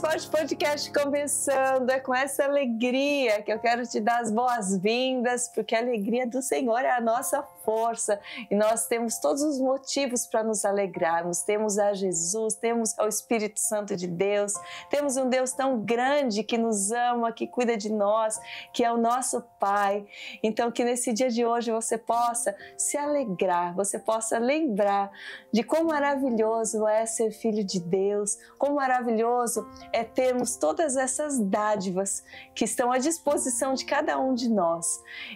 mais forte podcast começando. É com essa alegria que eu quero te dar as boas-vindas, porque a alegria do Senhor é a nossa força e nós temos todos os motivos para nos alegrarmos. Temos a Jesus, temos ao Espírito Santo de Deus, temos um Deus tão grande que nos ama, que cuida de nós, que é o nosso Pai. Então, que nesse dia de hoje você possa se alegrar, você possa lembrar de quão maravilhoso é ser filho de Deus, quão maravilhoso é termos todas essas dádivas que estão à disposição de cada um de nós.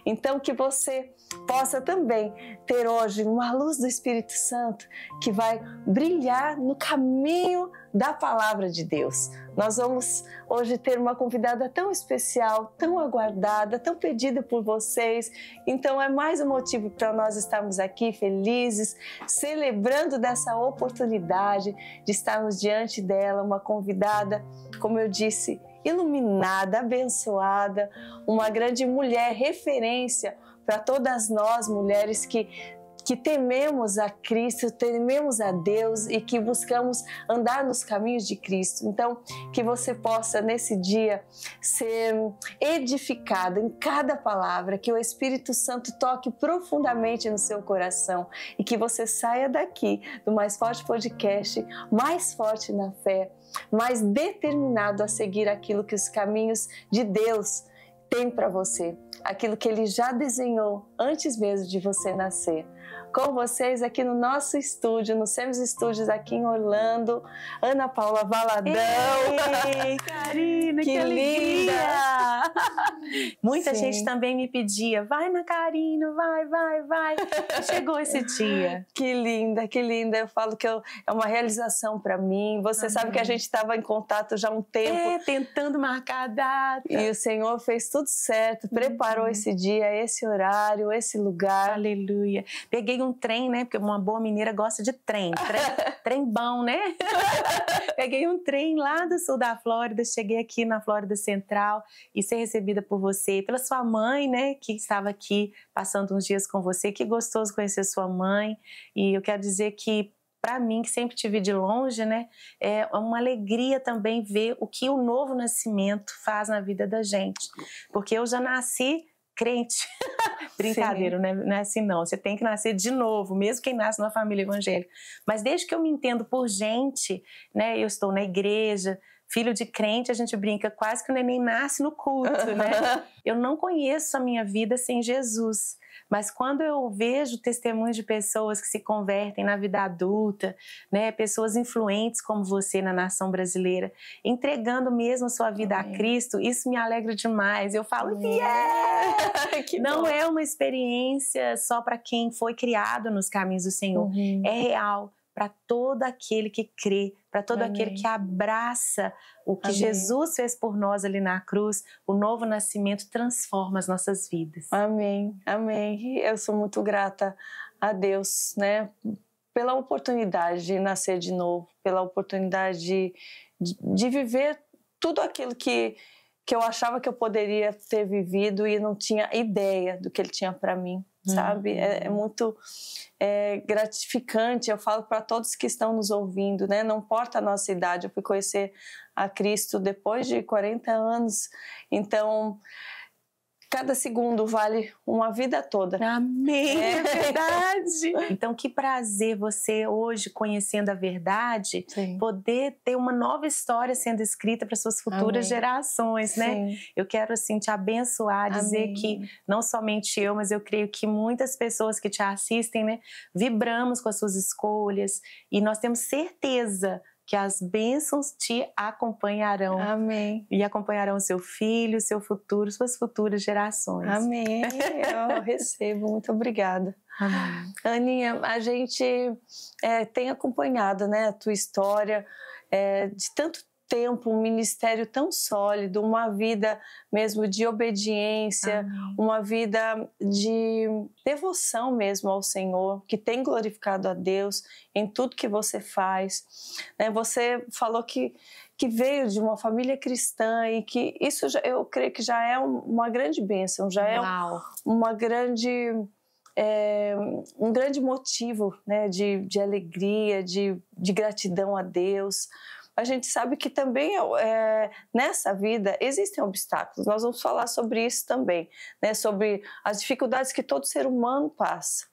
Então, que você possa também ter hoje uma luz do Espírito Santo que vai brilhar no caminho da palavra de Deus. Nós vamos hoje ter uma convidada tão especial, tão aguardada, tão pedida por vocês. Então é mais um motivo para nós estarmos aqui felizes, celebrando dessa oportunidade de estarmos diante dela, uma convidada, como eu disse, iluminada, abençoada, uma grande mulher, referência, para todas nós mulheres que que tememos a Cristo, tememos a Deus e que buscamos andar nos caminhos de Cristo. Então, que você possa nesse dia ser edificado em cada palavra, que o Espírito Santo toque profundamente no seu coração e que você saia daqui do Mais Forte Podcast, mais forte na fé, mais determinado a seguir aquilo que os caminhos de Deus têm para você aquilo que ele já desenhou antes mesmo de você nascer com vocês aqui no nosso estúdio, nos seus estúdios aqui em Orlando, Ana Paula Valadão. Ei, Karina, que, que linda! Muita Sim. gente também me pedia, vai na Karina, vai, vai, vai. Chegou esse dia. Que linda, que linda. Eu falo que eu, é uma realização para mim. Você Amém. sabe que a gente estava em contato já há um tempo. É, tentando marcar a data. E o Senhor fez tudo certo, preparou uhum. esse dia, esse horário, esse lugar. Aleluia. Peguei um um trem, né? Porque uma boa mineira gosta de trem. Trem, trem bom, né? Peguei um trem lá do sul da Flórida, cheguei aqui na Flórida Central e ser recebida por você, pela sua mãe, né? Que estava aqui passando uns dias com você. Que gostoso conhecer sua mãe. E eu quero dizer que para mim, que sempre te vi de longe, né? É uma alegria também ver o que o novo nascimento faz na vida da gente. Porque eu já nasci crente. Brincadeira, né? não é assim não. Você tem que nascer de novo, mesmo quem nasce numa família evangélica. Mas desde que eu me entendo por gente, né? Eu estou na igreja, filho de crente, a gente brinca quase que o neném nasce no culto, né? Eu não conheço a minha vida sem Jesus. Mas quando eu vejo testemunhos de pessoas que se convertem na vida adulta, né, pessoas influentes como você na nação brasileira, entregando mesmo sua vida Amém. a Cristo, isso me alegra demais. Eu falo, Amém. yeah! Não bom. é uma experiência só para quem foi criado nos caminhos do Senhor, uhum. é real para todo aquele que crê para todo Amém. aquele que abraça o que Amém. Jesus fez por nós ali na cruz. O novo nascimento transforma as nossas vidas. Amém. Amém. Eu sou muito grata a Deus, né, pela oportunidade de nascer de novo, pela oportunidade de, de, de viver tudo aquilo que que eu achava que eu poderia ter vivido e não tinha ideia do que ele tinha para mim sabe? Uhum. É, é muito é, gratificante. Eu falo para todos que estão nos ouvindo, né? Não importa a nossa idade. Eu fui conhecer a Cristo depois de 40 anos. Então, cada segundo vale uma vida toda. Amém! É, verdade! então, que prazer você hoje, conhecendo a verdade, Sim. poder ter uma nova história sendo escrita para suas futuras Amém. gerações, né? Sim. Eu quero, assim, te abençoar, dizer Amém. que não somente eu, mas eu creio que muitas pessoas que te assistem, né, vibramos com as suas escolhas e nós temos certeza que as bênçãos te acompanharão. Amém. E acompanharão seu filho, seu futuro, suas futuras gerações. Amém. Eu recebo, muito obrigada. Amém. Aninha, a gente é, tem acompanhado né, a tua história é, de tanto tempo, um ministério tão sólido, uma vida mesmo de obediência, Amém. uma vida de devoção mesmo ao Senhor, que tem glorificado a Deus em tudo que você faz. Né? Você falou que, que veio de uma família cristã e que isso eu creio que já é uma grande bênção, já é Uau. uma grande. É um grande motivo né, de, de alegria, de, de gratidão a Deus a gente sabe que também é, é, nessa vida existem obstáculos. Nós vamos falar sobre isso também, né? sobre as dificuldades que todo ser humano passa.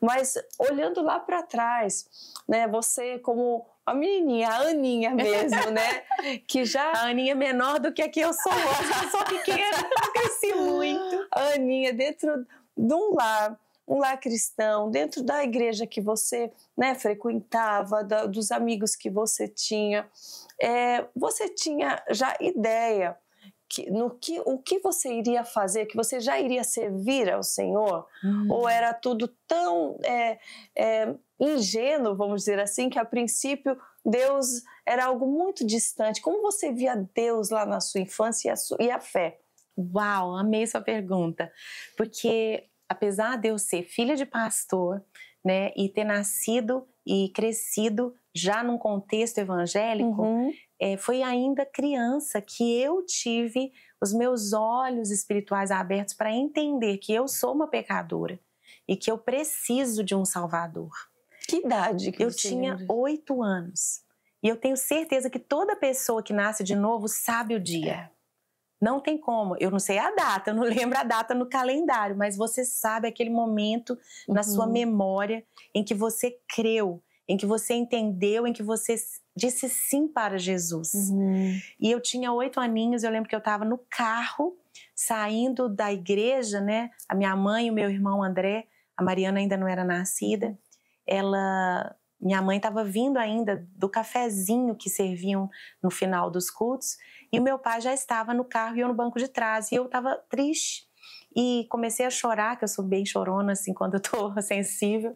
Mas olhando lá para trás, né, você como a menininha, a Aninha mesmo, né? Que já a Aninha é menor do que a que eu sou hoje, eu sou pequena, eu cresci muito. A Aninha dentro de um lar um lar cristão, dentro da igreja que você né, frequentava, da, dos amigos que você tinha, é, você tinha já ideia que, no que o que você iria fazer, que você já iria servir ao Senhor, hum. ou era tudo tão é, é, ingênuo, vamos dizer assim, que a princípio Deus era algo muito distante. Como você via Deus lá na sua infância e a, sua, e a fé? Uau, amei sua pergunta, porque apesar de eu ser filha de pastor, né, e ter nascido e crescido já num contexto evangélico, uhum. é, foi ainda criança que eu tive os meus olhos espirituais abertos para entender que eu sou uma pecadora e que eu preciso de um Salvador. Que idade que eu tinha oito anos. E eu tenho certeza que toda pessoa que nasce de novo sabe o dia. É. Não tem como. Eu não sei a data, eu não lembro a data no calendário, mas você sabe aquele momento uhum. na sua uhum. memória em que você creu, em que você entendeu, em que você disse sim para Jesus. Uhum. E eu tinha oito aninhos, eu lembro que eu estava no carro, saindo da igreja, né? A minha mãe e o meu irmão André, a Mariana ainda não era nascida, ela minha mãe estava vindo ainda do cafezinho que serviam no final dos cultos e o meu pai já estava no carro e eu no banco de trás e eu estava triste e comecei a chorar, que eu sou bem chorona assim quando eu estou sensível.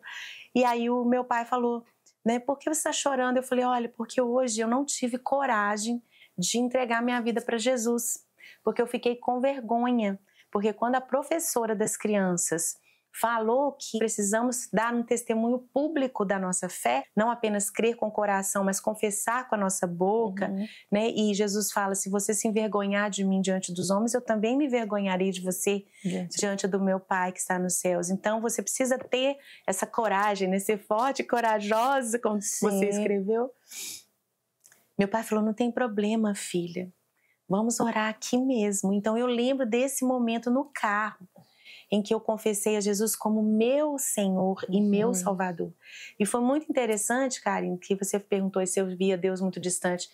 E aí o meu pai falou, né, por que você está chorando? Eu falei, olha, porque hoje eu não tive coragem de entregar minha vida para Jesus, porque eu fiquei com vergonha, porque quando a professora das crianças falou que precisamos dar um testemunho público da nossa fé, não apenas crer com o coração, mas confessar com a nossa boca, uhum. né? E Jesus fala: se você se envergonhar de mim diante dos homens, eu também me envergonharei de você diante, diante do meu Pai que está nos céus. Então você precisa ter essa coragem, né? Ser forte, corajosa, como Sim. você escreveu. Meu pai falou: não tem problema, filha. Vamos orar aqui mesmo. Então eu lembro desse momento no carro em que eu confessei a Jesus como meu Senhor e meu uhum. Salvador. E foi muito interessante, Karen, que você perguntou se eu via Deus muito distante.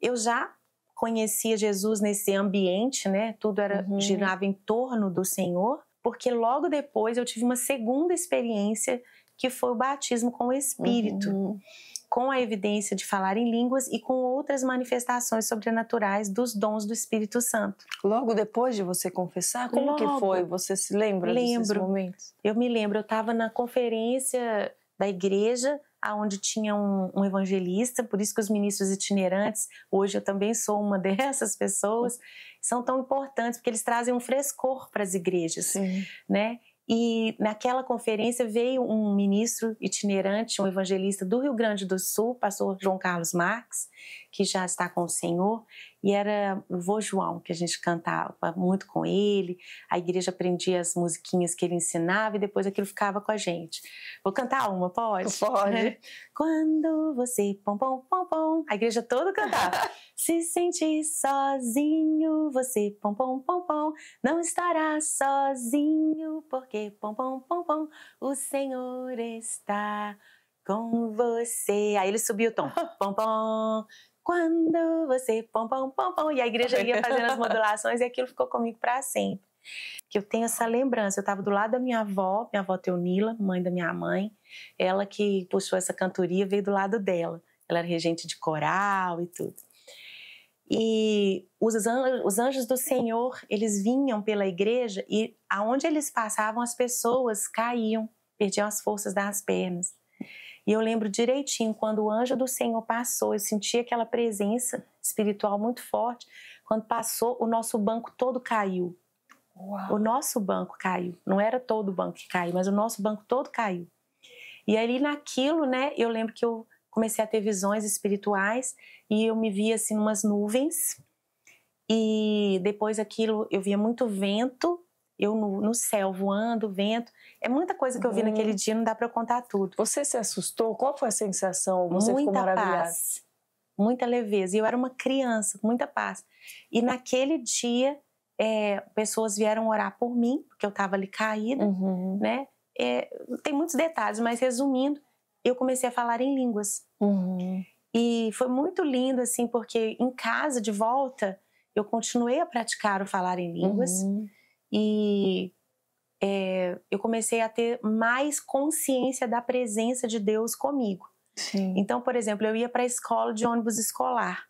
Eu já conhecia Jesus nesse ambiente, né? Tudo era uhum. girava em torno do Senhor, porque logo depois eu tive uma segunda experiência que foi o batismo com o Espírito. Uhum com a evidência de falar em línguas e com outras manifestações sobrenaturais dos dons do Espírito Santo. Logo depois de você confessar, como Logo, que foi? Você se lembra lembro, desses momentos? Eu me lembro, eu estava na conferência da igreja aonde tinha um, um, evangelista, por isso que os ministros itinerantes, hoje eu também sou uma dessas pessoas, são tão importantes porque eles trazem um frescor para as igrejas, Sim. né? E naquela conferência veio um ministro itinerante, um evangelista do Rio Grande do Sul, pastor João Carlos Marques, que já está com o Senhor, e era o Vô João que a gente cantava muito com ele. A igreja aprendia as musiquinhas que ele ensinava e depois aquilo ficava com a gente. Vou cantar uma, pode? Pode. Quando você pom pom pom pom, a igreja toda cantava. Se sentir sozinho, você pom pom pom pom, não estará sozinho, porque pom pom pom pom, o Senhor está com você. Aí ele subiu o tom. Pom pom. Quando você pom pom pom pom e a igreja ia fazendo as modulações e aquilo ficou comigo para sempre. Que eu tenho essa lembrança, eu estava do lado da minha avó, minha avó Teonila, mãe da minha mãe, ela que puxou essa cantoria veio do lado dela. Ela era regente de coral e tudo. E os, os anjos do Senhor, eles vinham pela igreja e aonde eles passavam as pessoas caíam, perdiam as forças das pernas. E eu lembro direitinho quando o anjo do Senhor passou, eu senti aquela presença espiritual muito forte. Quando passou, o nosso banco todo caiu. Uau. O nosso banco caiu. Não era todo o banco que caiu, mas o nosso banco todo caiu. E ali naquilo, né, eu lembro que eu comecei a ter visões espirituais e eu me via assim numas nuvens. E depois aquilo, eu via muito vento eu no, no, céu, voando, vento. É muita coisa que eu vi hum. naquele dia, não dá para contar tudo. Você se assustou? Qual foi a sensação? Você muita ficou Paz, muita leveza. E eu era uma criança, muita paz. E naquele dia, é, pessoas vieram orar por mim, porque eu estava ali caída, uhum. né? É, tem muitos detalhes, mas resumindo, eu comecei a falar em línguas. Uhum. E foi muito lindo, assim, porque em casa, de volta, eu continuei a praticar o falar em línguas. Uhum. E é, eu comecei a ter mais consciência da presença de Deus comigo. Sim. Então, por exemplo, eu ia para a escola de ônibus escolar.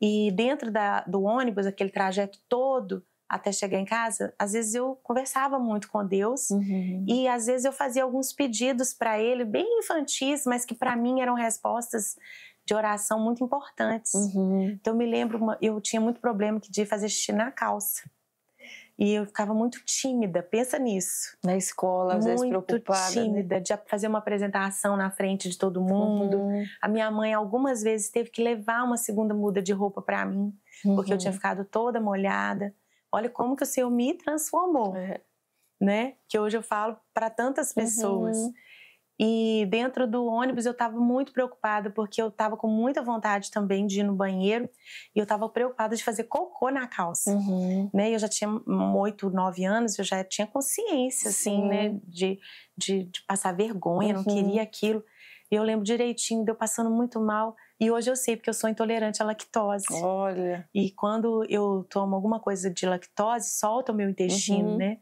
E dentro da, do ônibus, aquele trajeto todo até chegar em casa, às vezes eu conversava muito com Deus uhum. e às vezes eu fazia alguns pedidos para Ele, bem infantis, mas que para mim eram respostas de oração muito importantes. Uhum. Então eu me lembro, eu tinha muito problema de fazer xixi na calça. E eu ficava muito tímida, pensa nisso. Na escola, às muito vezes preocupada. Né? tímida, né? de fazer uma apresentação na frente de todo mundo. Uhum. A minha mãe, algumas vezes, teve que levar uma segunda muda de roupa para mim, uhum. porque eu tinha uhum. ficado toda molhada. Olha como que o Senhor me transformou, é. né? Que hoje eu falo para tantas uhum. pessoas. Uhum. E dentro do ônibus eu estava muito preocupada, porque eu estava com muita vontade também de ir no banheiro. E eu estava preocupada de fazer cocô na calça. Uhum. Né? Eu já tinha oito, nove anos, eu já tinha consciência, assim, né? De, de, de, passar vergonha, uhum. não queria aquilo. E eu lembro direitinho de eu passando muito mal. E hoje eu sei, porque eu sou intolerante à lactose. Olha. E quando eu tomo alguma coisa de lactose, solta o meu intestino, uhum. né?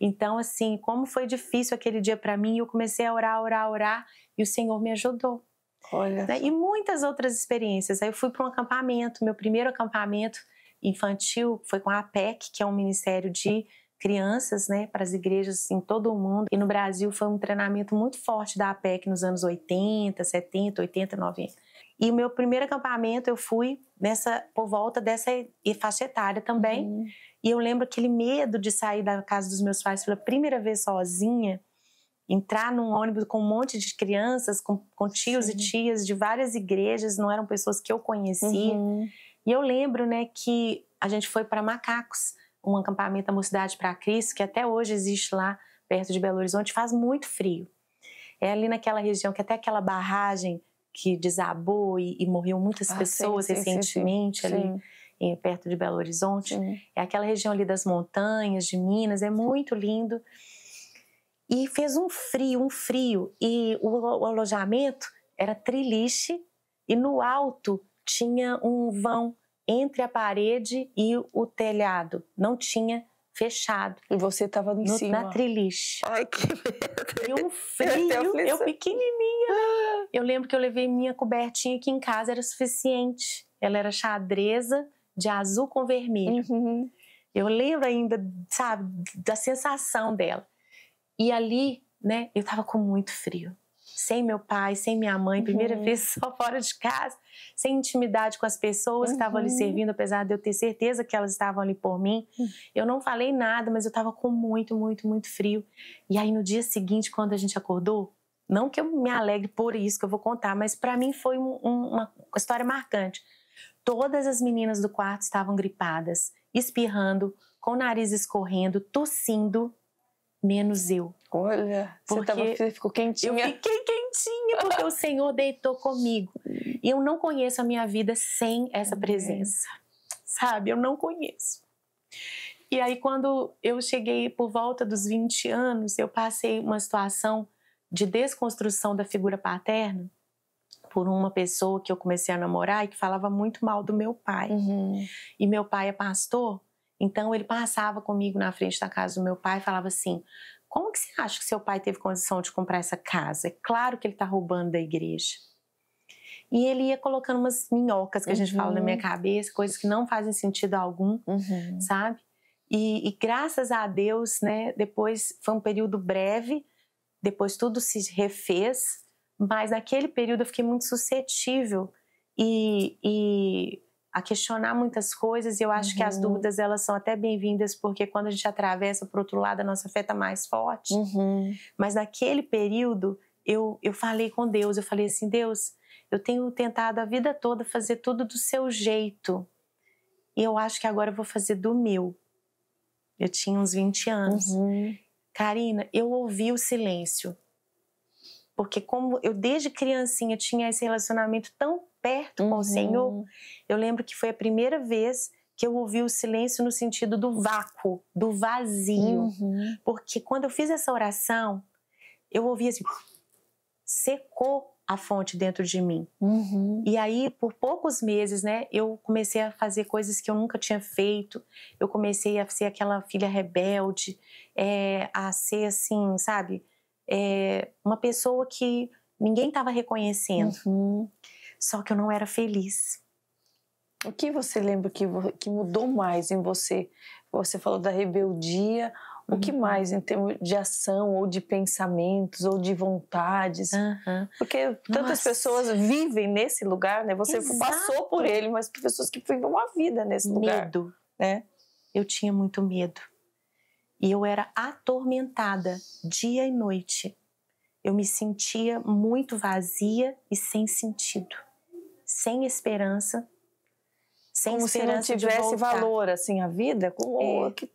Então, assim, como foi difícil aquele dia para mim, eu comecei a orar, orar, orar e o Senhor me ajudou. Olha. Né, e muitas outras experiências. Aí eu fui para um acampamento, meu primeiro acampamento infantil foi com a APEC, que é um ministério de crianças, né, para as igrejas em todo o mundo. E no Brasil foi um treinamento muito forte da APEC nos anos 80, 70, 80, 90. E o meu primeiro acampamento eu fui nessa por volta dessa faixa etária também. Uhum. E eu lembro aquele medo de sair da casa dos meus pais pela primeira vez sozinha, entrar num ônibus com um monte de crianças, com, com tios Sim. e tias de várias igrejas, não eram pessoas que eu conhecia. Uhum. E eu lembro, né, que a gente foi para Macacos, um acampamento da Mocidade para Cristo, que até hoje existe lá perto de Belo Horizonte, faz muito frio. É ali naquela região que até aquela barragem que desabou e, e morreu muitas ah, pessoas sim, sim, recentemente sim, ali perto de Belo Horizonte. É aquela região ali das montanhas, de Minas, é muito lindo. E fez um frio, um frio. E o, o alojamento era triliche e no alto tinha um vão entre a parede e o telhado. Não tinha fechado. E você estava em no, cima. Na triliche. Ai, que medo. E um frio, eu pequenininha. Ah. Eu lembro que eu levei minha cobertinha que em casa era suficiente. Ela era xadreza de azul com vermelho. Uhum. Eu lembro ainda, sabe, da sensação dela. E ali, né, eu tava com muito frio. Sem meu pai, sem minha mãe, uhum. primeira uhum. vez só fora de casa, sem intimidade com as pessoas uhum. que estavam ali uhum. servindo, apesar de eu ter certeza que elas estavam ali por mim. Uhum. Eu não falei nada, mas eu tava com muito, muito, muito frio. E aí no dia seguinte, quando a gente acordou, não que eu me alegre por isso que eu vou contar, mas para mim foi um, um, uma história marcante Todas as meninas do quarto estavam gripadas, espirrando, com o nariz escorrendo, tossindo, menos eu. Olha, porque você tava, ficou quentinha. Eu fiquei quentinha porque o Senhor deitou comigo. E eu não conheço a minha vida sem essa presença. Sabe? Eu não conheço. E aí, quando eu cheguei por volta dos 20 anos, eu passei uma situação de desconstrução da figura paterna por uma pessoa que eu comecei a namorar e que falava muito mal do meu pai. Uhum. E meu pai é pastor, então ele passava comigo na frente da casa do meu pai e falava assim: Como que você acha que seu pai teve condição de comprar essa casa? É claro que ele está roubando da igreja. E ele ia colocando umas minhocas que uhum. a gente fala na minha uhum. cabeça, coisas que não fazem sentido algum, uhum. sabe? E, e graças a Deus, né? Depois foi um período breve, depois tudo se refez mas naquele período eu fiquei muito suscetível e, e a questionar muitas coisas e eu acho uhum. que as uhum. dúvidas elas são até bem-vindas porque quando a gente atravessa para outro lado a nossa fé está mais forte uhum. mas naquele período eu, eu falei com Deus eu falei assim Deus eu tenho tentado a vida toda fazer tudo do seu jeito e eu acho que agora eu vou fazer do meu eu tinha uns 20 anos uhum. Karina eu ouvi o silêncio porque como eu desde criancinha tinha esse relacionamento tão perto uhum. com o uhum. Senhor, eu lembro que foi a primeira vez que eu ouvi o silêncio no sentido do vácuo, do vazio. Uhum. Porque quando eu fiz essa oração, eu ouvi assim, secou a fonte dentro de mim. Uhum. E aí, por poucos meses, né, eu comecei a fazer coisas que eu nunca tinha feito. Eu comecei a ser aquela filha rebelde, é, a ser assim, sabe? é, uma pessoa que ninguém estava reconhecendo. Uhum. Só que eu não era feliz. O que você lembra que, que mudou mais em você? Você falou da rebeldia. O que uhum. mais em termos de ação, ou de pensamentos, ou de vontades? Uhum. Porque tantas Nossa. pessoas vivem nesse lugar, né? Você Exato. passou por ele, mas pessoas que vivem uma vida nesse lugar. Medo. Né? Eu tinha muito medo e eu era atormentada dia e noite. Eu me sentia muito vazia e sem sentido, sem esperança, sem como esperança se não tivesse de valor assim a vida, como é. que...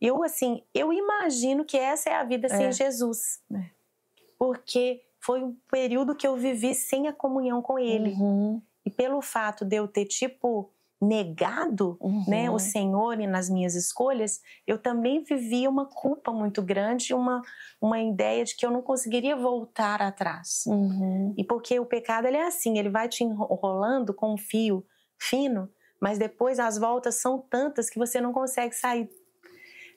eu assim, eu imagino que essa é a vida é. sem Jesus, é. porque foi um período que eu vivi sem a comunhão com Ele. Uhum. E pelo fato de eu ter tipo negado uhum. né, o uhum. Senhor e nas minhas escolhas, eu também vivia uma culpa muito grande, uma, uma ideia de que eu não conseguiria voltar atrás. Uhum. E porque o pecado ele é assim, ele vai te enrolando com um fio fino, mas depois as voltas são tantas que você não consegue sair,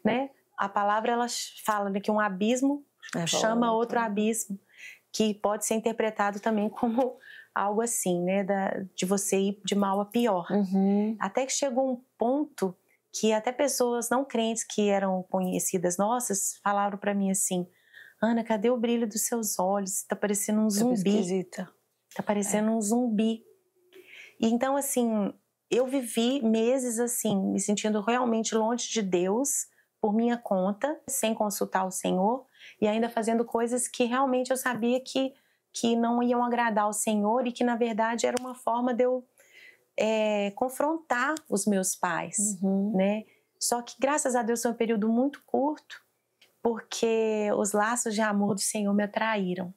né? A palavra ela fala né, que um abismo é chama outro né? abismo, que pode ser interpretado também como algo assim, né? Da, de você ir de mal a pior. Uhum. Até que chegou um ponto que até pessoas não crentes que eram conhecidas nossas falaram para mim assim: Ana, cadê o brilho dos seus olhos? Está tá parecendo um tá zumbi. Tá Tá parecendo é. um zumbi. E então, assim, eu vivi meses assim, me sentindo realmente longe de Deus, por minha conta, sem consultar o Senhor e ainda fazendo coisas que realmente eu sabia que que não iam agradar ao Senhor e que, na verdade, era uma forma de eu é, confrontar os meus pais, uhum. né? Só que, graças a Deus, foi um período muito curto, porque os laços de amor do Senhor me atraíram.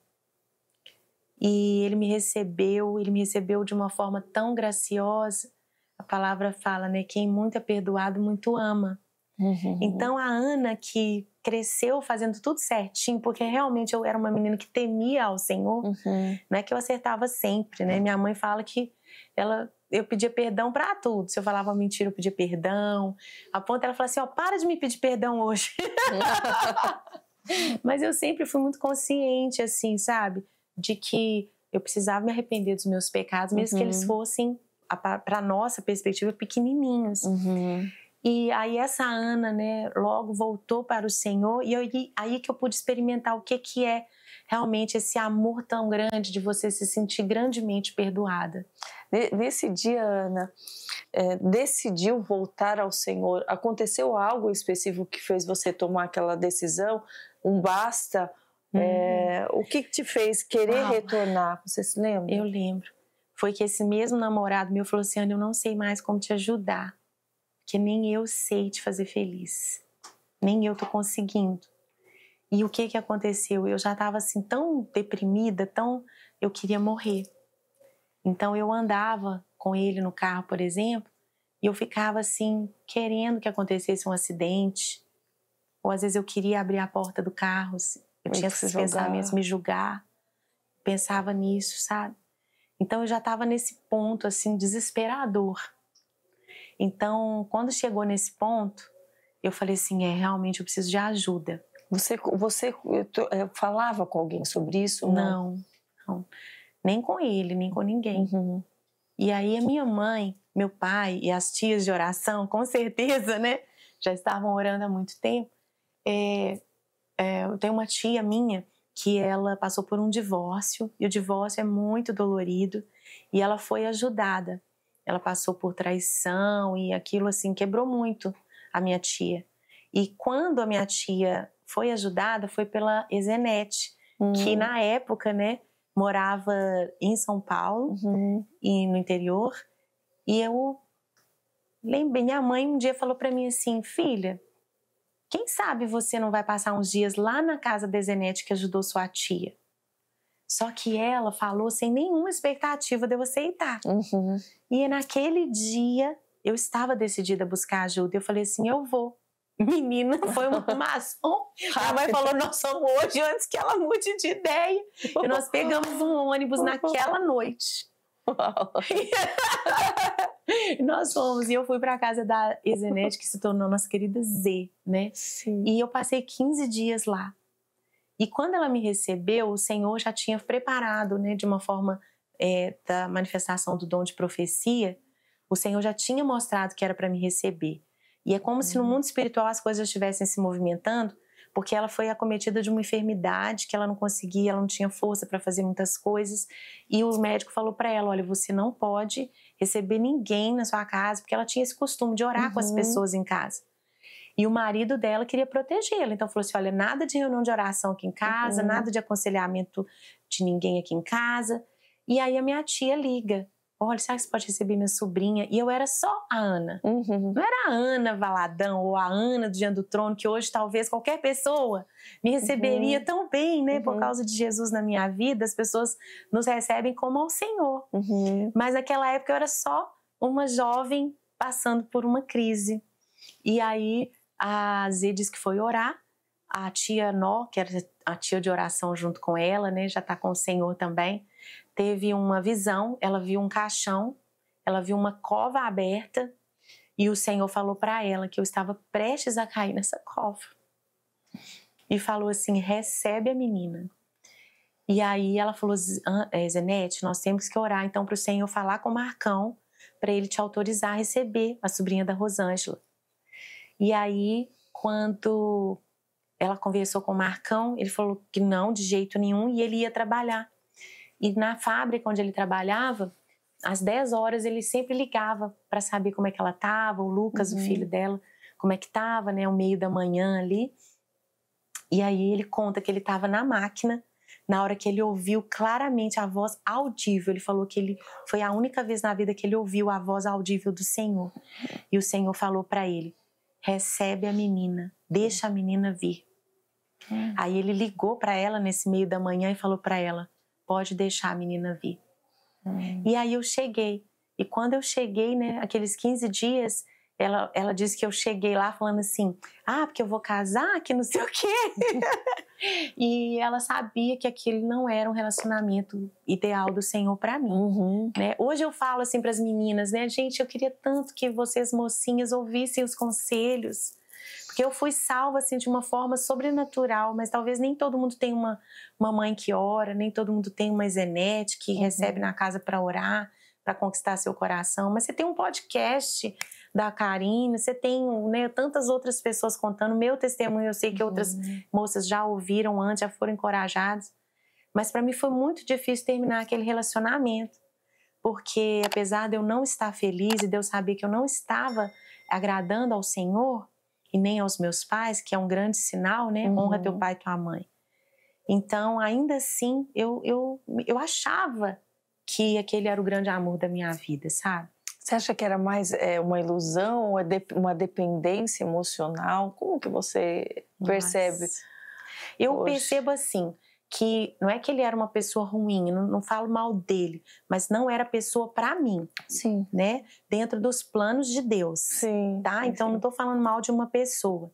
E ele me recebeu, ele me recebeu de uma forma tão graciosa. A palavra fala, né? Quem muito é perdoado, muito ama. Uhum. Então a Ana que cresceu fazendo tudo certinho, porque realmente eu era uma menina que temia ao Senhor, uhum. não é que eu acertava sempre, né? Minha mãe fala que ela eu pedia perdão para tudo. Se eu falava mentira, eu pedia perdão. A ponta ela fala assim: "Ó, para de me pedir perdão hoje". Mas eu sempre fui muito consciente assim, sabe? De que eu precisava me arrepender dos meus pecados, mesmo uhum. que eles uhum. fossem para nossa perspectiva pequenininhos. Uhum. E aí essa Ana, né, logo voltou para o Senhor e aí que eu pude experimentar o que que é realmente esse amor tão grande de você se sentir grandemente perdoada. Nesse dia, Ana, é, decidiu voltar ao Senhor. Aconteceu algo específico que fez você tomar aquela decisão? Um basta? É, uhum. o que te fez querer Uau. retornar? Você se lembra? Eu lembro. Foi que esse mesmo namorado meu falou assim: Ana, eu não sei mais como te ajudar porque nem eu sei te fazer feliz, nem eu tô conseguindo. E o que que aconteceu? Eu já estava assim tão deprimida, tão eu queria morrer. Então eu andava com ele no carro, por exemplo, e eu ficava assim querendo que acontecesse um acidente, ou às vezes eu queria abrir a porta do carro, assim, eu tinha esses pensamentos, me julgar, pensava nisso, sabe? Então eu já estava nesse ponto assim desesperador. Então, quando chegou nesse ponto, eu falei assim, é, realmente eu preciso de ajuda. Você, você falava com alguém sobre isso? Não, não. Nem com ele, nem com ninguém. Uhum. E aí a minha mãe, meu pai e as tias de oração, com certeza, né? Já estavam orando há muito tempo. É, é, eu tenho uma tia minha que ela passou por um divórcio, e o divórcio é muito dolorido, e ela foi ajudada ela passou por traição e aquilo assim quebrou muito a minha tia. E quando a minha tia foi ajudada foi pela Ezenete, que hum. na época, né, morava em São Paulo uhum. e no interior. E eu lembrei, minha mãe um dia falou para mim assim, filha, quem sabe você não vai passar uns dias lá na casa da Ezenete que ajudou sua tia? Só que ela falou sem nenhuma expectativa de eu aceitar. Uhum. E naquele dia eu estava decidida a buscar ajuda. Eu falei assim: eu vou. Uhum. Menina, foi uma maçom. a mãe falou: nós somos hoje, antes que ela mude de ideia. E nós pegamos um ônibus naquela noite. nós fomos e eu fui para casa da Ezenete, que se tornou nossa querida Z, né? Sim. E eu passei 15 dias lá. E quando ela me recebeu, o Senhor já tinha preparado, né, de uma forma é, da manifestação do dom de profecia, o Senhor já tinha mostrado que era para me receber. E é como uhum. se no uhum. mundo espiritual as coisas estivessem se movimentando, porque ela foi acometida de uma enfermidade que ela não conseguia, ela não tinha força para fazer muitas coisas, e o médico falou para ela: "Olha, você não pode receber ninguém na sua casa", porque ela tinha esse costume de orar uhum. com as uhum. pessoas em casa. E o marido dela queria protegê-la, então falou assim: olha, nada de reunião de oração aqui em casa, uhum. nada de aconselhamento de ninguém aqui em casa. E aí a minha tia liga. Olha, será que você pode receber minha sobrinha? E eu era só a Ana. Uhum. Não era a Ana Valadão ou a Ana do Diante do Trono, que hoje talvez qualquer pessoa me uhum. receberia uhum. tão bem, né? Uhum. Por causa de Jesus na minha vida, as pessoas nos recebem como ao Senhor. Uhum. Mas naquela época eu era só uma jovem passando por uma crise. E aí a Zé diz que foi orar. A tia Nó, que era a tia de oração junto com ela, né, já está com o Senhor também, teve uma visão. Ela viu um caixão, ela viu uma cova aberta e o Senhor falou para ela que eu estava prestes a cair nessa cova. E falou assim: recebe a menina. E aí ela falou: é, Zenete, nós temos que orar então para o Senhor falar com o Marcão, para ele te autorizar a receber a sobrinha da Rosângela. E aí, quando ela conversou com o Marcão, ele falou que não, de jeito nenhum, e ele ia trabalhar. E na fábrica onde ele trabalhava, às 10 horas ele sempre ligava para saber como é que ela estava, o Lucas, uhum. o filho dela, como é que estava, né, o meio da manhã ali. E aí ele conta que ele estava na máquina na hora que ele ouviu claramente a voz audível. Ele falou que ele foi a única vez na vida que ele ouviu a voz audível do Senhor. E o Senhor falou para ele: recebe a menina, deixa a menina vir. Hum. Aí ele ligou para ela nesse meio da manhã e falou para ela: pode deixar a menina vir. Hum. E aí eu cheguei. E quando eu cheguei, né, aqueles 15 dias, ela, ela disse que eu cheguei lá falando assim: ah, porque eu vou casar, que não sei o quê. e ela sabia que aquele não era um relacionamento ideal do Senhor para mim. Uhum. Né? Hoje eu falo assim para as meninas, né, gente, eu queria tanto que vocês mocinhas ouvissem os conselhos. Porque eu fui salva assim de uma forma sobrenatural, mas talvez nem todo mundo tem uma, uma mãe que ora, nem todo mundo tem uma Zenete que uhum. recebe na casa para orar para conquistar seu coração, mas você tem um podcast, da Karine, você tem né, tantas outras pessoas contando meu testemunho. Eu sei que outras uhum. moças já ouviram antes, já foram encorajadas. Mas para mim foi muito difícil terminar aquele relacionamento, porque apesar de eu não estar feliz e Deus saber que eu não estava agradando ao Senhor e nem aos meus pais, que é um grande sinal, né? Uhum. Honra teu pai e tua mãe. Então, ainda assim, eu, eu, eu achava que aquele era o grande amor da minha vida, sabe? Você acha que era mais é, uma ilusão, uma dependência emocional? Como que você percebe? Nossa. Eu Poxa. percebo assim que não é que ele era uma pessoa ruim, não, não falo mal dele, mas não era pessoa para mim. Sim. Né? Dentro dos planos de Deus. Sim. Tá? Então sim. não estou falando mal de uma pessoa.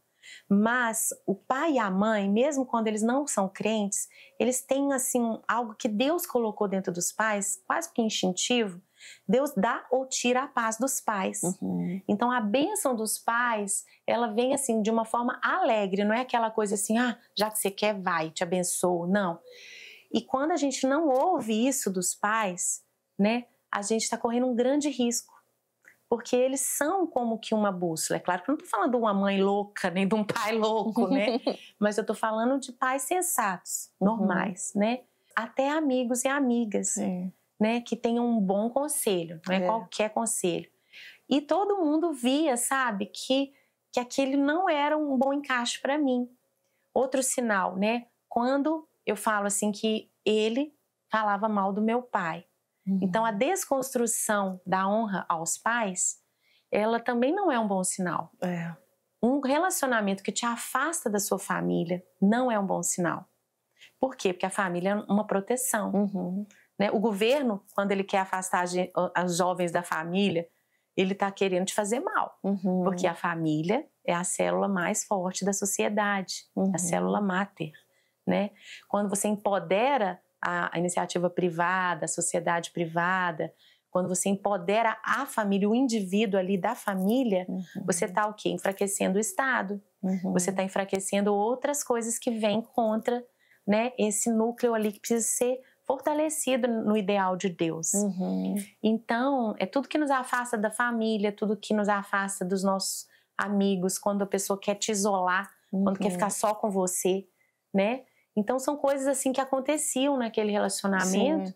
Mas o pai e a mãe, mesmo quando eles não são crentes, eles têm assim algo que Deus colocou dentro dos pais, quase que instintivo, Deus dá ou tira a paz dos pais. Uhum. Então a bênção dos pais, ela vem assim de uma forma alegre, não é aquela coisa assim, ah, já que você quer, vai, te abençoo. Não. E quando a gente não ouve isso dos pais, né, a gente está correndo um grande risco porque eles são como que uma bússola. É claro que eu não estou falando de uma mãe louca, nem de um pai louco, né? Mas eu estou falando de pais sensatos, uhum. normais, uhum. né? Até amigos e amigas. Sim né, que tenha um bom conselho, não é, é. qualquer conselho. E todo mundo via, sabe, que que aquele não era um bom encaixe para mim. Outro sinal, né? Quando eu falo assim que ele falava mal do meu pai. Uhum. Então a desconstrução da honra aos pais, ela também não é um bom sinal. É. Um relacionamento que te afasta da sua família não é um bom sinal. Por quê? Porque a família é uma proteção. Uhum. Né? O governo, quando ele quer afastar as jovens da família, ele está querendo te fazer mal, uhum. porque a família é a célula mais forte da sociedade, uhum. a célula máter. Né? Quando você empodera a, a iniciativa privada, a sociedade privada, quando você empodera a família, o indivíduo ali da família, uhum. você está o quê? Enfraquecendo o Estado. Uhum. Você está enfraquecendo outras coisas que vêm contra né, esse núcleo ali que precisa ser fortalecido no ideal de Deus. Uhum. Então, é tudo que nos afasta da família, é tudo que nos afasta dos nossos amigos, quando a pessoa quer te isolar, uhum. quando quer uhum. ficar só com você, né? Então, são coisas assim que aconteciam naquele relacionamento Sim.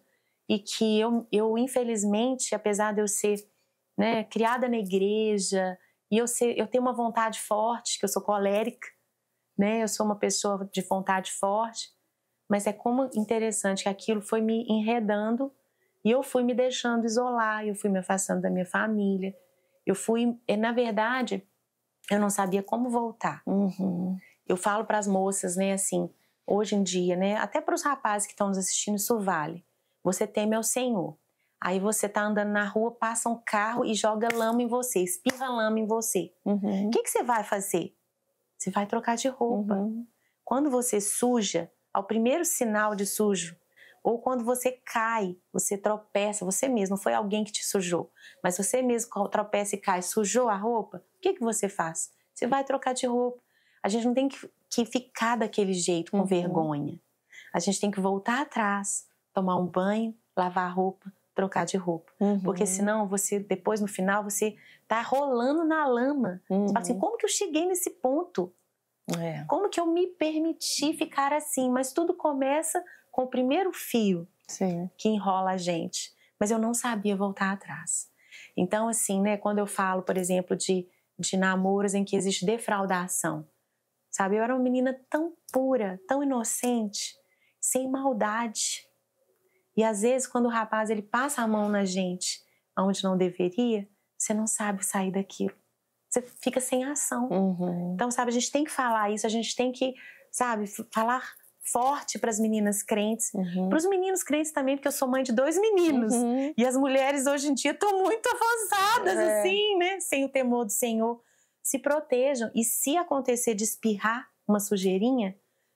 e que eu, eu, infelizmente, apesar de eu ser né, criada na igreja e eu, ser, eu ter uma vontade forte, que eu sou colérica, né? Eu sou uma pessoa de vontade forte. Mas é como interessante que aquilo foi me enredando e eu fui me deixando isolar, eu fui me afastando da minha família. Eu fui, eh, na verdade, eu não sabia como voltar. Uhum. Eu falo para as moças, né, assim, hoje em dia, né, até para os rapazes que estão nos assistindo, isso vale. Você teme ao Senhor. Aí você tá andando na rua, passa um carro e joga lama em você, espirra lama em você. O uhum. que, que você vai fazer? Você vai trocar de roupa. Uhum. Quando você suja, ao primeiro sinal de sujo, ou quando você cai, você tropeça, você mesmo, não foi alguém que te sujou, mas você mesmo tropeça e cai, sujou a roupa, o que, que você faz? Você vai trocar de roupa. A gente não tem que, que ficar daquele jeito, com uhum. vergonha. A gente tem que voltar atrás, tomar um banho, lavar a roupa, trocar de roupa. Uhum. Porque senão você, depois no final, você tá rolando na lama. Uhum. Você fala assim, uhum. como que eu cheguei nesse ponto? É. Como que eu me permiti ficar assim? Mas tudo começa com o primeiro fio Sim. que enrola a gente. Mas eu não sabia voltar atrás. Então, assim, né, quando eu falo, por exemplo, de, de namoros em que existe defraudação, sabe? Eu era uma menina tão pura, tão inocente, sem maldade. E às vezes, quando o rapaz ele passa a mão na gente, onde não deveria, você não sabe sair daquilo você fica sem ação. Uhum. Então, sabe, a gente tem que falar isso, a gente tem que, sabe, falar forte para as meninas crentes, uhum. para os meninos crentes também, porque eu sou mãe de dois meninos uhum. e as mulheres hoje em dia estão muito avançadas é. assim, né? Sem o temor do Senhor, se protejam e se acontecer de espirrar uma sujeirinha,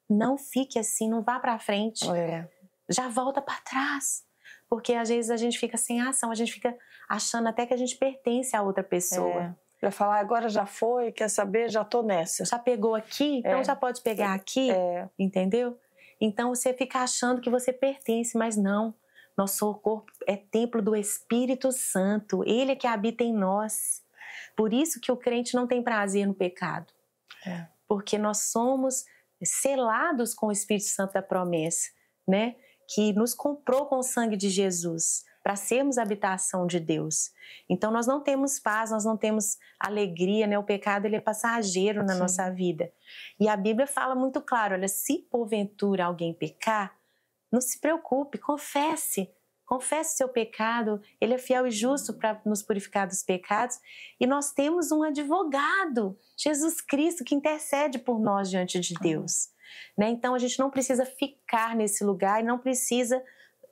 não fique assim, não vá para frente, é. já volta para trás, porque às vezes a gente fica sem ação, a gente fica achando até que a gente pertence a outra pessoa. É para falar agora já foi, quer saber, já tô nessa. Já pegou aqui, então é. já pode pegar é. aqui, é. entendeu? Então você fica achando que você pertence, mas não. Nosso corpo é templo do Espírito Santo, ele é que habita em nós. Por isso que o crente não tem prazer no pecado. É. Porque nós somos selados com o Espírito Santo da promessa, né? Que nos comprou com o sangue de Jesus para sermos habitação de Deus. Então nós não temos paz, nós não temos alegria, né? O pecado ele é passageiro na Sim. nossa vida. E a Bíblia fala muito claro, olha, se porventura alguém pecar, não se preocupe, confesse, confesse seu pecado, ele é fiel e justo para nos purificar dos pecados, e nós temos um advogado, Jesus Cristo, que intercede por nós diante de Deus. Né? Então a gente não precisa ficar nesse lugar e não precisa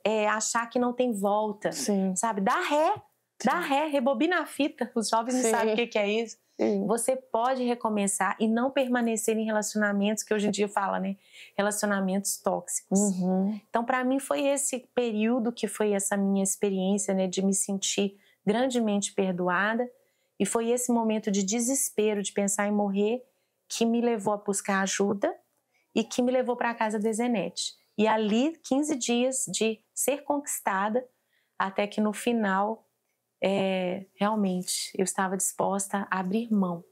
é, achar que não tem volta, Sim. sabe? Dá ré, Sim. dá ré, rebobina a fita. Os jovens Sim. não sabem o que, que é isso. Sim. Você pode recomeçar e não permanecer em relacionamentos que hoje em dia fala, né? Relacionamentos tóxicos. Uhum. Então, para mim foi esse período que foi essa minha experiência, né, de me sentir grandemente perdoada e foi esse momento de desespero, de pensar em morrer, que me levou a buscar ajuda e que me levou para a casa da Zenete. E ali, 15 dias de ser conquistada, até que no final, é, realmente, eu estava disposta a abrir mão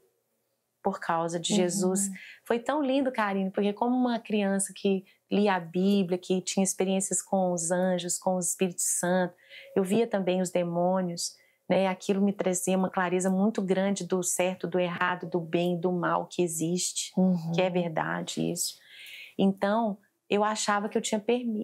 por causa de uhum. Jesus. Uhum. Foi tão lindo, Karine, porque como uma criança que lia a Bíblia, que tinha experiências com os anjos, com o Espírito Santo, eu via também os demônios, né? Aquilo me trazia uma clareza muito grande do certo, do errado, do bem, do mal que existe, uhum. que é uhum. verdade isso. Então, eu achava que eu tinha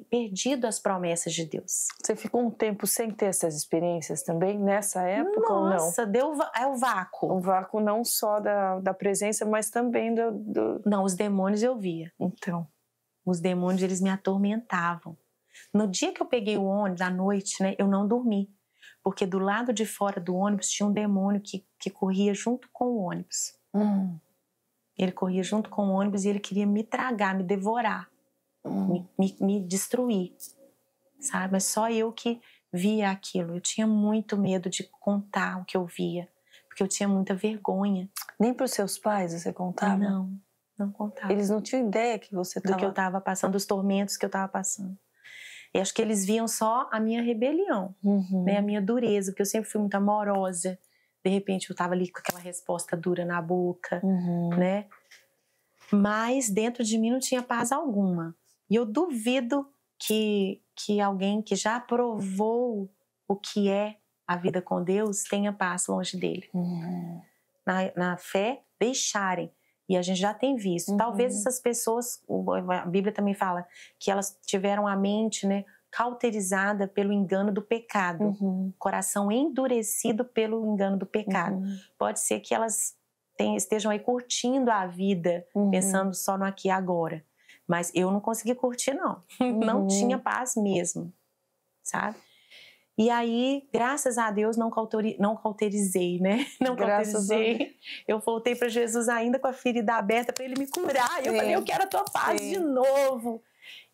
perdido as promessas de Deus. Você ficou um tempo sem ter essas experiências também, nessa época Nossa, ou não? Nossa, deu é o vácuo. Um vácuo não só da, da presença, mas também do, do... Não, os demônios eu via. Então. Os demônios, eles me atormentavam. No dia que eu peguei o ônibus, à noite, né, eu não dormi. Porque do lado de fora do ônibus tinha um demônio que, que corria junto com o ônibus. Hum. Ele corria junto com o ônibus e ele queria me tragar, me devorar me, me, me destruir, sabe? É só eu que via aquilo. Eu tinha muito medo de contar o que eu via, porque eu tinha muita vergonha. Nem para os seus pais você contava? Não, não contava. Eles não tinham ideia que você estava... Do que eu estava passando, dos tormentos que eu estava passando. E acho que eles viam só a minha rebelião, uhum. né? a minha dureza, porque eu sempre fui muito amorosa. De repente eu estava ali com aquela resposta dura na boca, uhum. né? Mas dentro de mim não tinha paz alguma. E eu duvido que, que alguém que já provou o que é a vida com Deus tenha paz longe dele. Uhum. Na, na fé, deixarem. E a gente já tem visto. Uhum. Talvez essas pessoas, a Bíblia também fala que elas tiveram a mente, né? cauterizada pelo engano do pecado, uhum. coração endurecido pelo engano do pecado. Uhum. Pode ser que elas tenham, estejam aí curtindo a vida, uhum. pensando só no aqui e agora. Mas eu não consegui curtir, não. Uhum. Não tinha paz mesmo, sabe? E aí, graças a Deus, não, cauteri, não cauterizei, né? Não graças cauterizei. Eu voltei para Jesus ainda com a ferida aberta para ele me curar. E eu falei, eu quero a tua paz Sim. de novo.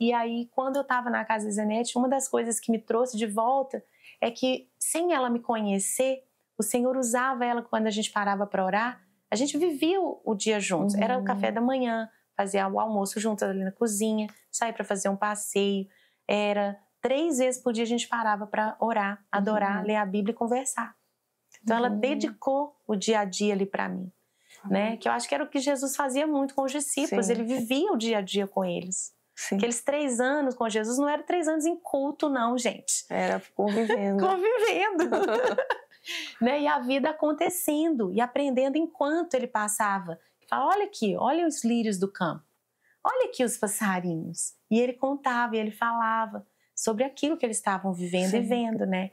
E aí, quando eu estava na casa da Zenete, uma das coisas que me trouxe de volta é que, sem ela me conhecer, o Senhor usava ela quando a gente parava para orar. A gente vivia o, dia juntos. Uhum. Era o café uhum. da manhã, fazia o almoço juntas ali na cozinha, sair para fazer um passeio. Era três vezes por dia a gente parava para orar, adorar, uhum. ler a Bíblia e conversar. Então uhum. ela dedicou o dia a dia ali para mim, uhum. né? Que eu acho que era o que Jesus fazia muito com os discípulos. Sim. Ele vivia o dia a dia com eles. Sim. Aqueles três anos com Jesus não era três anos em culto, não, gente. Era convivendo. convivendo. né? E a vida acontecendo e aprendendo enquanto ele passava Fala, olha aqui, olha os lírios do campo, olha aqui os passarinhos. E ele contava e ele falava sobre aquilo que eles estavam vivendo Sim. e vendo, né?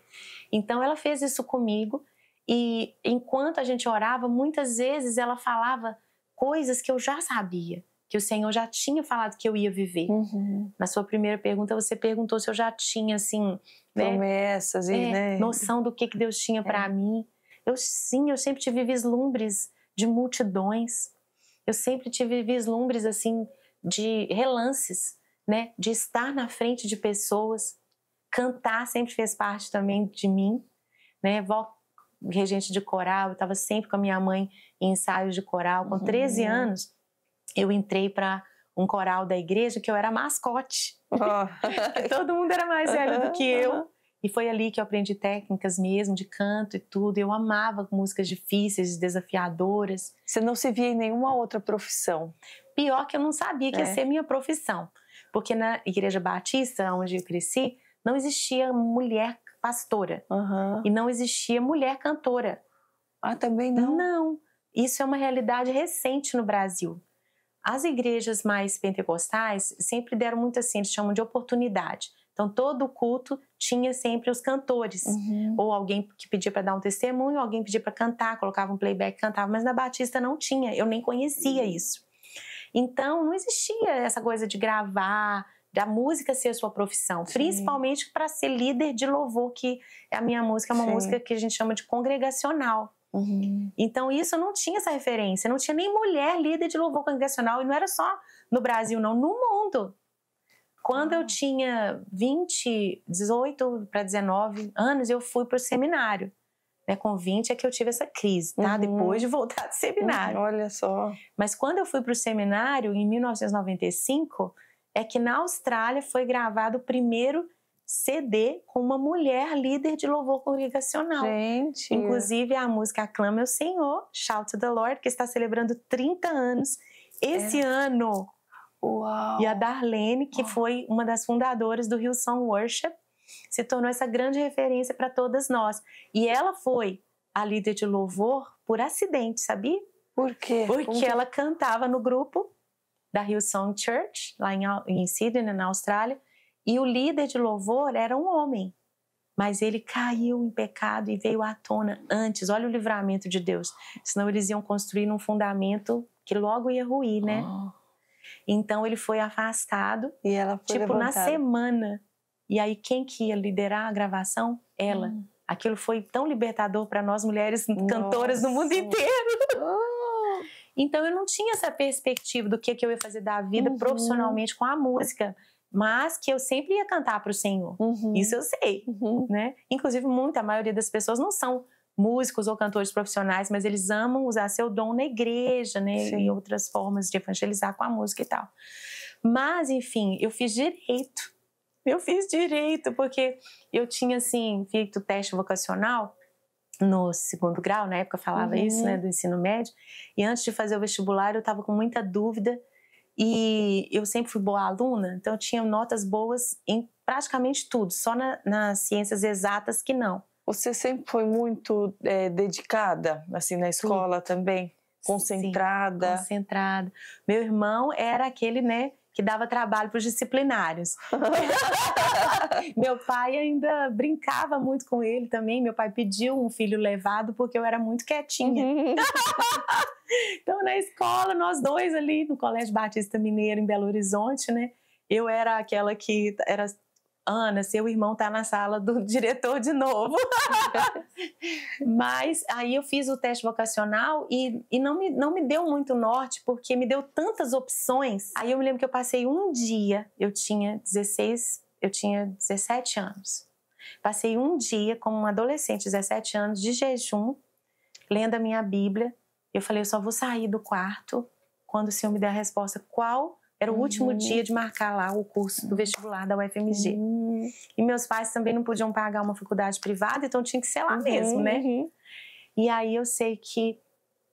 Então ela fez isso comigo e enquanto a gente orava, muitas vezes ela falava coisas que eu já sabia, que o Senhor já tinha falado que eu ia viver. Uhum. Na sua primeira pergunta, você perguntou se eu já tinha assim, né, promessas e é, né? noção do que que Deus tinha para é. mim. Eu sim, eu sempre tive vislumbres de multidões eu sempre tive vislumbres assim de relances, né, de estar na frente de pessoas. Cantar sempre fez parte também de mim, né? Vó regente de coral, eu estava sempre com a minha mãe em ensaios de coral. Com 13 uhum. anos, eu entrei para um coral da igreja que eu era mascote. Oh. todo mundo era mais velho uhum. do que eu. E foi ali que eu aprendi técnicas mesmo, de canto e tudo. Eu amava músicas difíceis, desafiadoras. Você não se via em nenhuma outra profissão? Pior que eu não sabia que é. ia ser minha profissão. Porque na Igreja Batista, onde eu cresci, não existia mulher pastora. Uhum. E não existia mulher cantora. Ah, também não? Não. Isso é uma realidade recente no Brasil. As igrejas mais pentecostais sempre deram muito assim, eles chamam de oportunidade então, todo culto tinha sempre os cantores, uhum. ou alguém que pedia para dar um testemunho, alguém pedia para cantar, colocava um playback, cantava, mas na Batista não tinha, eu nem conhecia uhum. isso. Então, não existia essa coisa de gravar, da música ser a sua profissão, Sim. principalmente para ser líder de louvor, que a minha música é uma Sim. música que a gente chama de congregacional. Uhum. Então, isso não tinha essa referência, não tinha nem mulher líder de louvor congregacional, e não era só no Brasil, não, no mundo. Quando eu tinha 20, 18 para 19 anos, eu fui para o seminário. Né, com 20 é que eu tive essa crise, tá? Uhum. Depois de voltar do seminário. Uhum, olha só. Mas quando eu fui para o seminário, em 1995, é que na Austrália foi gravado o primeiro CD com uma mulher líder de louvor congregacional. Gente. Inclusive a música Aclama é o Senhor, Shout to the Lord, que está celebrando 30 anos esse é. ano. Uau. E a Darlene, que Uau. foi uma das fundadoras do Rio Worship, se tornou essa grande referência para todas nós. E ela foi a líder de louvor por acidente, sabia? Por quê? Porque ela cantava no grupo da Rio Song Church, lá em, em Sydney, né, na Austrália, e o líder de louvor era um homem. Mas ele caiu em pecado e veio à tona antes. Olha o livramento de Deus. Senão eles iam construir um fundamento que logo ia ruir, né? Oh. Então ele foi afastado, e ela foi tipo levantada. na semana. E aí quem que ia liderar a gravação? Ela. Hum. Aquilo foi tão libertador para nós mulheres Nossa. cantoras no mundo inteiro. Oh. Então eu não tinha essa perspectiva do que, que eu ia fazer da vida uhum. profissionalmente com a música mas que eu sempre ia cantar para o Senhor. Uhum. Isso eu sei, uhum. né? Inclusive muita a maioria das pessoas não são músicos ou cantores profissionais, mas eles amam usar seu dom na igreja, né? Sim. E outras formas de evangelizar com a música e tal. Mas, enfim, eu fiz direito. Eu fiz direito, porque eu tinha, assim, feito teste vocacional no segundo grau, na época falava uhum. isso, né, do ensino médio. E antes de fazer o vestibular, eu estava com muita dúvida. E eu sempre fui boa aluna, então eu tinha notas boas em praticamente tudo, só na, nas ciências exatas que não. Você sempre foi muito é, dedicada, assim, na escola Sim. também? Concentrada? Sim, concentrada. Meu irmão era aquele, né, que dava trabalho para os disciplinários. meu pai ainda brincava muito com ele também. Meu pai pediu um filho levado porque eu era muito quietinha. Uhum. então, na escola, nós dois ali no Colégio Batista Mineiro, em Belo Horizonte, né? Eu era aquela que era Ana, seu irmão está na sala do diretor de novo. Mas aí eu fiz o teste vocacional e, e não, me, não me deu muito norte, porque me deu tantas opções. Aí eu me lembro que eu passei um dia, eu tinha 16, eu tinha 17 anos. Passei um dia como uma adolescente, 17 anos, de jejum, lendo a minha Bíblia. Eu falei, eu só vou sair do quarto quando o Senhor me der a resposta qual era o último uhum. dia de marcar lá o curso do vestibular da UFMG. Uhum. E meus pais também não podiam pagar uma faculdade privada, então tinha que ser lá uhum, mesmo, né? Uhum. E aí eu sei que,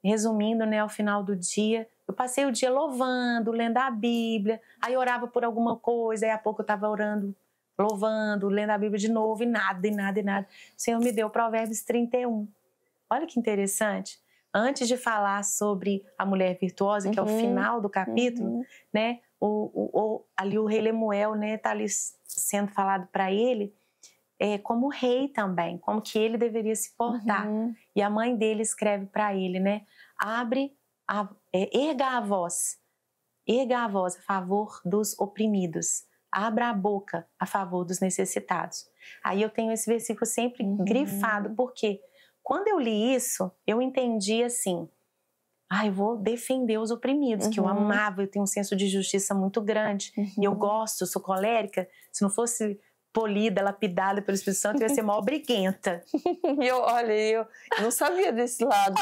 resumindo, né, ao final do dia, eu passei o dia louvando, lendo a Bíblia, aí orava por alguma coisa, aí a pouco eu estava orando, louvando, lendo a Bíblia de novo, e nada, e nada, e nada. O Senhor me deu Provérbios 31. Olha que interessante antes de falar sobre a mulher virtuosa, que uhum. é o uhum, final do capítulo, uhum. né? O, o, o, ali o rei Lemuel, né, tá ali sendo falado para ele é, como rei também, como que ele deveria se portar. Uhum. E a mãe dele escreve para ele, né? Abre, a, é, erga a voz, erga a voz a favor dos oprimidos. Abra a boca a favor dos necessitados. Aí eu tenho esse versículo sempre uhum. grifado, porque quê? Quando eu li isso, eu entendi assim: ah, eu vou defender os oprimidos, uhum. que eu uhum. amava, eu tenho um senso de justiça muito grande, uhum. e eu uhum. gosto, sou colérica. Se não fosse polida, lapidada pelo Espírito Santo, eu ia ser mó briguenta. e eu, olha, eu, não sabia desse lado.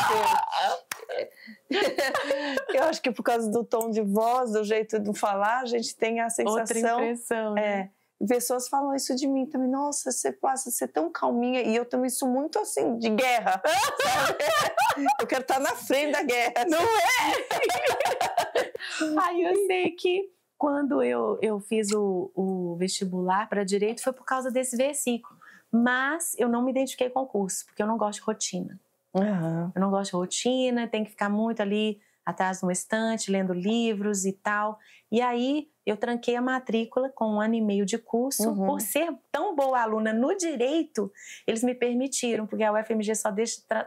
Eu, eu acho que por causa do tom de voz, do jeito de falar, a gente tem a sensação. Outra impressão, né? É, pessoas falam isso de mim também. Nossa, você passa, você ser tão calminha. E eu também sou muito assim, de guerra. eu quero estar tá na frente da guerra. Não é? Aí eu sei que quando eu, eu fiz o, o vestibular para direito foi por causa desse versículo. Mas eu não me identifiquei com o curso, porque eu não gosto de rotina. Uhum. Eu não gosto de rotina, tem que ficar muito ali atrás de uma estante, lendo livros e tal. E aí eu tranquei a matrícula com um ano e meio de curso. Uhum. Por ser tão boa aluna no direito, eles me permitiram, porque a UFMG só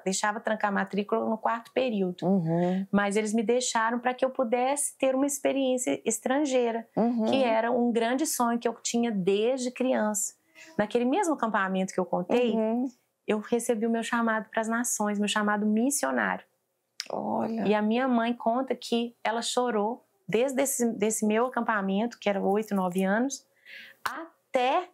deixava trancar a matrícula no quarto período. Uhum. Mas eles me deixaram para que eu pudesse ter uma experiência estrangeira, uhum. que era um grande sonho que eu tinha desde criança. Naquele mesmo acampamento que eu contei, uhum. eu recebi o meu chamado para as nações, meu chamado missionário. Olha. E a minha mãe conta que ela chorou desde esse desse meu acampamento, que era 8, 9 anos, até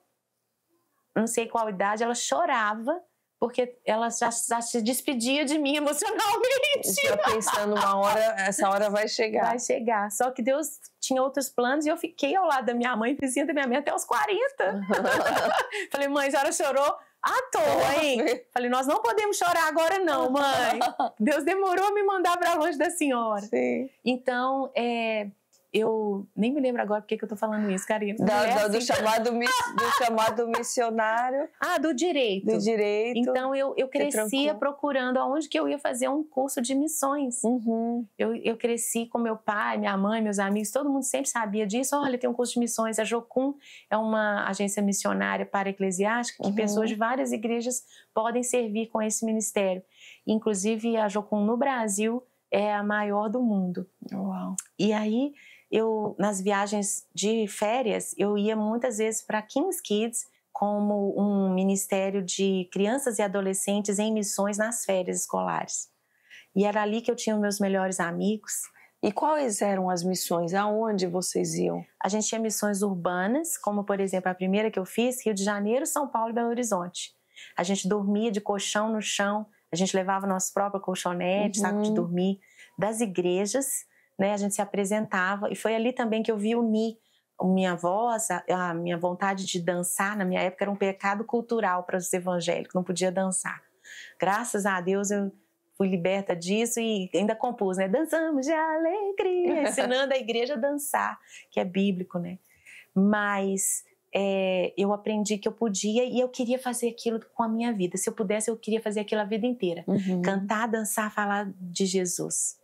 não sei qual idade, ela chorava porque ela já, já, se despedia de mim emocionalmente. Já pensando, uma hora, essa hora vai chegar. Vai chegar. Só que Deus tinha outros planos e eu fiquei ao lado da minha mãe, vizinha da minha mãe, até os 40. Falei, mãe, a senhora chorou? à toa, hein? Falei, nós não podemos chorar agora, não, mãe. Deus demorou a me mandar para longe da senhora. Sim. Então, é, eu nem me lembro agora porque que eu tô falando isso, Karina. Da, é assim. do, chamado, do chamado missionário. Ah, do direito. Do direito. Então eu, eu crescia procurando aonde que eu ia fazer um curso de missões. Uhum. Eu, eu cresci com meu pai, minha mãe, meus amigos, todo mundo sempre sabia disso. Olha, tem um curso de missões. A Jocum é uma agência missionária para eclesiástica que uhum. pessoas de várias igrejas podem servir com esse ministério. Inclusive a Jocum no Brasil é a maior do mundo. Uau. E aí eu nas viagens de férias, eu ia muitas vezes para King's Kids, como um ministério de crianças e adolescentes em missões nas férias escolares. E era ali que eu tinha meus melhores amigos. E quais eram as missões? Aonde vocês iam? A gente tinha missões urbanas, como por exemplo a primeira que eu fiz, Rio de Janeiro, São Paulo e Belo Horizonte. A gente dormia de colchão no chão, a gente levava nosso próprio colchonete, uhum. saco de dormir, das igrejas né? A gente se apresentava e foi ali também que eu vi unir minha voz, a, a minha vontade de dançar. Na minha época era um pecado cultural para os evangélicos, não podia dançar. Graças a Deus eu fui liberta disso e ainda compus, né? Dançamos de alegria, ensinando a igreja a dançar, que é bíblico, né? Mas é, eu aprendi que eu podia e eu queria fazer aquilo com a minha vida. Se eu pudesse, eu queria fazer aquilo a vida inteira. Uhum. Cantar, dançar, falar de Jesus.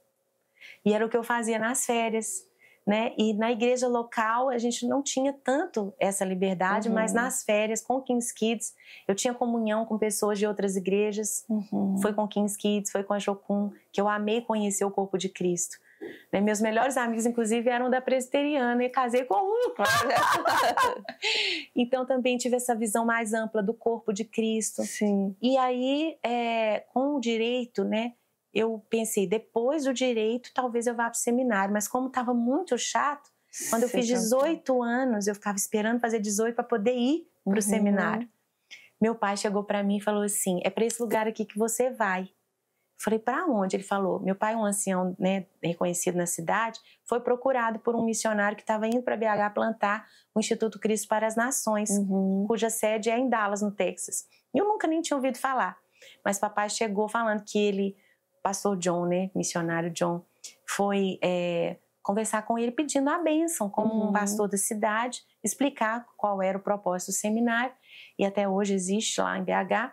E era o que eu fazia nas férias. Né? E na igreja local a gente não tinha tanto essa liberdade, uhum. mas nas férias com Kings Kids eu tinha comunhão com pessoas de outras igrejas. Uhum. Foi com Kings Kids, foi com a Jocum que eu amei conhecer o corpo de Cristo. Né? Meus melhores amigos, inclusive, eram da presbiteriana e casei com um. então também tive essa visão mais ampla do corpo de Cristo. Sim. E aí, é, com o direito, né? eu pensei, depois do direito, talvez eu vá para o seminário, mas como estava muito chato, quando eu fiz 18 anos, eu ficava esperando fazer 18 para poder ir para o uhum. seminário. Meu pai chegou para mim e falou assim: é para esse lugar aqui que você vai. falei, para onde? Ele falou: meu pai, é um ancião né, reconhecido na cidade, foi procurado por um missionário que estava indo para BH plantar o Instituto Cristo para as Nações, uhum. cuja sede é em Dallas, no Texas. Eu nunca nem tinha ouvido falar. Mas papai chegou falando que ele pastor John, né, missionário John, foi é, conversar com ele pedindo a bênção como uhum. um pastor da cidade, explicar qual era o propósito do seminário, e até hoje existe lá em BH.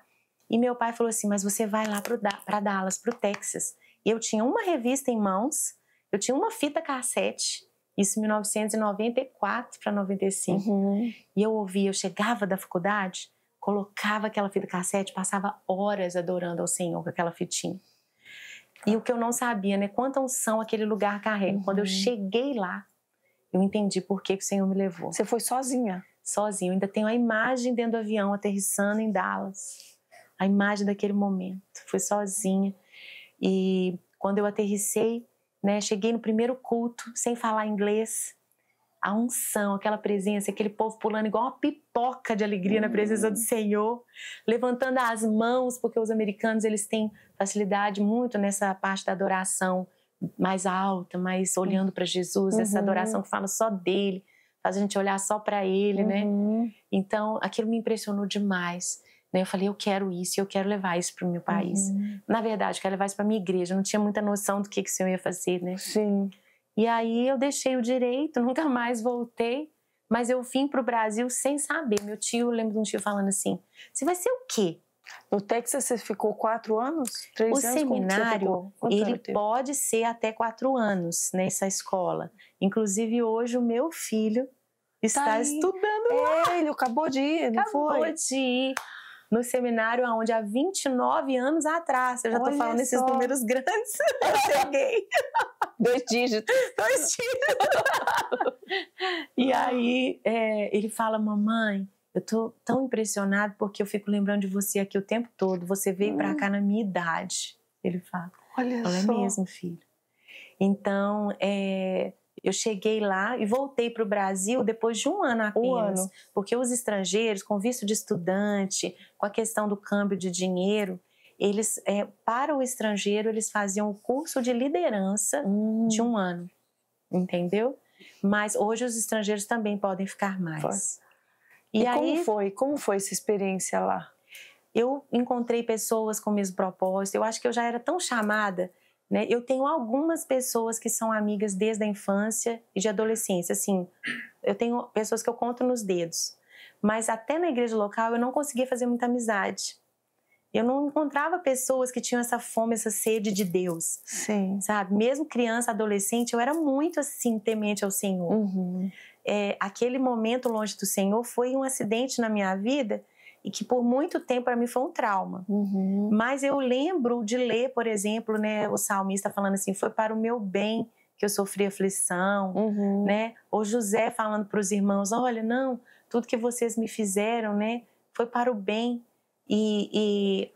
E meu pai falou assim: Mas você vai lá para Dallas, para o Texas. E eu tinha uma revista em mãos, eu tinha uma fita cassete, isso em 1994 para 95. Uhum. E eu ouvia, eu chegava da faculdade, colocava aquela fita cassete, passava horas adorando ao Senhor com aquela fitinha. E o que eu não sabia, né? Quanta unção aquele lugar carrega. Uhum. Quando eu uhum. cheguei lá, eu entendi por que, que o Senhor me levou. Você foi sozinha? Sozinha. Eu ainda tenho a imagem dentro do avião, aterrissando em Dallas. A imagem daquele momento. Fui sozinha. E quando eu aterrissei, né? Cheguei no primeiro culto, sem falar inglês a unção, aquela presença, aquele povo pulando igual uma pipoca de alegria uhum. na presença do uhum. Senhor, levantando as mãos, porque os americanos eles têm facilidade muito nessa parte da adoração mais alta, mais olhando para Jesus, uhum. essa adoração que fala só dele, faz a gente olhar só para ele, né? uhum. né? Então, aquilo me impressionou demais. Né? Eu falei, eu quero isso, eu quero levar isso para o meu país. Uhum. Na verdade, eu quero levar isso para minha igreja. Eu não tinha muita noção do que, que o Senhor ia fazer, né? Sim. E aí eu deixei o direito, nunca mais voltei, mas eu vim para o Brasil sem saber. Meu tio, eu lembro de um tio falando assim: você vai ser o quê? No Texas você ficou quatro anos? Três o anos? O seminário, ele pode ser até quatro anos nessa escola. Inclusive hoje o meu filho tá está tá estudando lá. É, ele acabou de ir, não acabou foi? Acabou de ir no seminário onde há 29 anos atrás. Eu já estou falando só. esses números grandes. Eu cheguei. Dois dígitos. Dois dígitos. e aí é, ele fala, mamãe, eu tô tão impressionado porque eu fico lembrando de você aqui o tempo todo. Você veio hum. para cá na minha idade. Ele fala. Olha Ela é só. é mesmo, filho. Então, é, eu cheguei lá e voltei para o Brasil depois de um ano apenas, um ano. porque os estrangeiros, com visto de estudante, com a questão do câmbio de dinheiro, eles é, para o estrangeiro eles faziam o um curso de liderança hum. de um ano, entendeu? Mas hoje os estrangeiros também podem ficar mais. Foi. E, e aí, como foi? Como foi essa experiência lá? Eu encontrei pessoas com o mesmo propósito. Eu acho que eu já era tão chamada né? Eu tenho algumas pessoas que são amigas desde a infância e de adolescência, assim, eu tenho pessoas que eu conto nos dedos, mas até na igreja local eu não conseguia fazer muita amizade. Eu não encontrava pessoas que tinham essa fome, essa sede de Deus. Sim. Sabe? Mesmo criança, adolescente, eu era muito assim, temente ao Senhor. Uhum. É, aquele momento longe do Senhor foi um acidente na minha vida e que por muito tempo para mim foi um trauma. Uhum. Mas eu lembro de ler, por exemplo, né, o salmista falando assim: foi para o meu bem que eu sofri aflição, uhum. né? Ou José falando para os irmãos: olha, não, tudo que vocês me fizeram, né, foi para o bem. E, e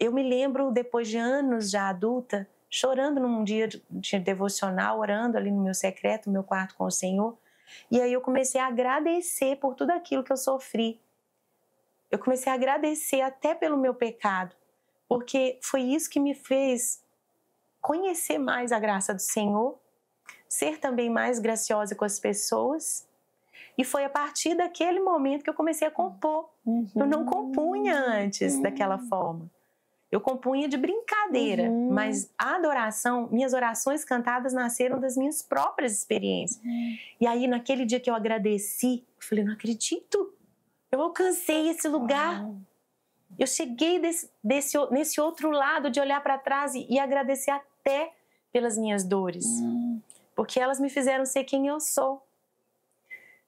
eu me lembro depois de anos já adulta chorando num dia de, de devocional, orando ali no meu secreto, no meu quarto com o Senhor. E aí eu comecei a agradecer por tudo aquilo que eu sofri eu comecei a agradecer até pelo meu pecado, porque foi isso que me fez conhecer mais a graça do Senhor, ser também mais graciosa com as pessoas. E foi a partir daquele momento que eu comecei a compor. Uhum. Eu não compunha antes uhum. daquela forma. Eu compunha de brincadeira, uhum. mas a adoração, minhas orações cantadas nasceram das minhas próprias experiências. Uhum. E aí, naquele dia que eu agradeci, eu falei: não acredito eu alcancei esse lugar. Uau. Eu cheguei desse, desse, nesse outro lado de olhar para trás e, e, agradecer até pelas minhas dores, hum. porque elas me fizeram ser quem eu sou,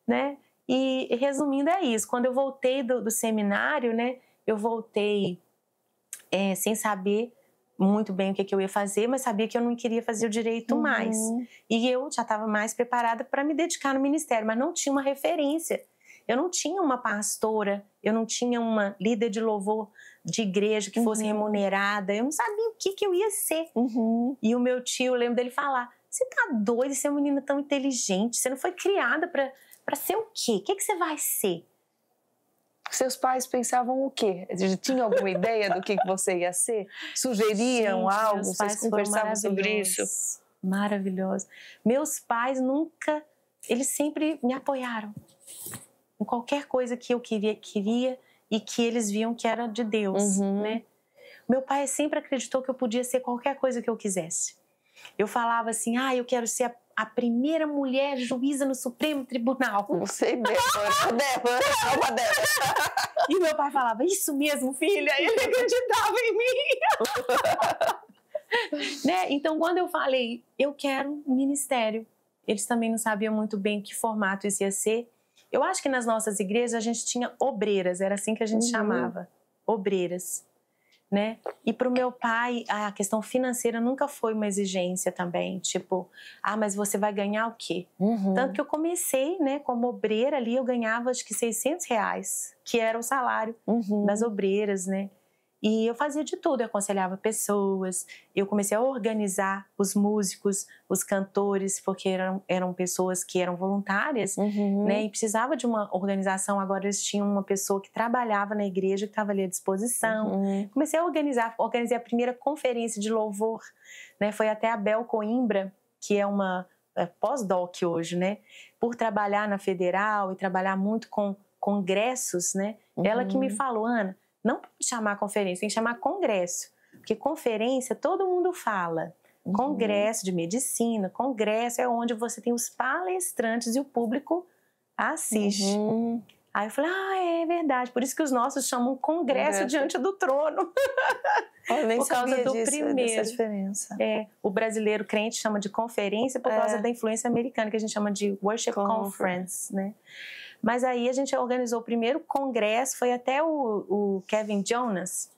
né? E resumindo é isso. Quando eu voltei do, do seminário, né? Eu voltei é, sem saber muito bem o que, que, eu ia fazer, mas sabia que eu não queria fazer o direito uhum. mais. E eu já estava mais preparada para me dedicar no ministério, mas não tinha uma referência eu não tinha uma pastora, eu não tinha uma líder de louvor de igreja que fosse uhum. remunerada, eu não sabia o que, que eu ia ser. Uhum. E o meu tio, eu lembro dele falar: Você tá doido, você é uma menina tão inteligente, você não foi criada para ser o quê? O que, que você vai ser? Seus pais pensavam o quê? Tinham alguma ideia do que, que você ia ser? Sugeriam Gente, algo? Vocês conversavam sobre isso? Maravilhoso. Meus pais nunca, eles sempre me apoiaram em qualquer coisa que eu queria, queria e que eles viam que era de Deus, uhum. né? Meu pai sempre acreditou que eu podia ser qualquer coisa que eu quisesse. Eu falava assim, ah, eu quero ser a, a primeira mulher juíza no Supremo Tribunal. Não sei, Débora, Débora, calma, E meu pai falava, isso mesmo, filha, ele acreditava em mim. né? Então, quando eu falei, eu quero um ministério, eles também não sabiam muito bem que formato isso ia ser, eu acho que nas nossas igrejas a gente tinha obreiras, era assim que a gente uhum. chamava, obreiras, né? E para o meu pai a questão financeira nunca foi uma exigência também, tipo, ah, mas você vai ganhar o quê? Uhum. Tanto que eu comecei, né, como obreira ali, eu ganhava acho que 600 reais, que era o salário uhum. das obreiras, né? E eu fazia de tudo, eu aconselhava pessoas, eu comecei a organizar os músicos, os cantores, porque eram, eram pessoas que eram voluntárias, uhum. né? E precisava de uma organização. Agora eles tinham uma pessoa que trabalhava na igreja, que estava ali à disposição. Uhum. Comecei a organizar, organizei a primeira conferência de louvor, né? Foi até a Bel Coimbra, que é uma é pós-doc hoje, né? Por trabalhar na federal e trabalhar muito com congressos, né? Uhum. Ela que me uhum. falou, Ana, não pode chamar conferência, tem que chamar congresso. Porque conferência todo mundo fala. Uhum. Congresso uhum. de medicina, congresso é onde você tem os palestrantes e o público assiste. Uhum. Aí eu falei, ah, é verdade. Por isso que os nossos chamam Congresso Congresso. diante do trono. Eu nem por causa do disso, primeiro. Dessa diferença. É, o brasileiro crente chama de conferência por é. causa da influência americana, que a gente chama de Worship Conference, Conference né? Mas aí a gente organizou o primeiro congresso, foi até o, o Kevin Jonas,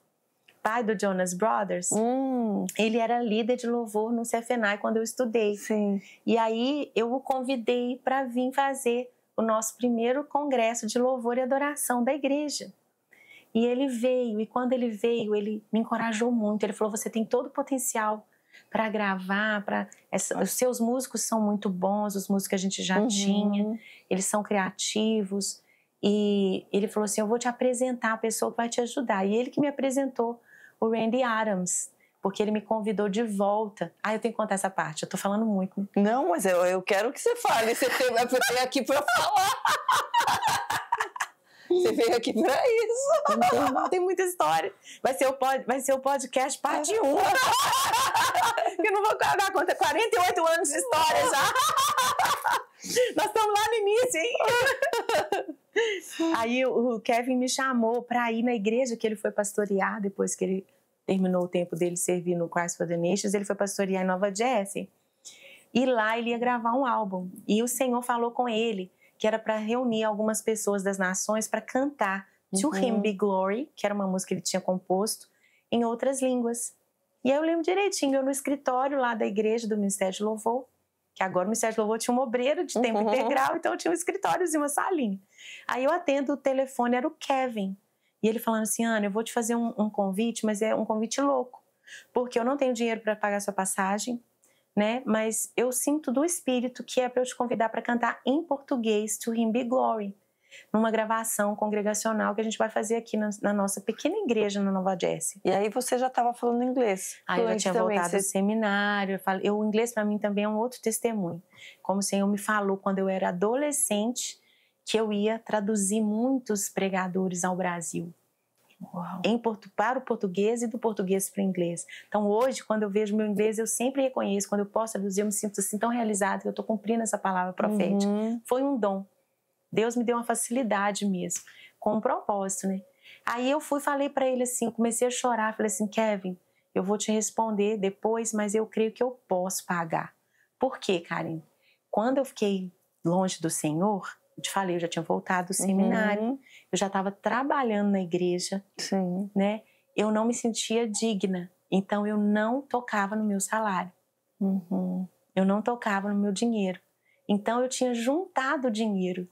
pai do Jonas Brothers, hum. ele era líder de louvor no CFNAI quando eu estudei. Sim. E aí eu o convidei para vir fazer o nosso primeiro congresso de louvor e adoração da igreja. E ele veio, e quando ele veio, ele me encorajou muito. Ele falou: Você tem todo o potencial para gravar, para os seus músicos são muito bons, os músicos que a gente já uhum. tinha, eles são criativos e ele falou assim, eu vou te apresentar a pessoa que vai te ajudar. E ele que me apresentou o Randy Adams, porque ele me convidou de volta. Ah, eu tenho que contar essa parte, eu tô falando muito. Né? Não, mas eu, eu quero que você fale, você veio aqui para falar. Você veio aqui para isso. Não tem, não tem, muita história. Vai ser o, pod, vai ser o podcast parte 1. É. Eu não vou dar conta. 48 anos de história já. Nós estamos lá no início, hein? Aí o Kevin me chamou para ir na igreja que ele foi pastorear depois que ele terminou o tempo dele servir no Christ for the Nations, ele foi pastorear em Nova Jersey. E lá ele ia gravar um álbum. E o Senhor falou com ele que era para reunir algumas pessoas das nações para cantar uhum. To Him uhum. Be Glory, que era uma música que ele tinha composto, em outras línguas. E aí eu lembro direitinho, eu no escritório lá da igreja do Ministério de Louvor, que agora o Ministério de Louvor tinha um obreiro de tempo uhum. integral, então tinha um escritório e uma salinha. Aí eu atendo o telefone, era o Kevin. E ele falando assim, Ana, eu vou te fazer um, um convite, mas é um convite louco, porque eu não tenho dinheiro para pagar sua passagem, né? Mas eu sinto do espírito que é para eu te convidar para cantar em português To Him Be Glory numa gravação congregacional que a gente vai fazer aqui na, na nossa pequena igreja na Nova Jersey. E aí você já estava falando inglês. Aí ah, eu já tinha também, voltado você... do seminário. Eu, o inglês para mim também é um outro testemunho. Como o Senhor me falou quando eu era adolescente que eu ia traduzir muitos pregadores ao Brasil. Uau. Em portu, para o português e do português para o inglês. Então, hoje, quando eu vejo meu inglês, eu sempre reconheço. Quando eu posso traduzir, eu me sinto assim tão realizada que eu estou cumprindo essa palavra profética. Uhum. Foi um dom. Deus me deu uma facilidade mesmo, com um propósito, né? Aí eu fui, falei para ele assim, comecei a chorar, falei assim, Kevin, eu vou te responder depois, mas eu creio que eu posso pagar. Por quê, Karen? Quando eu fiquei longe do Senhor, eu te falei, eu já tinha voltado do uhum. seminário, uhum. eu já estava trabalhando na igreja, Sim. né? Eu não me sentia digna, então eu não tocava no meu salário, uhum. eu não tocava no meu dinheiro. Então eu tinha juntado dinheiro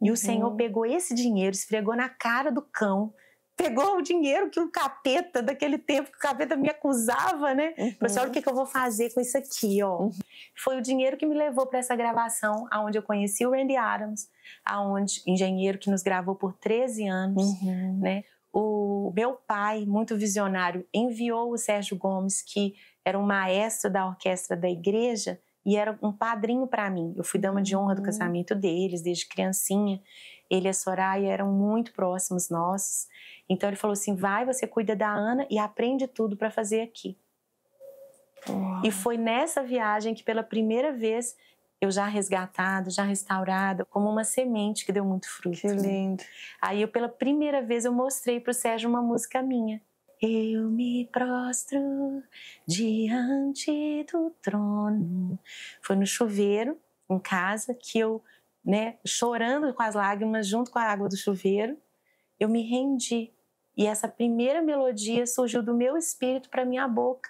e uhum. o Senhor uhum. pegou esse dinheiro, esfregou na cara do cão, pegou o dinheiro que o capeta daquele tempo que o capeta me acusava, né? Assim, uhum. Professor, olha o que, que, eu vou fazer com isso aqui, ó? Uhum. Foi o dinheiro que me levou para essa gravação, aonde eu conheci o Randy Adams, aonde engenheiro que nos gravou por 13 anos, uhum. né? O meu pai, muito visionário, enviou o Sérgio Gomes, que era um maestro da orquestra da igreja, e era um padrinho para mim. Eu fui dama de honra do uhum. casamento deles desde criancinha. Ele e a Soraya eram muito próximos nossos. Então ele falou assim: "Vai, você cuida da Ana e aprende tudo para fazer aqui". Uau. E foi nessa viagem que pela primeira vez eu já resgatado, já restaurado como uma semente que deu muito fruto. Que né? lindo. Aí eu pela primeira vez eu mostrei para o Sérgio uma música minha. Eu me prostro diante do trono. Foi no chuveiro, em casa, que eu, né, chorando com as lágrimas, junto com a água do chuveiro, eu me rendi. E essa primeira melodia surgiu do meu espírito para minha boca.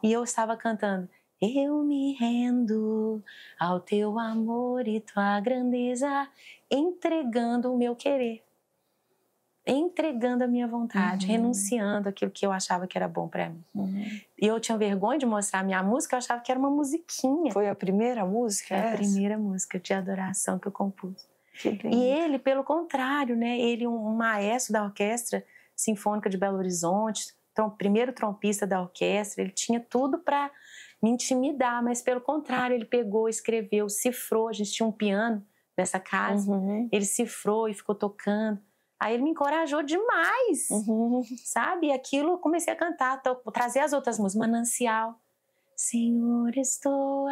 E eu estava cantando. Eu me rendo ao teu amor e tua grandeza, entregando o meu querer entregando a minha vontade, uhum. renunciando aquilo que eu achava que era bom para mim. Uhum. E eu tinha vergonha de mostrar a minha música, eu achava que era uma musiquinha. Foi a primeira música? É a primeira música de adoração que eu compus. Que e ele, pelo contrário, né? Ele, um maestro da orquestra sinfônica de Belo Horizonte, trom primeiro trompista da orquestra, ele tinha tudo para me intimidar, mas pelo contrário, ele pegou, escreveu, cifrou. A gente tinha um piano nessa casa, uhum. ele cifrou e ficou tocando. Aí ele me encorajou demais, uhum. sabe? E aquilo eu comecei a cantar, trazer as outras músicas, Manancial. Senhor, estou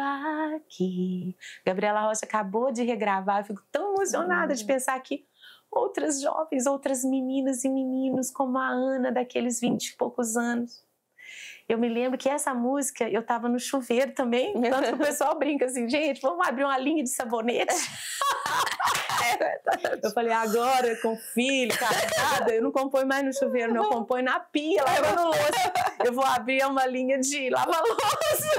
aqui. Gabriela Rocha acabou de regravar, eu fico tão emocionada uhum. de pensar que outras jovens, outras meninas e meninos, como a Ana, daqueles vinte e poucos anos. Eu me lembro que essa música, eu estava no chuveiro também, tanto que o pessoal brinca assim, gente, vamos abrir uma linha de sabonete. Eu falei, agora com filho, casada, eu não componho mais no chuveiro, não. Eu componho na pia, lavando louça. Eu vou abrir é uma linha de lava-louça.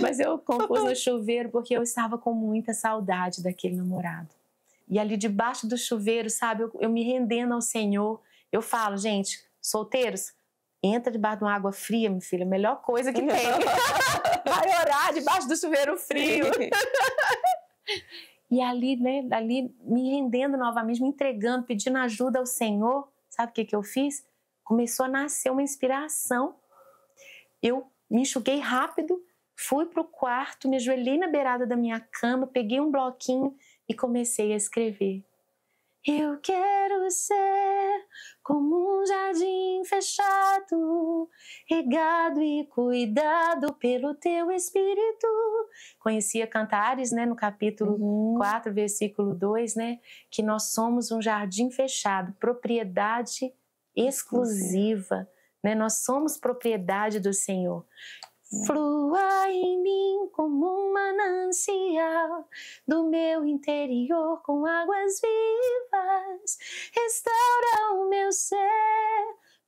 Mas eu compus no chuveiro porque eu estava com muita saudade daquele namorado. E ali debaixo do chuveiro, sabe, eu, eu me rendendo ao Senhor, eu falo, gente, solteiros, Entra debaixo de uma água fria, minha filha, melhor coisa que tem. Vai orar debaixo do chuveiro frio. e ali, né, ali me rendendo novamente, me entregando, pedindo ajuda ao Senhor, sabe o que, que eu fiz? Começou a nascer uma inspiração. Eu me enxuguei rápido, fui para o quarto, me ajoelhei na beirada da minha cama, peguei um bloquinho e comecei a escrever. Eu quero ser como um jardim fechado, regado e cuidado pelo teu espírito. Conhecia Cantares, né, no capítulo uhum. 4, versículo 2, né, que nós somos um jardim fechado, propriedade exclusiva, né? Nós somos propriedade do Senhor. Flua em mim como um manancial do meu interior com águas vivas. Restaura o meu ser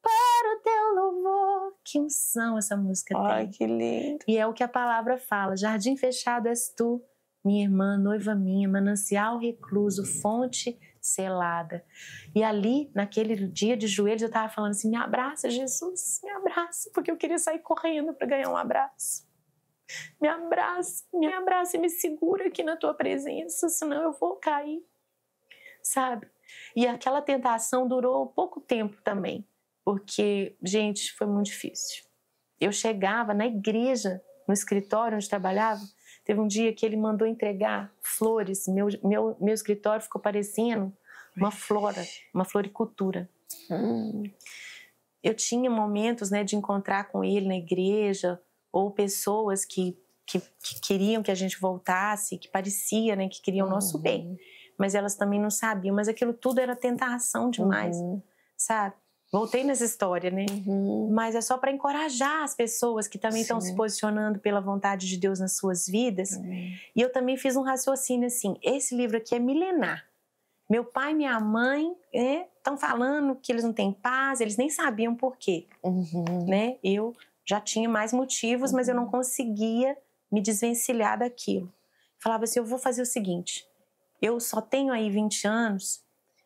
para o teu louvor. Que unção essa música Ai, tem. Ai, que lindo. E é o que a palavra fala: Jardim fechado és tu, minha irmã, noiva minha, manancial recluso, fonte selada. E ali, naquele dia de joelhos, eu estava falando assim: me abraça, Jesus, me abraça, porque eu queria sair correndo para ganhar um abraço. Me abraça, me abraça e me segura aqui na tua presença, senão eu vou cair, sabe? E aquela tentação durou pouco tempo também, porque, gente, foi muito difícil. Eu chegava na igreja, no escritório onde trabalhava, Teve um dia que ele mandou entregar flores, meu, meu, meu escritório ficou parecendo uma flora, uma floricultura. Hum. Eu tinha momentos né, de encontrar com ele na igreja, ou pessoas que, que, que queriam que a gente voltasse, que parecia né, que queriam o nosso uhum. bem, mas elas também não sabiam. Mas aquilo tudo era tentação demais, uhum. sabe? Voltei nessa história, né? Uhum. Mas é só para encorajar as pessoas que também estão se posicionando pela vontade de Deus nas suas vidas. Uhum. E eu também fiz um raciocínio assim: esse livro aqui é milenar. Meu pai e minha mãe estão né, falando que eles não têm paz, eles nem sabiam por quê. Uhum. Né? Eu já tinha mais motivos, mas eu não uhum. conseguia me desvencilhar daquilo. Falava assim: eu vou fazer o seguinte, eu só tenho aí 20 anos,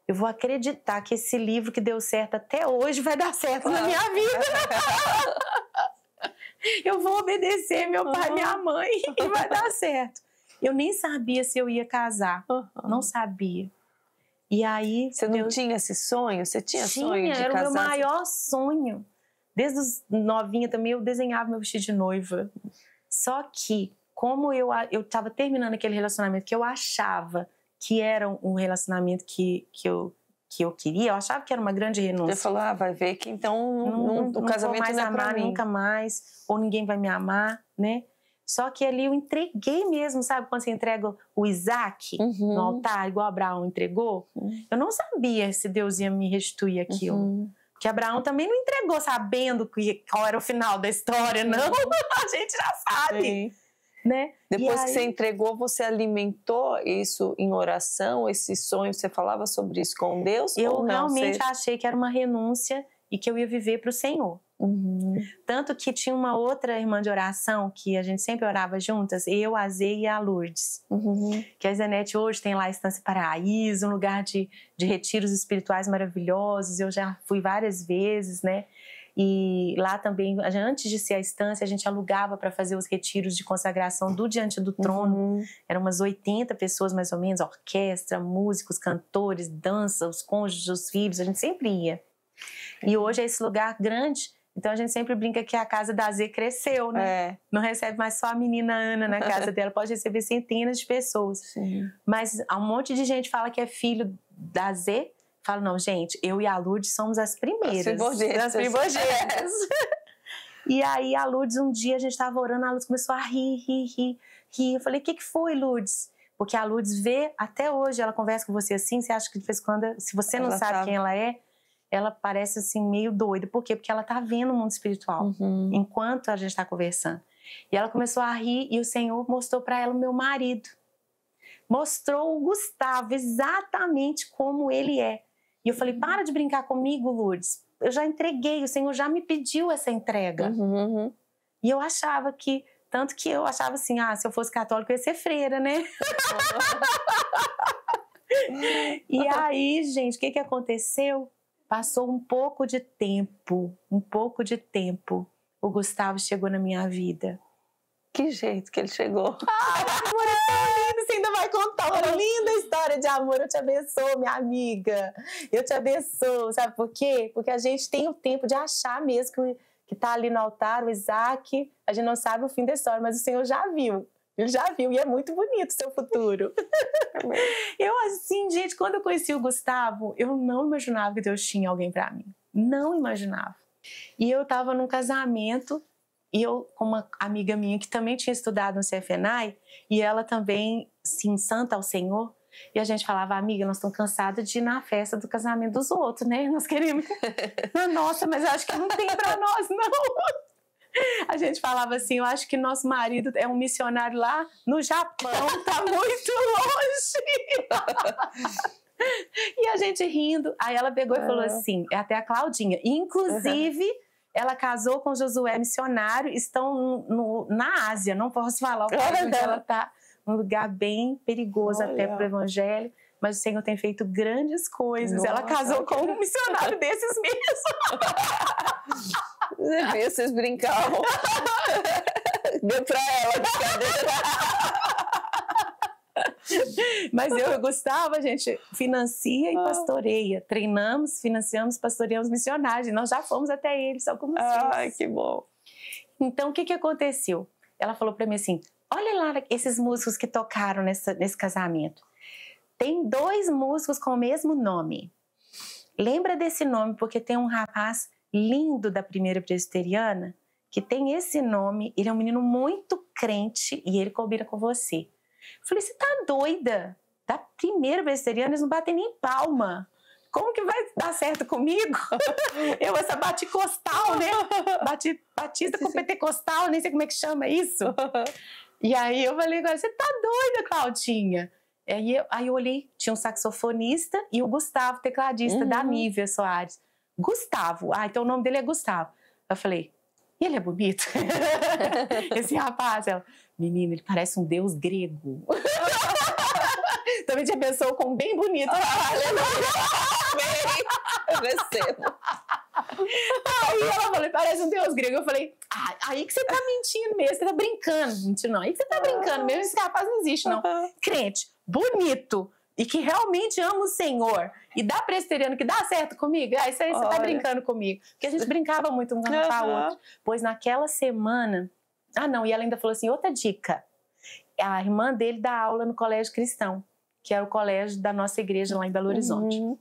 eu vou acreditar que esse livro que deu certo até hoje vai dar certo na minha ah. vida. eu vou obedecer meu pai, uhum. minha mãe e vai dar certo. Eu nem sabia se eu ia casar, uhum. não sabia. E aí você não Deus... tinha esse sonho, você tinha, tinha sonho de casar? Era o meu maior sonho. Desde os novinha também eu desenhava meu vestido de noiva. Só que como eu eu estava terminando aquele relacionamento que eu achava que era um relacionamento que, que eu que eu queria, eu achava que era uma grande renúncia. Você falou, ah, vai ver que então não, não, não, o casamento mais não é amar mim. nunca mais, ou ninguém vai me amar, né? Só que ali eu entreguei mesmo, sabe? Quando você entrega o Isaac uhum. no altar, igual Abraão entregou, uhum. eu não sabia se Deus ia me restituir aquilo. Uhum. Porque Abraão também não entregou sabendo que, qual era o final da história, não. Uhum. A gente já sabe. Sim né? Depois que você entregou, você alimentou isso em oração, esse sonho, você falava sobre isso com Deus? Eu realmente você... achei que era uma renúncia e que eu ia viver para o Senhor. Uhum. Tanto que tinha uma outra irmã de oração que a gente sempre orava juntas, eu, a Zê e a Lourdes. Uhum. Que a Zenete hoje tem lá a Estância Paraíso, um lugar de, de retiros espirituais maravilhosos. Eu já fui várias vezes, né? E lá também, antes de ser a estância, a gente alugava para fazer os retiros de consagração do Diante do Trono. Uhum. Eram umas 80 pessoas, mais ou menos, orquestra, músicos, cantores, dança, os cônjuges, os filhos, a gente sempre ia. E uhum. hoje é esse lugar grande então a gente sempre brinca que a casa da Z cresceu, né? É. Não recebe mais só a menina Ana na casa dela, pode receber centenas de pessoas. Sim. Mas um monte de gente fala que é filho da Z, falo, não, gente, eu e a Lourdes somos as primeiras. As primogênitas. É. e aí a Lourdes, um dia a gente estava orando, a Lourdes começou a rir, rir, rir, rir. Eu falei, o que, que foi, Lourdes? Porque a Lourdes vê, até hoje, ela conversa com você assim, você acha que fez quando, se você não sabe, sabe tá quem ela é, ela parece assim meio doida. Por quê? Porque ela tá vendo o mundo espiritual uhum. enquanto a gente está conversando. E ela começou a rir e o Senhor mostrou para ela o meu marido. Mostrou o Gustavo exatamente como ele é. E eu falei: para de brincar comigo, Lourdes. Eu já entreguei, o Senhor já me pediu essa entrega. Uhum, uhum. E eu achava que. Tanto que eu achava assim: ah, se eu fosse católica, eu ia ser freira, né? e aí, gente, o que, que aconteceu? Passou um pouco de tempo, um pouco de tempo, o Gustavo chegou na minha vida. Que jeito que ele chegou. Ai, ah, história de amor, eu te abençoo, minha amiga. Eu te abençoo. Sabe por quê? Porque a gente tem o tempo de achar mesmo que, que tá ali no altar, o Isaac. A gente não sabe o fim da história, mas o Senhor já viu. Ele já viu, e é muito bonito o seu futuro. eu, assim, gente, quando eu conheci o Gustavo, eu não imaginava que Deus tinha alguém para mim. Não imaginava. E eu estava num casamento e eu com uma amiga minha que também tinha estudado no CFNAI e ela também se santa ao Senhor e a gente falava, amiga, nós estamos cansados de ir na festa do casamento dos outros, né? Nós queremos. Nossa, mas eu acho que não tem para nós, não. A gente falava assim: eu acho que nosso marido é um missionário lá no Japão, tá muito longe. e a gente rindo. Aí ela pegou e falou é. assim: é até a Claudinha. Inclusive, uhum. ela casou com Josué missionário, estão no, na Ásia, não posso falar o que é onde ela tá um lugar bem perigoso Olha. até para o evangelho mas o Senhor tem feito grandes coisas. Nossa, Ela casou com um missionário desses mesmo. Vocês brincavam. Deu para ela Mas eu, eu gostava, gente, financia e ah. pastoreia. Treinamos, financiamos, pastoreamos missionários. Nós já fomos até eles, só como Ai, que bom. Então, o que, que aconteceu? Ela falou para mim assim: olha lá esses músicos que tocaram nessa, nesse casamento. Tem dois músicos com o mesmo nome. Lembra desse nome, porque tem um rapaz lindo da primeira presbiteriana que tem esse nome. Ele é um menino muito crente e ele combina com você. Eu falei, você tá doida? Da primeira presbiteriana eles não batem nem palma como que vai dar certo comigo? Eu, essa baticostal, né? batista com pentecostal, nem sei como é que chama isso. E aí eu falei, você tá doida, Claudinha? Aí eu, aí eu olhei, tinha um saxofonista e o Gustavo, tecladista uhum. da Nívia Soares. Gustavo, ah, então o nome dele é Gustavo. Eu falei, e ele é bonito? Esse rapaz, ela, menino, ele parece um deus grego. Também tinha pessoa com bem bonito. Ah, Eu recebo aí ela falou, parece um deus grego. Eu falei, ah, aí que você tá mentindo mesmo, você tá brincando. Mentira, não. Aí que você tá brincando mesmo, esse rapaz não existe, não. Crente, bonito, e que realmente ama o Senhor e dá para esse que dá certo comigo, ah, isso aí você tá brincando comigo. Porque a gente brincava muito um com o outro. Pois naquela semana. Ah, não, e ela ainda falou assim: outra dica. A irmã dele dá aula no colégio cristão, que é o colégio da nossa igreja lá em Belo Horizonte. Uhum.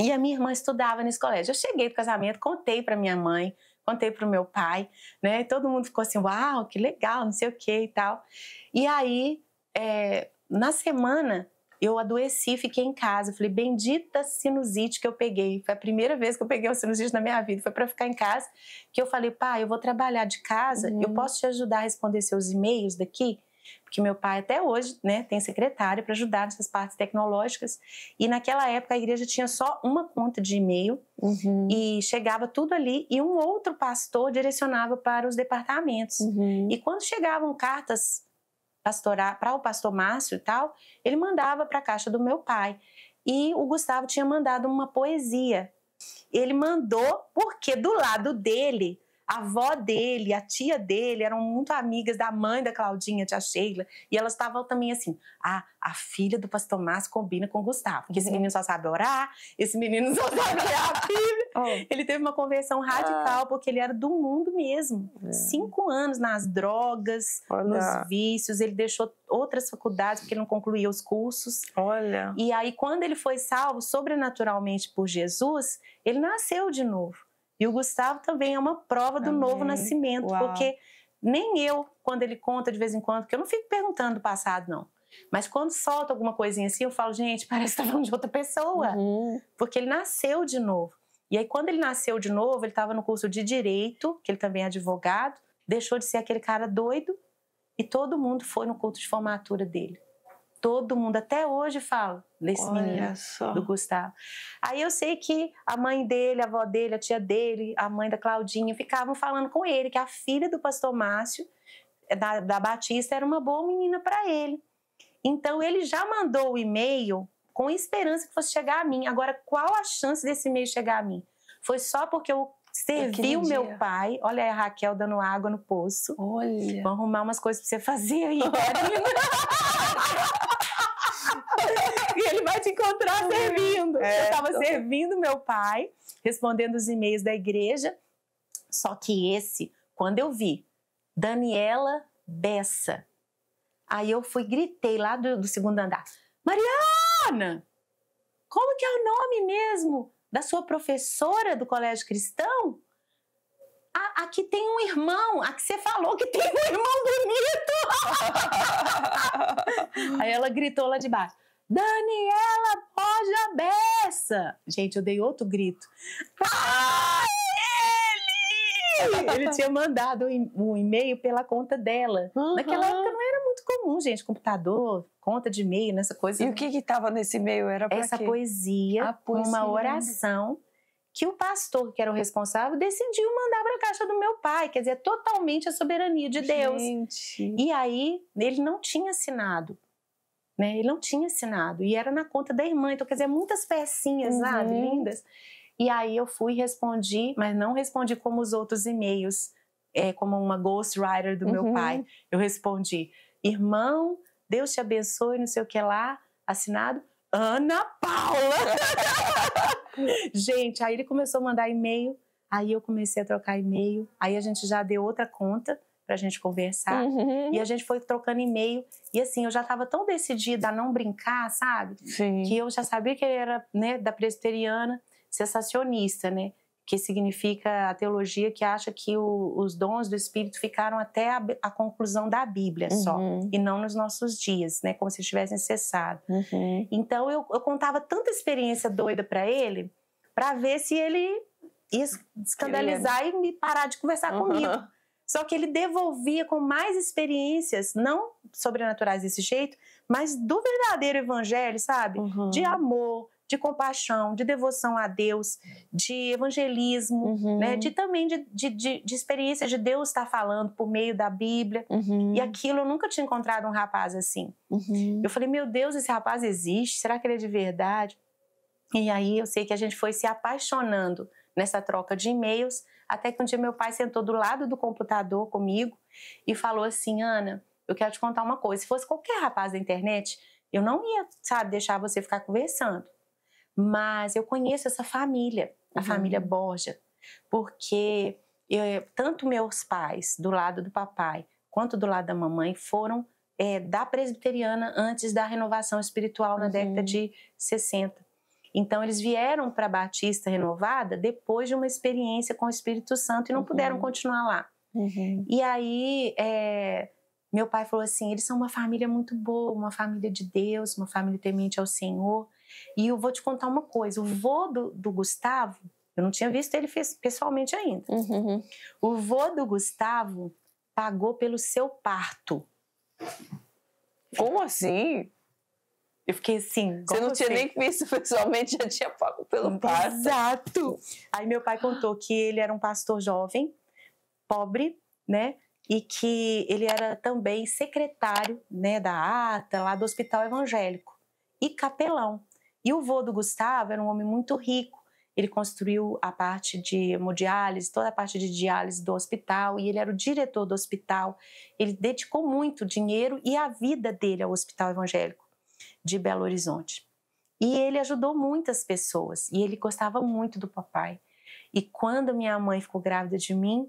E a minha irmã estudava nesse colégio. Eu cheguei do casamento, contei para minha mãe, contei para o meu pai, né? Todo mundo ficou assim, uau, que legal, não sei o que e tal. E aí, é, na semana, eu adoeci, fiquei em casa. Falei, bendita sinusite que eu peguei. Foi a primeira vez que eu peguei uma sinusite na minha vida. Foi para ficar em casa. Que eu falei, pai, eu vou trabalhar de casa, uhum. eu posso te ajudar a responder seus e-mails daqui? Porque meu pai até hoje né, tem secretário para ajudar nessas partes tecnológicas. E naquela época a igreja tinha só uma conta de e-mail uhum. e chegava tudo ali e um outro pastor direcionava para os departamentos. Uhum. E quando chegavam cartas pastorar para o pastor Márcio e tal, ele mandava para a caixa do meu pai. E o Gustavo tinha mandado uma poesia. Ele mandou porque do lado dele a avó dele, a tia dele eram muito amigas da mãe da Claudinha, tia Sheila, e elas estavam também assim: ah, a filha do pastor Márcio combina com o Gustavo, porque esse uhum. menino só sabe orar, esse menino só sabe ler a Bíblia. Oh. Ele teve uma conversão radical, ah. porque ele era do mundo mesmo. É. Cinco anos nas drogas, Olha. nos vícios, ele deixou outras faculdades porque ele não concluía os cursos. Olha. E aí, quando ele foi salvo sobrenaturalmente por Jesus, ele nasceu de novo. E o Gustavo também é uma prova do novo nascimento, Uau. porque nem eu, quando ele conta de vez em quando, que eu não fico perguntando do passado, não. Mas quando solta alguma coisinha assim, eu falo, gente, parece que tá falando de outra pessoa. Uhum. Porque ele nasceu de novo. E aí, quando ele nasceu de novo, ele estava no curso de Direito, que ele também é advogado, deixou de ser aquele cara doido e todo mundo foi no culto de formatura dele. Todo mundo até hoje fala só. do Gustavo. Aí eu sei que a mãe dele, a avó dele, a tia dele, a mãe da Claudinha ficavam falando com ele que a filha do pastor Márcio, eh, da, da Batista, era uma boa menina para ele. Então ele já mandou o e-mail com esperança que fosse chegar a mim. Agora, qual a chance desse e-mail chegar a mim? Foi só porque eu Serviu o meu pai. Olha aí a Raquel dando água no poço. Olha. Vamos arrumar umas coisas pra você fazer aí, e ele vai te encontrar servindo. É, eu estava tô... servindo meu pai, respondendo os e-mails da igreja. Só que esse, quando eu vi, Daniela Bessa. Aí eu fui, gritei lá do, do segundo andar: Mariana! Como que é o nome mesmo? da sua professora do colégio cristão, a, a que tem um irmão, a que você falou que tem um irmão bonito. Aí ela gritou lá de baixo. Daniela Borja Bessa! Gente, eu dei outro grito. ele! Ele tinha mandado um e-mail pela conta dela. Uhum. Naquela época não era muito muito comum, gente, computador, conta de e-mail, nessa coisa. E o que estava nesse e-mail? Era Essa quê? poesia, poesia, uma oração que o pastor, que era o responsável, decidiu mandar para a caixa do meu pai, quer dizer, totalmente a soberania de Deus. Gente. E aí, ele não tinha assinado. Né? Ele não tinha assinado. E era na conta da irmã. Então, quer dizer, muitas pecinhas, uhum. sabe? Lindas. E aí eu fui e respondi, mas não respondi como os outros e-mails, é, como uma ghostwriter do uhum. meu pai. Eu respondi: irmão, Deus te abençoe, não sei o que lá, assinado Ana Paula. gente, aí ele começou a mandar e-mail, aí eu comecei a trocar e-mail, aí a gente já deu outra conta pra gente conversar, uhum. e a gente foi trocando e-mail, e assim, eu já tava tão decidida a não brincar, sabe? Sim. Que eu já sabia que ele era, né, da presbiteriana, sensacionista, né? que significa a teologia que acha que o, os dons do Espírito ficaram até a, a conclusão da Bíblia uhum. só, e não nos nossos dias, né? Como se tivessem cessado. Uhum. Então eu, eu contava tanta experiência doida para ele, para ver se ele ia escandalizar e me parar de conversar uhum. comigo. Só que ele devolvia com mais experiências, não sobrenaturais desse jeito, mas do verdadeiro evangelho, sabe? Uhum. De amor, de compaixão, de devoção a Deus, de evangelismo, uhum. né? de também de, de, de, de, experiência de Deus estar falando por meio da Bíblia. Uhum. E aquilo, eu nunca tinha encontrado um rapaz assim. Uhum. Eu falei, meu Deus, esse rapaz existe? Será que ele é de verdade? E aí eu sei que a gente foi se apaixonando nessa troca de e-mails, até que um dia meu pai sentou do lado do computador comigo e falou assim, Ana, eu quero te contar uma coisa. Se fosse qualquer rapaz da internet, eu não ia, sabe, deixar você ficar conversando. Mas eu conheço essa família, a uhum. família Borja, porque eu, tanto meus pais, do lado do papai, quanto do lado da mamãe, foram é, da presbiteriana antes da renovação espiritual na uhum. década de 60. Então, eles vieram para a Batista renovada depois de uma experiência com o Espírito Santo e não uhum. puderam continuar lá. Uhum. E aí, é, meu pai falou assim: eles são uma família muito boa, uma família de Deus, uma família temente ao Senhor. E eu vou te contar uma coisa: o vô do, do Gustavo, eu não tinha visto ele pessoalmente ainda. Uhum, uhum. O vô do Gustavo pagou pelo seu parto. Como assim? Eu fiquei assim. Você não tinha nem visto pessoalmente, já tinha pago pelo parto. Exato. Aí meu pai contou que ele era um pastor jovem, pobre, né? E que ele era também secretário, né, da ata lá do Hospital Evangélico e capelão. E o vô do Gustavo era um homem muito rico. Ele construiu a parte de hemodiálise, toda a parte de diálise do hospital, e ele era o diretor do hospital. Ele dedicou muito dinheiro e a vida dele ao Hospital Evangélico de Belo Horizonte. E ele ajudou muitas pessoas, e ele gostava muito do papai. E quando minha mãe ficou grávida de mim,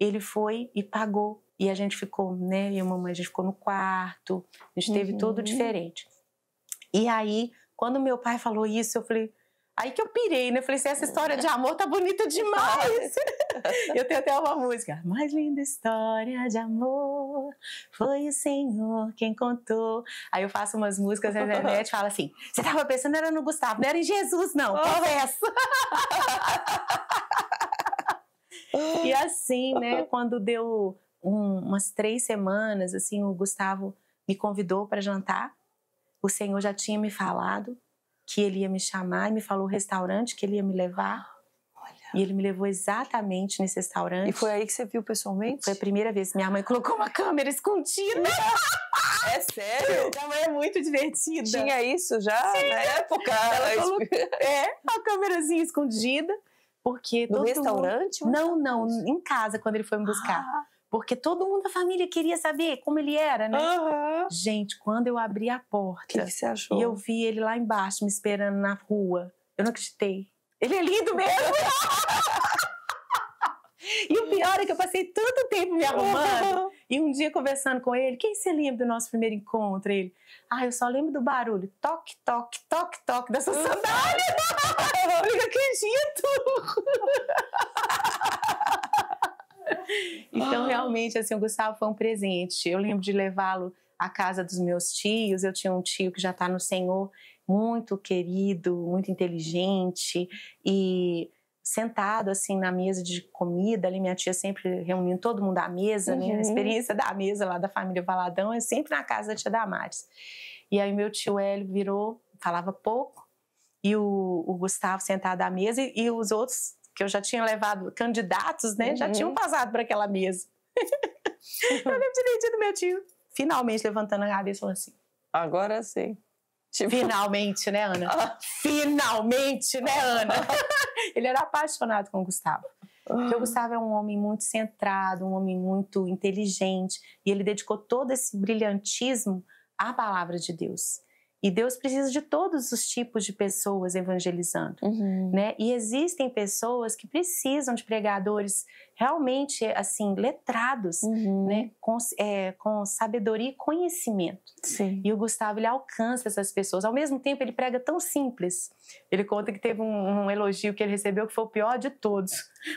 ele foi e pagou. E a gente ficou, né? E a mamãe, a gente ficou no quarto, a gente uhum. teve tudo uhum. diferente. E aí, quando meu pai falou isso, eu falei. Aí que eu pirei, né? Eu falei assim: essa história de amor tá bonita demais. eu tenho até uma música. A mais linda história de amor foi o Senhor quem contou. Aí eu faço umas músicas na internet e falo assim: você tava pensando era no Gustavo, não era em Jesus, não. é essa? e assim, né? Quando deu um, umas três semanas, assim, o Gustavo me convidou para jantar. O Senhor já tinha me falado que ele ia me chamar e me falou o restaurante que ele ia me levar. E ele me levou exatamente nesse restaurante. E foi aí que você viu pessoalmente? Foi a primeira vez. Minha mãe colocou uma câmera escondida. É sério? Minha mãe é muito divertida. Tinha isso já Sim. na época? Ela colocou, é, uma câmerazinha escondida. Porque no restaurante? Mundo... Não, não, em casa, quando ele foi me buscar. Ah. Porque todo mundo da família queria saber como ele era, né? Uhum. Gente, quando eu abri a porta. O que, você achou? E eu vi ele lá embaixo me esperando na rua. Eu não acreditei. Ele é lindo mesmo! e o pior é que eu passei tanto tempo me arrumando. E um dia conversando com ele, quem se lembra do nosso primeiro encontro? Ele, ah, eu só lembro do barulho, toque, toque, toque, toque dessa sandália. eu não acredito. então, ah. realmente, assim, o Gustavo foi um presente. Eu lembro de levá-lo à casa dos meus tios. Eu tinha um tio que já está no Senhor, muito querido, muito inteligente e sentado assim na mesa de comida, ali minha tia sempre reunindo todo mundo à mesa, uhum. né? A uhum. experiência da mesa lá da família Valadão é sempre na casa da tia Damares. E aí meu tio Hélio virou, falava pouco, e o, o Gustavo sentado à mesa e, e os outros que eu já tinha levado candidatos, né? Uhum. Já tinham uhum. passado para aquela mesa. eu lembro direitinho do meu tio, finalmente levantando a cabeça e falando assim: Agora sim. Tipo... Finalmente, né, Ana? Ah. Finalmente, né, Ana? Ele era apaixonado com o Gustavo. Porque o ah. Gustavo é um homem muito centrado, um homem muito inteligente, e ele dedicou todo esse brilhantismo à palavra de Deus. E Deus precisa de todos os tipos de pessoas evangelizando, uhum. né? E existem pessoas que precisam de pregadores realmente, assim, letrados, uhum. né? Com, é, com, sabedoria e conhecimento. Sim. E o Gustavo, ele alcança essas pessoas. Ao mesmo tempo, ele prega tão simples. Ele conta que teve um, um elogio que ele recebeu que foi o pior de todos.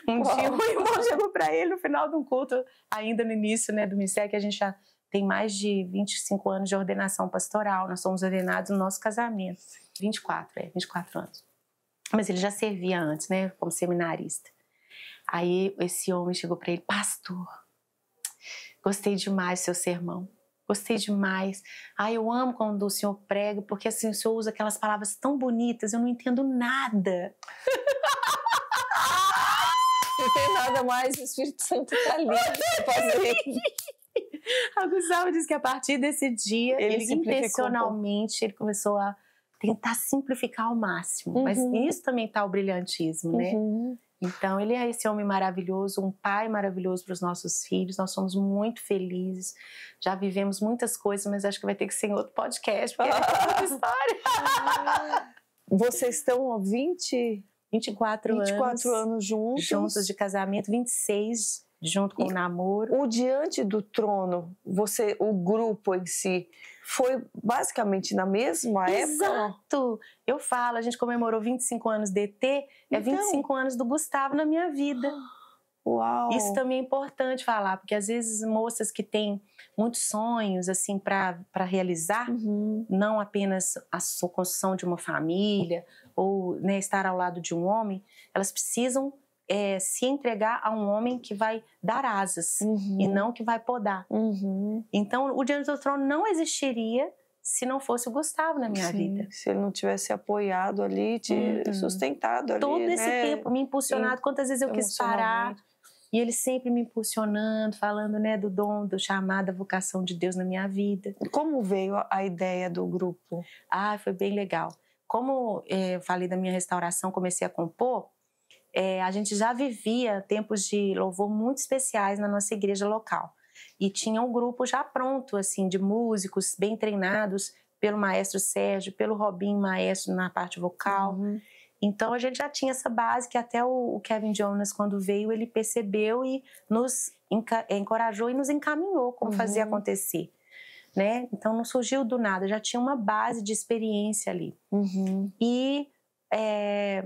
Um Uau. dia, um irmão chegou para ele no final de um culto, ainda no início, né, do ministério, que a gente já tem mais de 25 anos de ordenação pastoral, nós somos ordenados no nosso casamento. 24, é, 24 anos. Mas ele já servia antes, né, como seminarista. Aí esse homem chegou para ele, pastor, gostei demais do seu sermão. Gostei demais. Ah, eu amo quando o senhor prega, porque assim, o senhor usa aquelas palavras tão bonitas, eu não entendo nada. não tem nada mais, o Espírito Santo tá ali. Gustavo diz que a partir desse dia, ele, ele intencionalmente ele começou a tentar simplificar ao máximo. Uhum. Mas isso também está o brilhantismo, né? Uhum. Então, ele é esse homem maravilhoso, um pai maravilhoso para os nossos filhos. Nós somos muito felizes, já vivemos muitas coisas, mas acho que vai ter que ser em outro podcast, porque é outra história. Vocês estão há 20... 24, 24 anos, anos juntos. juntos de casamento, 26 junto com e o namoro. O Diante do Trono, você, o grupo em si, foi basicamente na mesma Exato. época? Exato! Eu falo, a gente comemorou 25 anos do ET, é então... 25 anos do Gustavo na minha vida. Uau. Isso também é importante falar, porque às vezes moças que têm muitos sonhos assim para realizar, uhum. não apenas a construção de uma família ou né, estar ao lado de um homem, elas precisam é, se entregar a um homem que vai dar asas uhum. e não que vai podar. Uhum. Então, o do Trono não existiria se não fosse o Gustavo na minha Sim, vida. Se ele não tivesse apoiado ali, te uhum. sustentado ali. Todo né? esse né? tempo, me impulsionado. Quantas vezes eu quis parar. E ele sempre me impulsionando, falando né, do dom, do chamado, vocação de Deus na minha vida. Como veio a ideia do grupo? Ah, foi bem legal. Como é, eu falei da minha restauração, comecei a compor é, a gente já vivia tempos de louvor muito especiais na nossa igreja local. E tinha um grupo já pronto, assim, de músicos bem treinados pelo maestro Sérgio, pelo Robinho maestro na parte vocal. Uhum. Então a gente já tinha essa base que até o, Kevin Jonas, quando veio, ele percebeu e nos encorajou e nos encaminhou como uhum. fazer acontecer. Né? Então não surgiu do nada, já tinha uma base de experiência ali. Uhum. E é,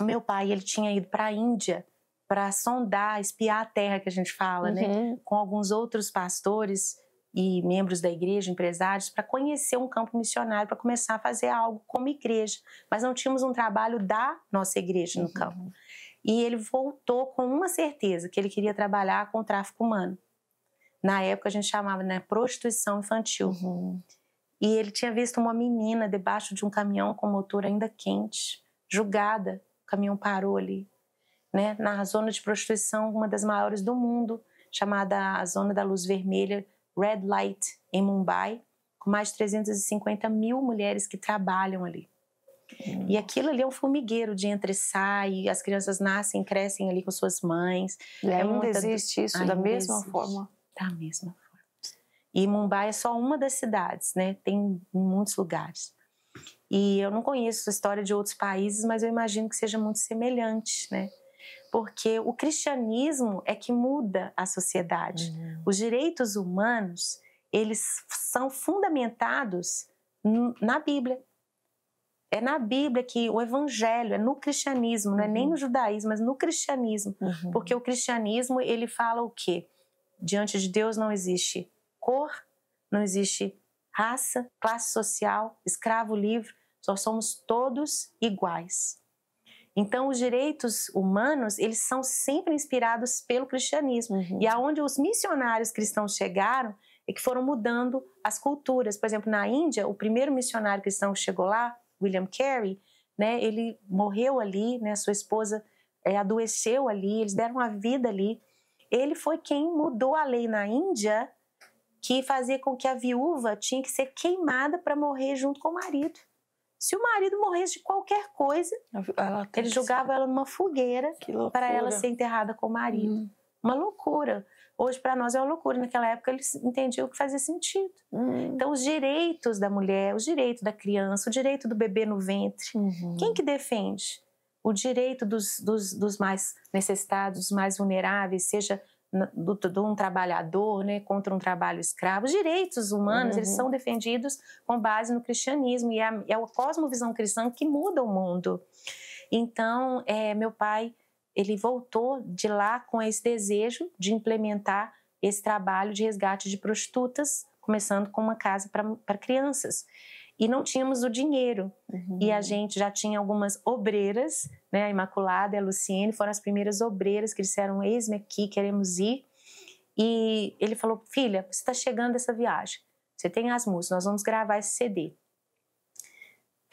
meu pai ele tinha ido para a Índia para sondar, espiar a terra que a gente fala, né? uhum. né, com alguns outros pastores e membros da igreja, empresários, para conhecer um campo missionário, para começar a fazer algo como igreja. Mas não tínhamos um trabalho da nossa igreja no uhum. campo. E ele voltou com uma certeza que ele queria trabalhar com o tráfico humano. Na época a gente chamava né, prostituição infantil. Uhum. E ele tinha visto uma menina debaixo de um caminhão com motor ainda quente, julgada caminhão parou ali, né? Na zona de prostituição, uma das maiores do mundo, chamada a Zona da Luz Vermelha, Red Light, em Mumbai, com mais de 350 mil mulheres que trabalham ali. E aquilo ali é um formigueiro de entre sai, as crianças nascem, crescem ali com suas mães. E é muita... existe isso ainda da mesma existe. forma? Da mesma forma. E Mumbai é só uma das cidades, né? Tem muitos lugares. E eu não conheço a história de outros países, mas eu imagino que seja muito semelhante, né? Porque o cristianismo é que muda a sociedade. Uhum. Os direitos humanos, eles são fundamentados na Bíblia. É na Bíblia que o evangelho, é no cristianismo, uhum. não é nem no uhum. judaísmo, mas no cristianismo. Uhum. Porque o cristianismo, ele fala o quê? Diante de Deus não existe cor, não existe raça, classe social, escravo livre. Nós somos todos iguais. Então, os direitos humanos, eles são sempre inspirados pelo cristianismo. Uhum. E aonde os missionários cristãos chegaram é que foram mudando as culturas. Por exemplo, na Índia, o primeiro missionário cristão que chegou lá, William Carey, né, ele morreu ali, né, sua esposa é, adoeceu ali, eles deram a vida ali. Ele foi quem mudou a lei na Índia que fazia com que a viúva tinha que ser queimada para morrer junto com o marido. Se o marido morresse de qualquer coisa, ela ele jogava ser... ela numa fogueira para ela ser enterrada com o marido. Hum. Uma loucura. Hoje, para nós, é uma loucura. Naquela época, eles entendiam que fazia sentido. Hum. Então, os direitos da mulher, os direitos da criança, o direito do bebê no ventre. Uhum. Quem que defende? O direito dos, dos, dos mais necessitados, dos mais vulneráveis, seja do, de um trabalhador né, contra um trabalho escravo. Os direitos humanos uhum. eles são defendidos com base no cristianismo e é a, é a cosmovisão cristã que muda o mundo. Então, é, meu pai ele voltou de lá com esse desejo de implementar esse trabalho de resgate de prostitutas, começando com uma casa para crianças e não tínhamos o dinheiro. Uhum. E a gente já tinha algumas obreiras, né? A Imaculada e a Luciene foram as primeiras obreiras que disseram: Eis-me aqui, queremos ir. E ele falou: Filha, você está chegando essa viagem. Você tem as músicas, nós vamos gravar esse CD.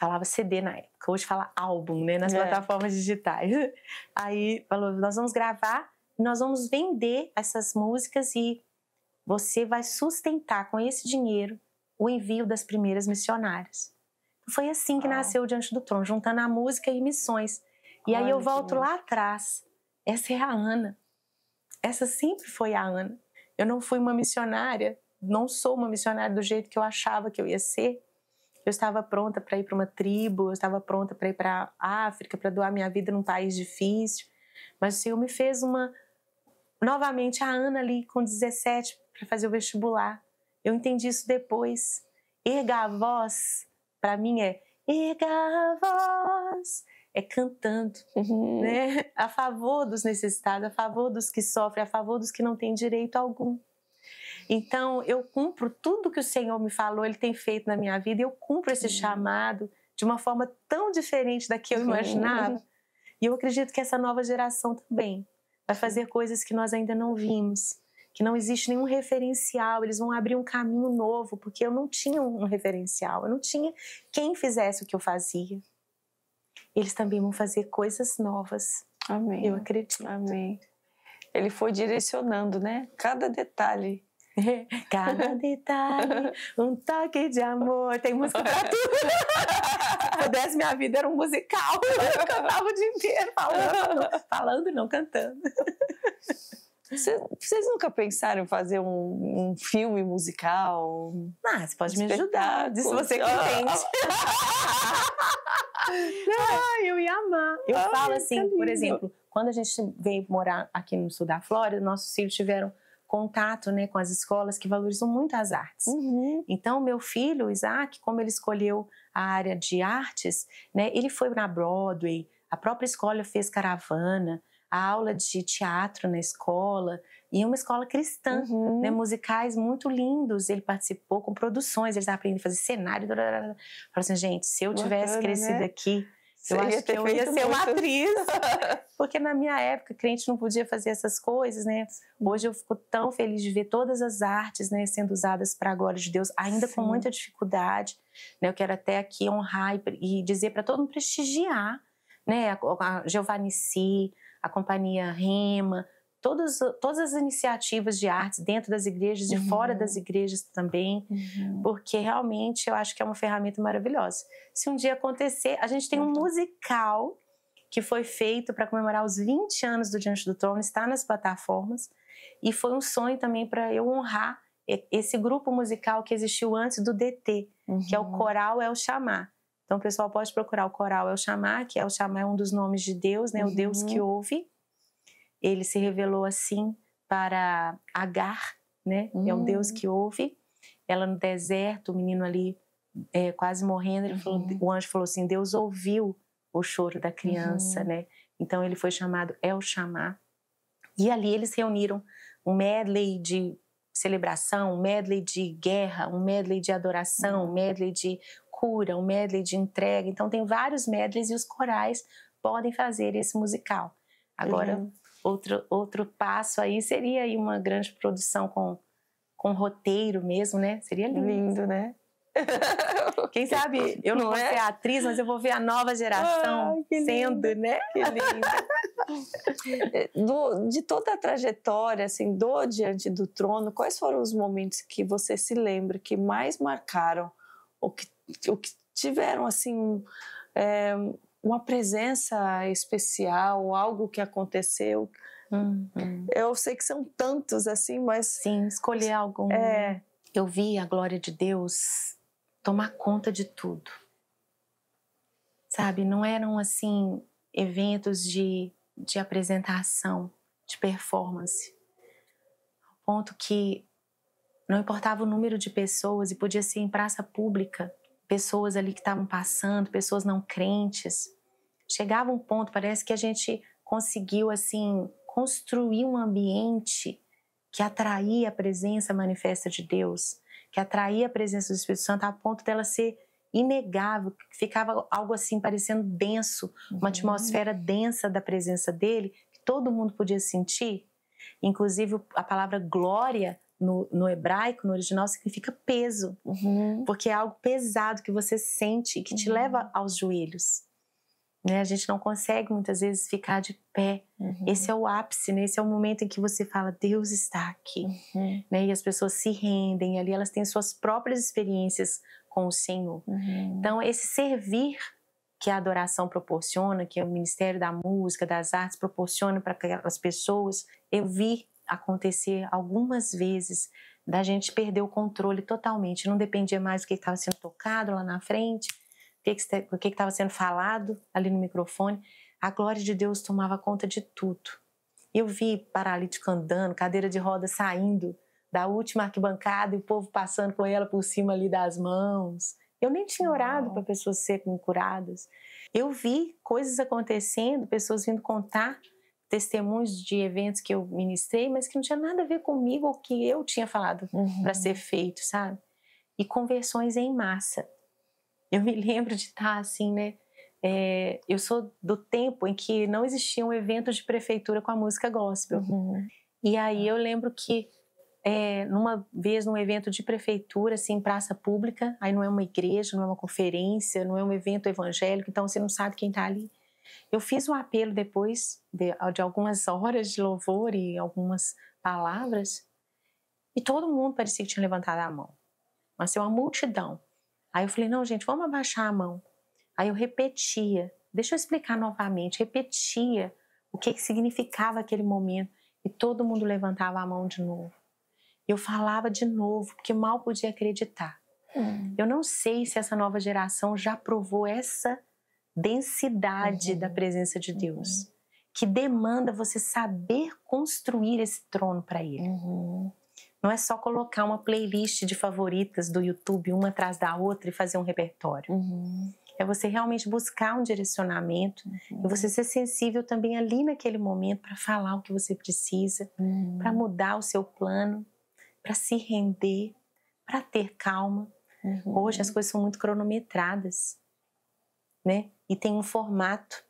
Falava CD na época, hoje fala álbum, né? Nas é. plataformas digitais. Aí falou: Nós vamos gravar, nós vamos vender essas músicas e você vai sustentar com esse dinheiro o envio das primeiras missionárias. Foi assim que ah. nasceu Diante do Trono, juntando a música e missões. E aí eu volto lá atrás. Essa é a Ana. Essa sempre foi a Ana. Eu não fui uma missionária, não sou uma missionária do jeito que eu achava que eu ia ser. Eu estava pronta para ir para uma tribo, eu estava pronta para ir para a África, para doar minha vida num país difícil. Mas o Senhor me fez uma. Novamente, a Ana ali com 17 para fazer o vestibular. Eu entendi isso depois. Erga a voz, para mim é erga a voz, é cantando, uhum. né? A favor dos necessitados, a favor dos que sofrem, a favor dos que não têm direito algum. Então, eu cumpro tudo que o Senhor me falou, ele tem feito na minha vida, eu cumpro esse uhum. chamado de uma forma tão diferente da que eu imaginava. Uhum. E eu acredito que essa nova geração também vai fazer coisas que nós ainda não vimos que não existe nenhum referencial, eles vão abrir um caminho novo, porque eu não tinha um referencial, eu não tinha quem fizesse o que eu fazia. Eles também vão fazer coisas novas. Amém. Eu acredito. Amém. Ele foi direcionando, né? Cada detalhe. Cada detalhe, um toque de amor. Tem música pra tudo. Se pudesse, minha vida era um musical. Eu cantava o dia inteiro, falando, falando não cantando. Vocês nunca pensaram em fazer um, um filme musical? Ah, você pode me ajudar. Diz você que entende. ah, eu ia amar. Eu falo assim, por exemplo, quando a gente veio morar aqui no sul da Flórida, nossos filhos tiveram contato né, com as escolas que valorizam muito as artes. Uhum. Então, meu filho, Isaac, como ele escolheu a área de artes, né, ele foi na Broadway, a própria escola fez caravana, aula de teatro na escola e é uma escola cristã, uhum. né, musicais muito lindos. Ele participou com produções, ele estava aprendendo a fazer cenário. Blá, blá, blá. Falei assim, gente, se eu tivesse Bacana, crescido né? aqui, eu acho que eu ia ser muito. uma atriz. Porque na minha época, crente não podia fazer essas coisas, né? Hoje eu fico tão feliz de ver todas as artes né, sendo usadas para a glória de Deus, ainda Sim. com muita dificuldade. Né? Eu quero até aqui honrar e, e dizer para todo mundo prestigiar né? a, a C a companhia Rema, todas, todas as iniciativas de artes dentro das igrejas e uhum. fora das igrejas também, uhum. porque realmente eu acho que é uma ferramenta maravilhosa. Se um dia acontecer, a gente tem um uhum. musical que foi feito para comemorar os 20 anos do Diante do Trono, está nas plataformas, e foi um sonho também para eu honrar esse grupo musical que existiu antes do DT, uhum. que é o uhum. Coral é o Chamar. Então, o pessoal pode procurar o coral El Chamá, que El Chamá é um dos nomes de Deus, né? Uhum. O Deus que uhum. ouve. Ele se revelou assim para Agar, né? Uhum. É um Deus uhum. que ouve. Ela no deserto, o menino ali é, quase morrendo, ele falou, uhum. o anjo falou assim: Deus ouviu o choro da criança, né? Então ele foi chamado El Chamá. E ali eles reuniram um medley de celebração, um medley de guerra, um medley de adoração, um medley de loucura, um medley de entrega. Então tem vários medleys e os corais podem fazer esse musical. Agora, uhum. outro, outro passo aí seria aí uma grande produção com, com roteiro mesmo, né? Seria lindo. Lindo, né? Quem sabe eu não, não vou é? ser atriz, mas eu vou ver a nova geração sendo, lindo. né? Que lindo. do, de toda a trajetória, assim, do Diante do Trono, quais foram os momentos que você se lembra que mais marcaram ou que, ou que tiveram assim um, é, uma presença especial, algo que aconteceu. Uhum. Eu sei que são tantos assim, mas sim, escolher algum. É... Eu vi a glória de Deus tomar conta de tudo. Sabe, não eram assim eventos de, de apresentação, de performance. Ao ponto que não importava o número de pessoas e podia ser em praça pública, pessoas ali que estavam passando, pessoas não crentes. Chegava um ponto, parece que a gente conseguiu assim construir um ambiente que atraía a presença manifesta de Deus, que atraía a presença do Espírito Santo a ponto dela ser inegável, ficava algo assim parecendo denso, uma uhum. atmosfera densa da presença dele, que todo mundo podia sentir. Inclusive a palavra glória no, no hebraico, no original, significa peso. Uhum. Porque é algo pesado que você sente e que te uhum. leva aos joelhos. Né? A gente não consegue muitas vezes ficar de pé. Uhum. Esse é o ápice, né? esse é o momento em que você fala, Deus está aqui. Uhum. Né? E as pessoas se rendem ali, elas têm suas próprias experiências com o Senhor. Uhum. Então, esse servir que a adoração proporciona, que o Ministério da Música, das Artes proporciona para aquelas pessoas, eu vi acontecer algumas vezes da gente perder o controle totalmente, não dependia mais do que estava sendo tocado lá na frente, o que estava sendo falado ali no microfone. A glória de Deus tomava conta de tudo. Eu vi paralítico andando, cadeira de roda saindo da última arquibancada e o povo passando com ela por cima ali das mãos. Eu nem tinha orado para pessoas serem curadas. Eu vi coisas acontecendo, pessoas vindo contar testemunhos de eventos que eu ministrei, mas que não tinha nada a ver comigo ou que eu tinha falado uhum. para ser feito, sabe? E conversões em massa. Eu me lembro de estar tá, assim, né? É, eu sou do tempo em que não existia um evento de prefeitura com a música gospel. Uhum. E aí eu lembro que é, numa vez num evento de prefeitura, assim, praça pública, aí não é uma igreja, não é uma conferência, não é um evento evangélico, então você não sabe quem está ali. Eu fiz um apelo depois de, de algumas horas de louvor e algumas palavras, e todo mundo parecia que tinha levantado a mão. Mas assim, uma multidão. Aí eu falei: não, gente, vamos abaixar a mão. Aí eu repetia, deixa eu explicar novamente, repetia o que, que significava aquele momento, e todo mundo levantava a mão de novo. Eu falava de novo, porque mal podia acreditar. Hum. Eu não sei se essa nova geração já provou essa densidade uhum. da presença de Deus, uhum. que demanda você saber construir esse trono para Ele. Uhum. Não é só colocar uma playlist de favoritas do YouTube uma atrás da outra e fazer um repertório. Uhum. É você realmente buscar um direcionamento e uhum. você ser sensível também ali naquele momento para falar o que você precisa, uhum. para mudar o seu plano, para se render, para ter calma. Hoje as coisas são muito cronometradas né? E tem um formato.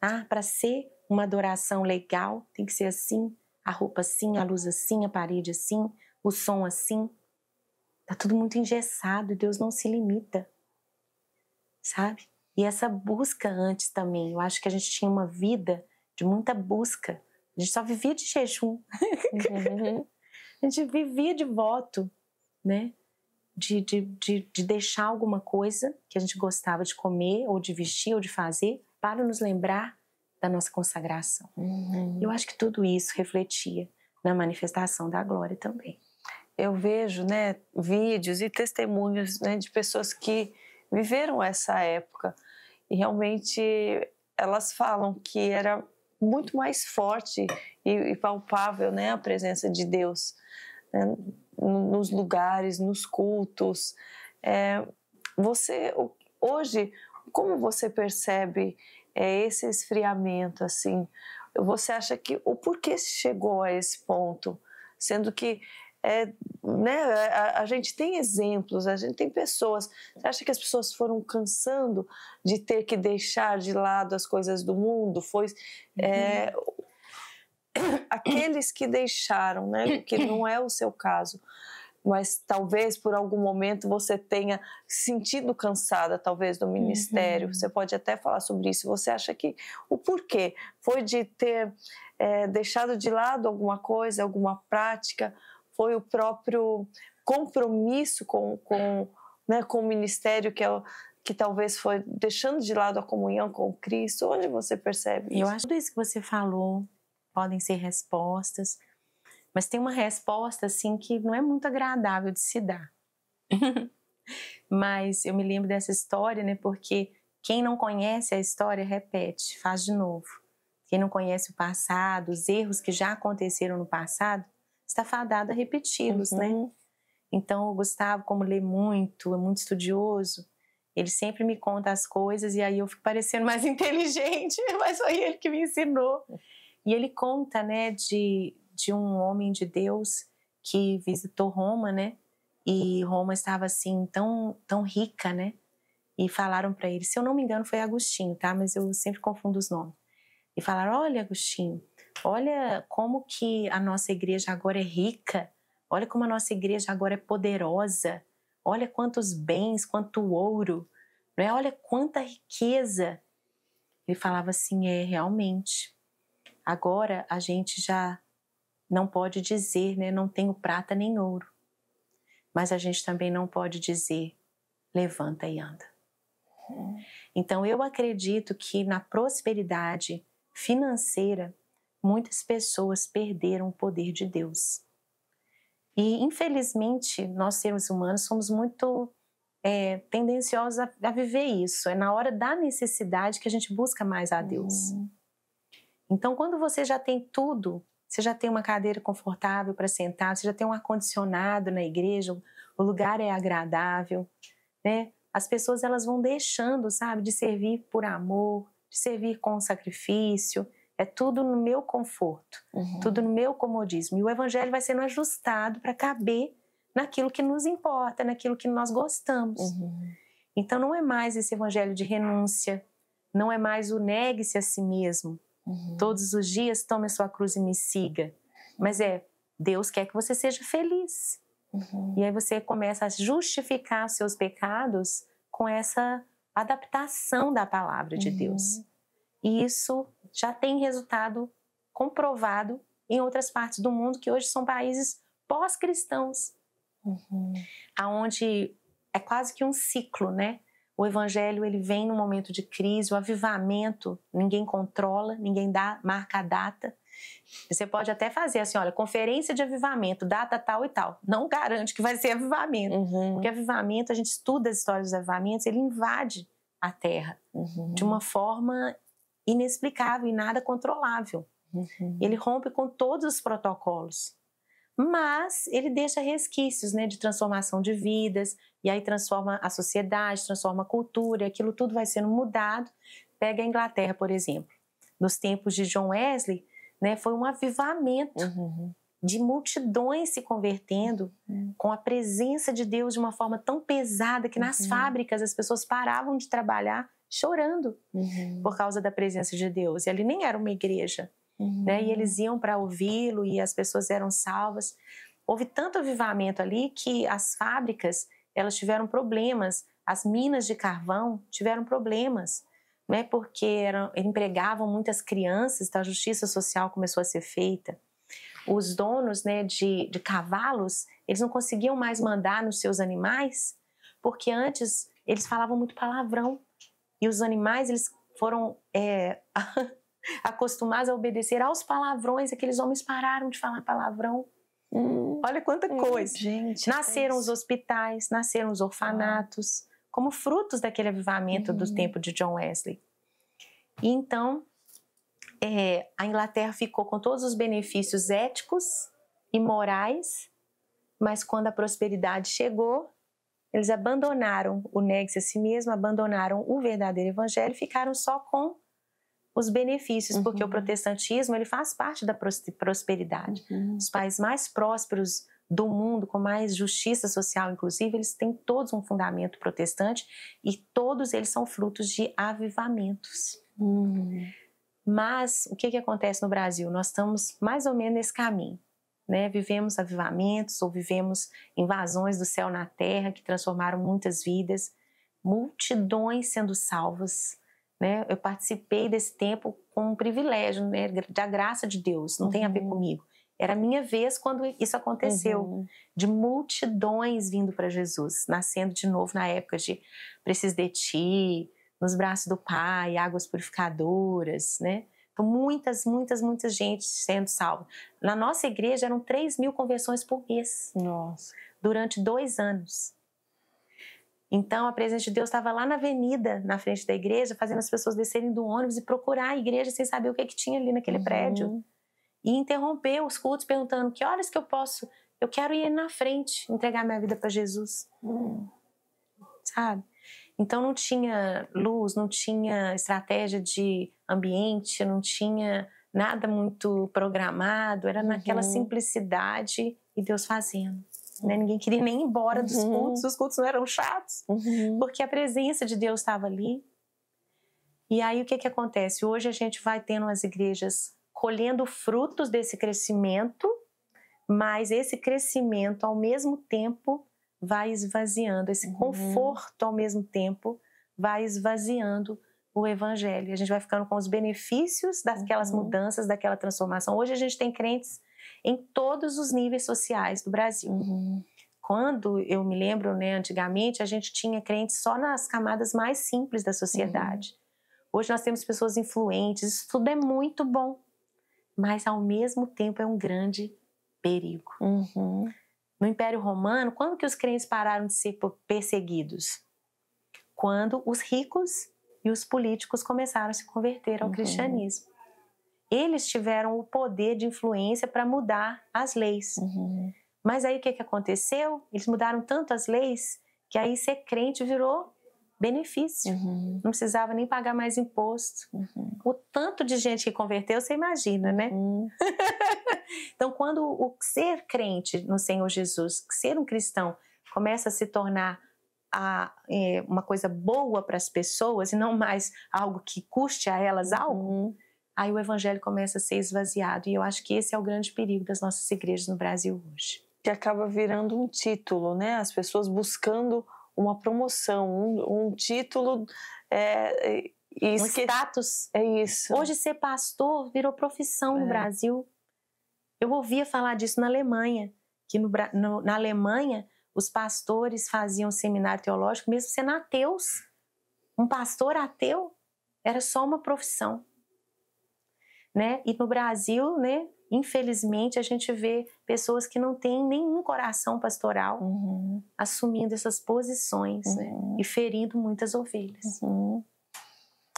Ah, para ser uma adoração legal, tem que ser assim, a roupa assim, a luz assim, a parede assim, o som assim. Tá tudo muito engessado, Deus não se limita. Sabe? E essa busca antes também, eu acho que a gente tinha uma vida de muita busca. A gente só vivia de jejum. Uhum. a gente vivia de voto, né? de, de, de, de deixar alguma coisa que a gente gostava de comer, ou de vestir, ou de fazer, para nos lembrar da nossa consagração. Uhum. Eu acho que tudo isso refletia na manifestação da glória também. Eu vejo, né, vídeos e testemunhos, né, de pessoas que viveram essa época e realmente elas falam que era muito mais forte e, e palpável, né, a presença de Deus né, nos lugares, nos cultos. É, você hoje, como você percebe é, esse esfriamento assim? Você acha que o porquê chegou a esse ponto, sendo que é, né, a, a, gente tem exemplos, a gente tem pessoas. Você acha que as pessoas foram cansando de ter que deixar de lado as coisas do mundo? Foi é, uhum. é, aqueles que deixaram, né? Que não é o seu caso. Mas talvez por algum momento você tenha sentido cansada, talvez, do ministério. Uhum. Você pode até falar sobre isso. Você acha que o porquê foi de ter é, deixado de lado alguma coisa, alguma prática? Foi o próprio compromisso com, com, né, com o ministério que é que talvez foi deixando de lado a comunhão com Cristo? Onde você percebe isso? Eu acho que tudo isso que você falou podem ser respostas, mas tem uma resposta assim que não é muito agradável de se dar. mas eu me lembro dessa história, né? Porque quem não conhece a história repete, faz de novo. Quem não conhece o passado, os erros que já aconteceram no passado, está fadado a repeti-los, né? uhum. né? Então, o Gustavo, como lê muito, é muito estudioso, ele sempre me conta as coisas e aí eu fico parecendo mais inteligente, mas foi ele que me ensinou. E ele conta, né, de, de um homem de Deus que visitou Roma, né? E Roma estava assim tão tão rica, né? E falaram para ele, se eu não me engano, foi Agostinho, tá? Mas eu sempre confundo os nomes. E falaram: "Olha, Agostinho, olha como que a nossa igreja agora é rica. Olha como a nossa igreja agora é poderosa. Olha quantos bens, quanto ouro, não é? Olha quanta riqueza." Ele falava assim: "É realmente Agora a gente já não pode dizer, né, não tenho prata nem ouro. Mas a gente também não pode dizer, levanta e anda. Então eu acredito que na prosperidade financeira, muitas pessoas perderam o poder de Deus. E infelizmente, nós seres humanos somos muito é, tendenciosos a, a, viver isso. É na hora da necessidade que a gente busca mais a Deus. Uhum. Então, quando você já tem tudo, você já tem uma cadeira confortável para sentar, você já tem um ar-condicionado na igreja, o lugar é agradável, né? As pessoas elas vão deixando, sabe, de servir por amor, de servir com sacrifício. É tudo no meu conforto, uhum. tudo no meu comodismo. E o evangelho vai sendo ajustado para caber naquilo que nos importa, naquilo que nós gostamos. Uhum. Então não é mais esse evangelho de renúncia, não é mais o negue-se a si mesmo, Uhum. Todos os dias tome a sua cruz e me siga. Mas é, Deus quer que você seja feliz. Uhum. E aí você começa a justificar seus pecados com essa adaptação da palavra de uhum. Deus. E isso já tem resultado comprovado em outras partes do mundo que hoje são países pós-cristãos, uhum. aonde é quase que um ciclo, né? O evangelho ele vem num momento de crise, o avivamento ninguém controla, ninguém dá marca a data. Você pode até fazer assim, olha, conferência de avivamento, data tal e tal. Não garante que vai ser avivamento, uhum. porque avivamento a gente estuda as histórias dos avivamentos, ele invade a Terra uhum. de uma forma inexplicável e nada controlável. Uhum. Ele rompe com todos os protocolos mas ele deixa resquícios né, de transformação de vidas, e aí transforma a sociedade, transforma a cultura, e aquilo tudo vai sendo mudado. Pega a Inglaterra, por exemplo. Nos tempos de John Wesley, né, foi um avivamento uhum. de multidões se convertendo uhum. com a presença de Deus de uma forma tão pesada que nas uhum. fábricas as pessoas paravam de trabalhar chorando uhum. por causa da presença de Deus. E ali nem era uma igreja, uhum. né? E eles iam para ouvi-lo e as pessoas eram salvas. Houve tanto avivamento ali que as fábricas elas tiveram problemas, as minas de carvão tiveram problemas, né? Porque eram, empregavam muitas crianças, então a justiça social começou a ser feita. Os donos né, de, de cavalos, eles não conseguiam mais mandar nos seus animais, porque antes eles falavam muito palavrão. E os animais, eles foram é, acostumados a obedecer aos palavrões, aqueles homens pararam de falar palavrão. Hum, Olha quanta hum, coisa. Gente, nasceram é os hospitais, nasceram os orfanatos, ah. como frutos daquele avivamento hum. do uhum. tempo de John Wesley. E então, é, a Inglaterra ficou com todos os benefícios éticos e morais, mas quando a prosperidade chegou, eles abandonaram o negue a si mesmo, abandonaram o verdadeiro evangelho e ficaram só com os benefícios, uhum. porque o uhum. protestantismo ele faz parte da prosperidade. Uhum. Os países mais prósperos do mundo, com mais justiça social, inclusive, eles têm todos um fundamento protestante e todos eles são frutos de avivamentos. Uhum. Mas o que, que acontece no Brasil? Nós estamos mais ou menos nesse caminho. Né? Vivemos avivamentos ou vivemos invasões do céu na terra que transformaram muitas vidas, multidões sendo salvas né? Eu participei desse tempo com um privilégio, né? da graça de Deus, não uhum. tem a ver uhum. comigo. Era a minha vez quando isso aconteceu, uhum. de multidões vindo para Jesus, nascendo de novo na época de Preciso de Ti, nos braços do Pai, águas purificadoras, né? Então, muitas, muitas, muitas gente sendo salva. Na nossa igreja eram 3 mil conversões por mês. Nossa. Durante dois anos. Então a presença de Deus estava lá na avenida, na frente da igreja, fazendo as pessoas descerem do ônibus e procurar a igreja sem saber o que, é que tinha ali naquele uhum. prédio. E interromper os cultos perguntando que horas que eu posso, eu quero ir na frente, entregar minha vida para Jesus. Uhum. Sabe? Então não tinha luz, não tinha estratégia de ambiente, não tinha nada muito programado, era naquela uhum. simplicidade e Deus fazendo. Né? Ninguém queria nem ir embora dos uhum. cultos, os cultos não eram chatos, uhum. porque a presença de Deus estava ali. E aí o que, que acontece? Hoje a gente vai tendo as igrejas colhendo frutos desse crescimento, mas esse crescimento ao mesmo tempo vai esvaziando, esse uhum. conforto ao mesmo tempo vai esvaziando o evangelho. A gente vai ficando com os benefícios daquelas uhum. mudanças, daquela transformação. Hoje a gente tem crentes em todos os níveis sociais do Brasil. Uhum. Quando eu me lembro, né, antigamente a gente tinha crentes só nas camadas mais simples da sociedade. Uhum. Hoje nós temos pessoas influentes, isso tudo é muito bom, mas ao mesmo tempo é um grande perigo. Uhum. No Império Romano, quando que os crentes pararam de ser perseguidos? Quando os ricos e os políticos começaram a se converter ao uhum. cristianismo eles tiveram o poder de influência para mudar as leis. Uhum. Mas aí o que, que aconteceu? Eles mudaram tanto as leis que aí ser crente virou benefício. Uhum. Não precisava nem pagar mais imposto. Uhum. O tanto de gente que converteu, você imagina, né? Uhum. então, quando o ser crente no Senhor Jesus, ser um cristão, começa a se tornar a, é, uma coisa boa para as pessoas e não mais algo que custe a elas algo, uhum aí o evangelho começa a ser esvaziado. E eu acho que esse é o grande perigo das nossas igrejas no Brasil hoje. Que acaba virando um título, né? As pessoas buscando uma promoção, um, um título. É, um esque... status. É isso. Hoje ser pastor virou profissão é. no Brasil. Eu ouvia falar disso na Alemanha, que no, no, na Alemanha os pastores faziam seminário teológico, mesmo sendo ateus. Um pastor ateu era só uma profissão né? E no Brasil, né? Infelizmente, a gente vê pessoas que não têm nenhum coração pastoral uhum. assumindo essas posições né? uhum. né? e ferindo muitas ovelhas. Uhum.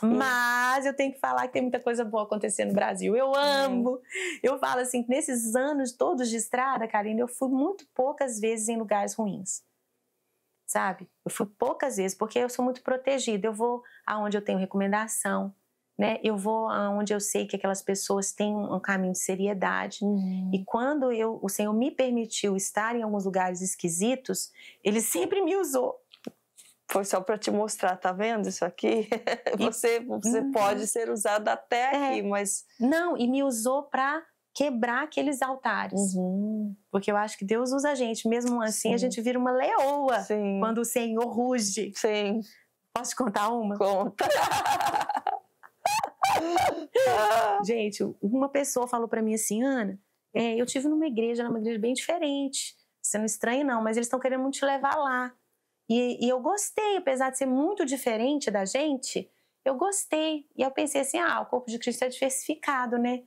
Mas eu tenho que falar que tem muita coisa boa acontecendo no Brasil. Eu amo. Eu falo assim que nesses anos todos de estrada, Karina, eu fui muito poucas vezes em lugares ruins. Sabe? Eu fui poucas vezes, porque eu sou muito protegida. Eu vou aonde eu tenho recomendação, né? Eu vou aonde eu sei que aquelas pessoas têm um caminho de seriedade. Uhum. E quando eu, o Senhor me permitiu estar em alguns lugares esquisitos, ele sempre me usou. Foi só para te mostrar, tá vendo isso aqui? você você uhum. pode ser usado até é. aqui, mas não. E me usou para quebrar aqueles altares. Uhum. Porque eu acho que Deus usa a gente, mesmo assim Sim. a gente vira uma leoa Sim. quando o Senhor ruge. Sim. Posso te contar uma? Conta. Gente, uma pessoa falou para mim assim, Ana, é, eu tive numa igreja, numa igreja bem diferente. Você não estranha, não, mas eles estão querendo muito te levar lá. E, e, eu gostei, apesar de ser muito diferente da gente, eu gostei. E eu pensei assim: ah, o corpo de Cristo é diversificado, né?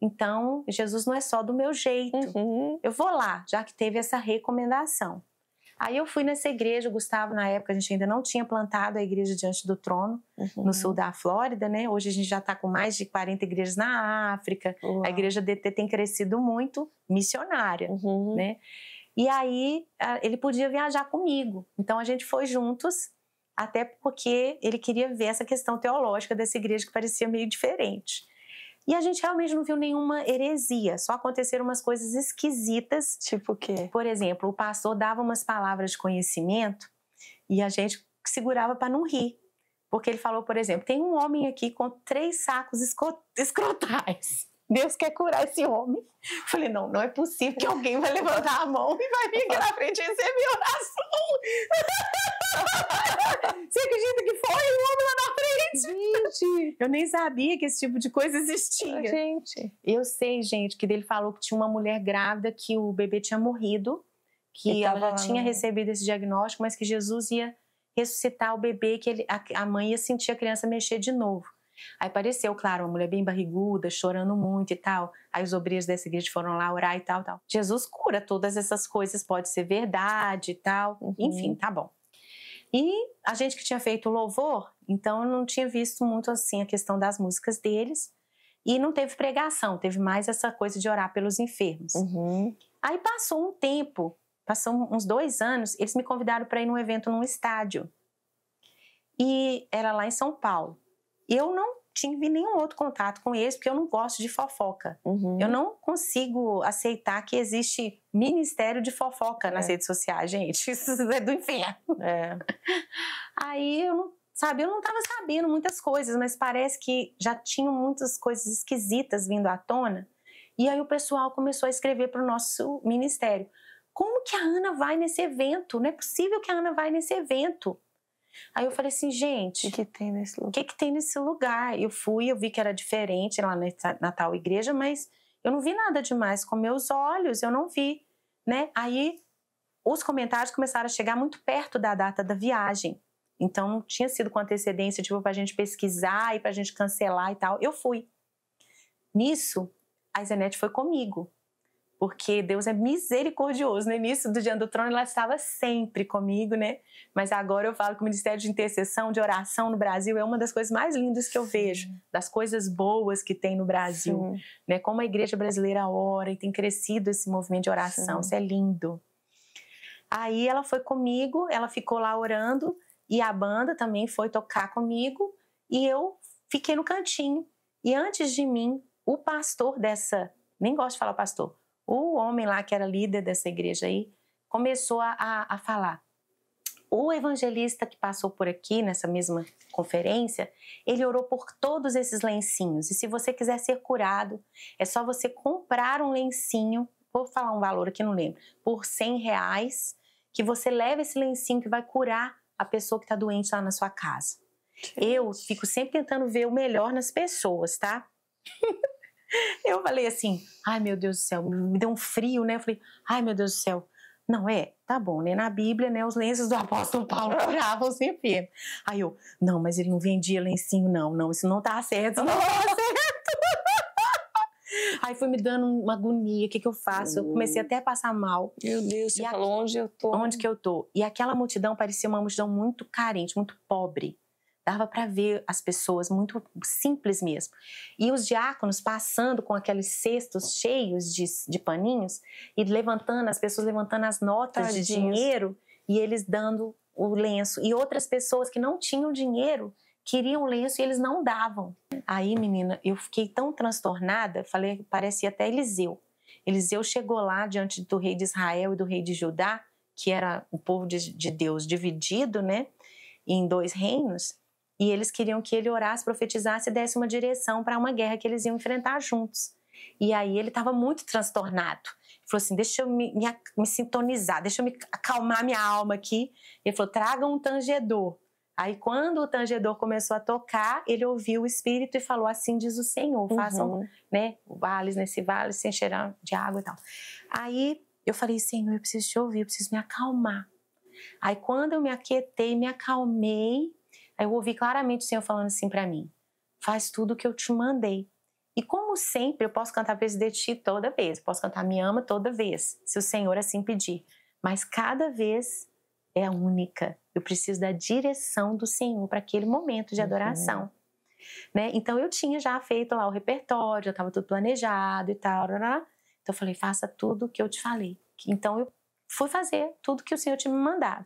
Então, Jesus não é só do meu jeito. Uhum. Eu vou lá, já que teve essa recomendação. Aí eu fui nessa igreja, o Gustavo, na época, a gente ainda não tinha plantado a igreja diante do trono, uhum. no sul da Flórida, né? Hoje a gente já está com mais de 40 igrejas na África. Uau. A igreja DT tem crescido muito, missionária, uhum. né? E aí ele podia viajar comigo. Então a gente foi juntos, até porque ele queria ver essa questão teológica dessa igreja que parecia meio diferente. E a gente realmente não viu nenhuma heresia, só aconteceram umas coisas esquisitas. Tipo o quê? Por exemplo, o pastor dava umas palavras de conhecimento e a gente segurava para não rir. Porque ele falou, por exemplo, tem um homem aqui com três sacos escrotais. Deus quer curar esse homem. falei, não, não é possível que alguém vai levantar a mão e vai vir aqui na frente e receber oração. Você acredita que foi o homem lá na frente? Gente, eu nem sabia que esse tipo de coisa existia. gente. Eu sei, gente, que ele falou que tinha uma mulher grávida que o bebê tinha morrido, que ela já tinha recebido esse diagnóstico, mas que Jesus ia ressuscitar o bebê, que ele, a, a mãe ia sentir a criança mexer de novo. Aí apareceu, claro, uma mulher bem barriguda, chorando muito e tal. Aí os obreiros dessa igreja foram lá orar e tal, tal. Jesus cura todas essas coisas, pode ser verdade e tal. Uhum. Enfim, tá bom. E a gente que tinha feito louvor, então eu não tinha visto muito assim a questão das músicas deles. E não teve pregação, teve mais essa coisa de orar pelos enfermos. Uhum. Aí passou um tempo, passou uns dois anos, eles me convidaram para ir num evento num estádio. E era lá em São Paulo eu não tive nenhum outro contato com eles, porque eu não gosto de fofoca. Uhum. Eu não consigo aceitar que existe ministério de fofoca nas é. redes sociais, gente. Isso é do inferno. É. Aí eu não, sabe, eu não estava sabendo muitas coisas, mas parece que já tinham muitas coisas esquisitas vindo à tona. E aí o pessoal começou a escrever para o nosso ministério. Como que a Ana vai nesse evento? Não é possível que a Ana vai nesse evento. Aí eu falei assim, gente. O que, que, tem nesse lugar? O que, que, tem nesse lugar? Eu fui, eu vi que era diferente lá na tal igreja, mas eu não vi nada demais com meus olhos, eu não vi, né? Aí os comentários começaram a chegar muito perto da data da viagem. Então não tinha sido com antecedência, tipo, pra gente pesquisar e pra gente cancelar e tal. Eu fui. Nisso, a Zenete foi comigo porque Deus é misericordioso. No início do Diante do Trono, ela estava sempre comigo, né? Mas agora eu falo que o Ministério de Intercessão, de Oração no Brasil é uma das coisas mais lindas que eu Sim. vejo, das coisas boas que tem no Brasil, né? Como a igreja brasileira ora e tem crescido esse movimento de oração, Sim. isso é lindo. Aí ela foi comigo, ela ficou lá orando e a banda também foi tocar comigo e eu fiquei no cantinho. E antes de mim, o pastor dessa, nem gosto de falar pastor, o homem lá que era líder dessa igreja aí começou a, a, a falar. O evangelista que passou por aqui nessa mesma conferência, ele orou por todos esses lencinhos. E se você quiser ser curado, é só você comprar um lencinho. Vou falar um valor aqui, não lembro. Por 100 reais, que você leva esse lencinho que vai curar a pessoa que está doente lá na sua casa. Eu fico sempre tentando ver o melhor nas pessoas, tá? Eu falei assim, ai meu Deus do céu, me deu um frio, né? Eu falei, ai meu Deus do céu. Não, é, tá bom, né? Na Bíblia, né? Os lenços do apóstolo Paulo curavam os enfermos. Aí eu, não, mas ele não vendia lencinho, não, não, isso não tá certo, isso não tá certo. Aí foi me dando uma agonia, o que que eu faço? Eu comecei hum. até a passar mal. Meu Deus, você e falou onde eu tô? Onde que eu tô? E aquela multidão parecia uma multidão muito carente, muito pobre dava para ver as pessoas muito simples mesmo. E os diáconos passando com aqueles cestos cheios de, de paninhos e levantando, as pessoas levantando as notas Tadinhos. de dinheiro e eles dando o lenço. E outras pessoas que não tinham dinheiro queriam lenço e eles não davam. Aí, menina, eu fiquei tão transtornada, falei, parecia até Eliseu. Eliseu chegou lá diante do rei de Israel e do rei de Judá, que era o povo de, de Deus dividido, né, em dois reinos e eles queriam que ele orasse, profetizasse e desse uma direção para uma guerra que eles iam enfrentar juntos. E aí ele estava muito transtornado. Ele falou assim: deixa eu me, me, me, sintonizar, deixa eu me acalmar minha alma aqui. Ele falou: traga um tangedor. Aí, quando o tangedor começou a tocar, ele ouviu o Espírito e falou: Assim diz o Senhor, façam uhum. né, vales nesse vale, se encherão de água e tal. Aí eu falei: Senhor, eu preciso te ouvir, eu preciso me acalmar. Aí, quando eu me aquietei, me acalmei, Aí eu ouvi claramente o Senhor falando assim para mim: faz tudo o que eu te mandei. E como sempre, eu posso cantar Presidente Ti toda vez, posso cantar Me Ama toda vez, se o Senhor assim pedir. Mas cada vez é única. Eu preciso da direção do Senhor para aquele momento de uhum. adoração. Uhum. Né? Então eu tinha já feito lá o repertório, já estava tudo planejado e tal. Então eu falei, faça tudo o que eu te falei. Então eu fui fazer tudo que o Senhor tinha me mandado.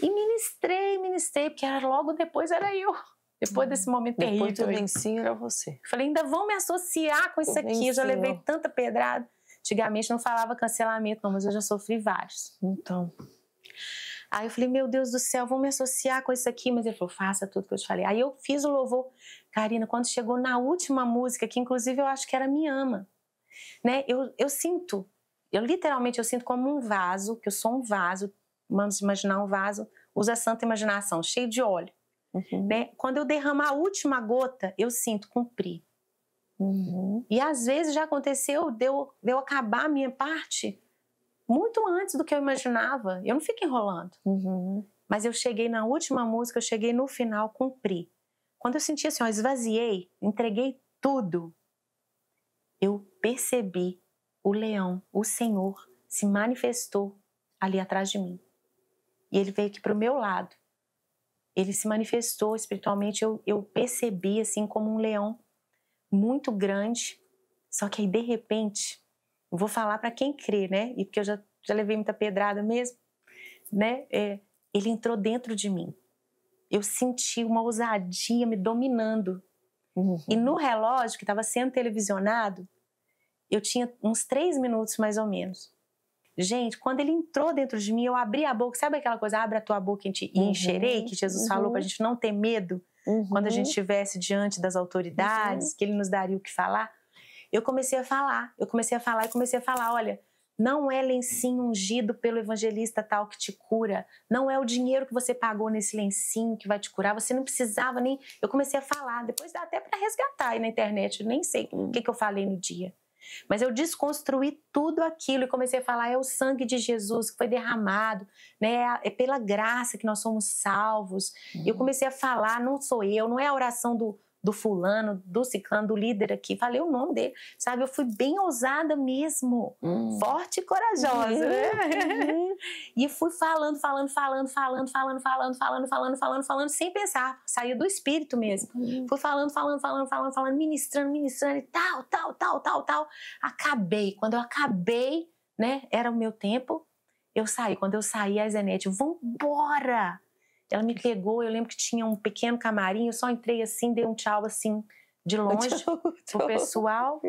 E ministrei, ministrei, porque era logo depois era eu. Depois desse momento depois do lencinho era você. Falei, ainda vão me associar com isso aqui, Eu já levei tanta pedrada. Antigamente não falava cancelamento, não, mas eu já sofri vários. Então. Aí eu falei, meu Deus do céu, vão me associar com isso aqui. Mas ele falou, faça tudo que eu te falei. Aí eu fiz o louvor. Karina, quando chegou na última música, que inclusive eu acho que era Me Ama, né? Eu, eu sinto, eu literalmente eu sinto como um vaso, que eu sou um vaso vamos imaginar um vaso, usa a santa imaginação, cheio de óleo. Uhum. Né? Quando eu derramar a última gota, eu sinto cumprir. Uhum. E às vezes já aconteceu de eu, de eu, acabar a minha parte muito antes do que eu imaginava. Eu não fico enrolando. Uhum. Mas eu cheguei na última música, eu cheguei no final, cumpri. Quando eu senti assim, ó, esvaziei, entreguei tudo, eu percebi o leão, o Senhor, se manifestou ali atrás de mim. E ele veio aqui para o meu lado. Ele se manifestou espiritualmente, eu, eu percebi assim como um leão muito grande. Só que aí, de repente, vou falar para quem crê, né? E porque eu já, já levei muita pedrada mesmo, né? É, ele entrou dentro de mim. Eu senti uma ousadia me dominando. Uhum. E no relógio que estava sendo televisionado, eu tinha uns três minutos mais ou menos. Gente, quando ele entrou dentro de mim, eu abri a boca. Sabe aquela coisa, abre a tua boca e uhum, encherei, que Jesus uhum. falou para a gente não ter medo uhum. quando a gente uhum. estivesse diante das autoridades, uhum. que ele nos daria o que falar? Eu comecei a falar, eu comecei a falar e comecei a falar: olha, não é lencinho ungido pelo evangelista tal que te cura, não é o dinheiro que você pagou nesse lencinho que vai te curar, você não precisava nem. Eu comecei a falar, depois dá até para resgatar aí na internet, eu nem sei o uhum. que, que eu falei no dia. Mas eu desconstruí tudo aquilo e comecei a falar: é o sangue de Jesus que foi derramado, né? é pela graça que nós somos salvos. Uhum. E eu uhum. comecei a falar: não sou eu, não é a oração do, do fulano, do ciclano, do líder aqui. Falei o nome dele, sabe? Eu fui bem ousada mesmo, hum. forte e corajosa, uhum. né? Uhum. e fui falando, falando, falando, falando, falando, falando, falando, falando, falando, falando, sem pensar. Saiu do espírito mesmo. Uhum. Fui falando, falando, falando, falando, falando, ministrando, ministrando e tal, tal, tal, tal, tal. Acabei. Quando eu acabei, né? Era o meu tempo. Eu saí. Quando eu saí, a Zenete, vambora! Ela me pegou, eu lembro que tinha um pequeno camarim, eu só entrei assim, dei um tchau assim de longe tchau, tchau. pro pessoal.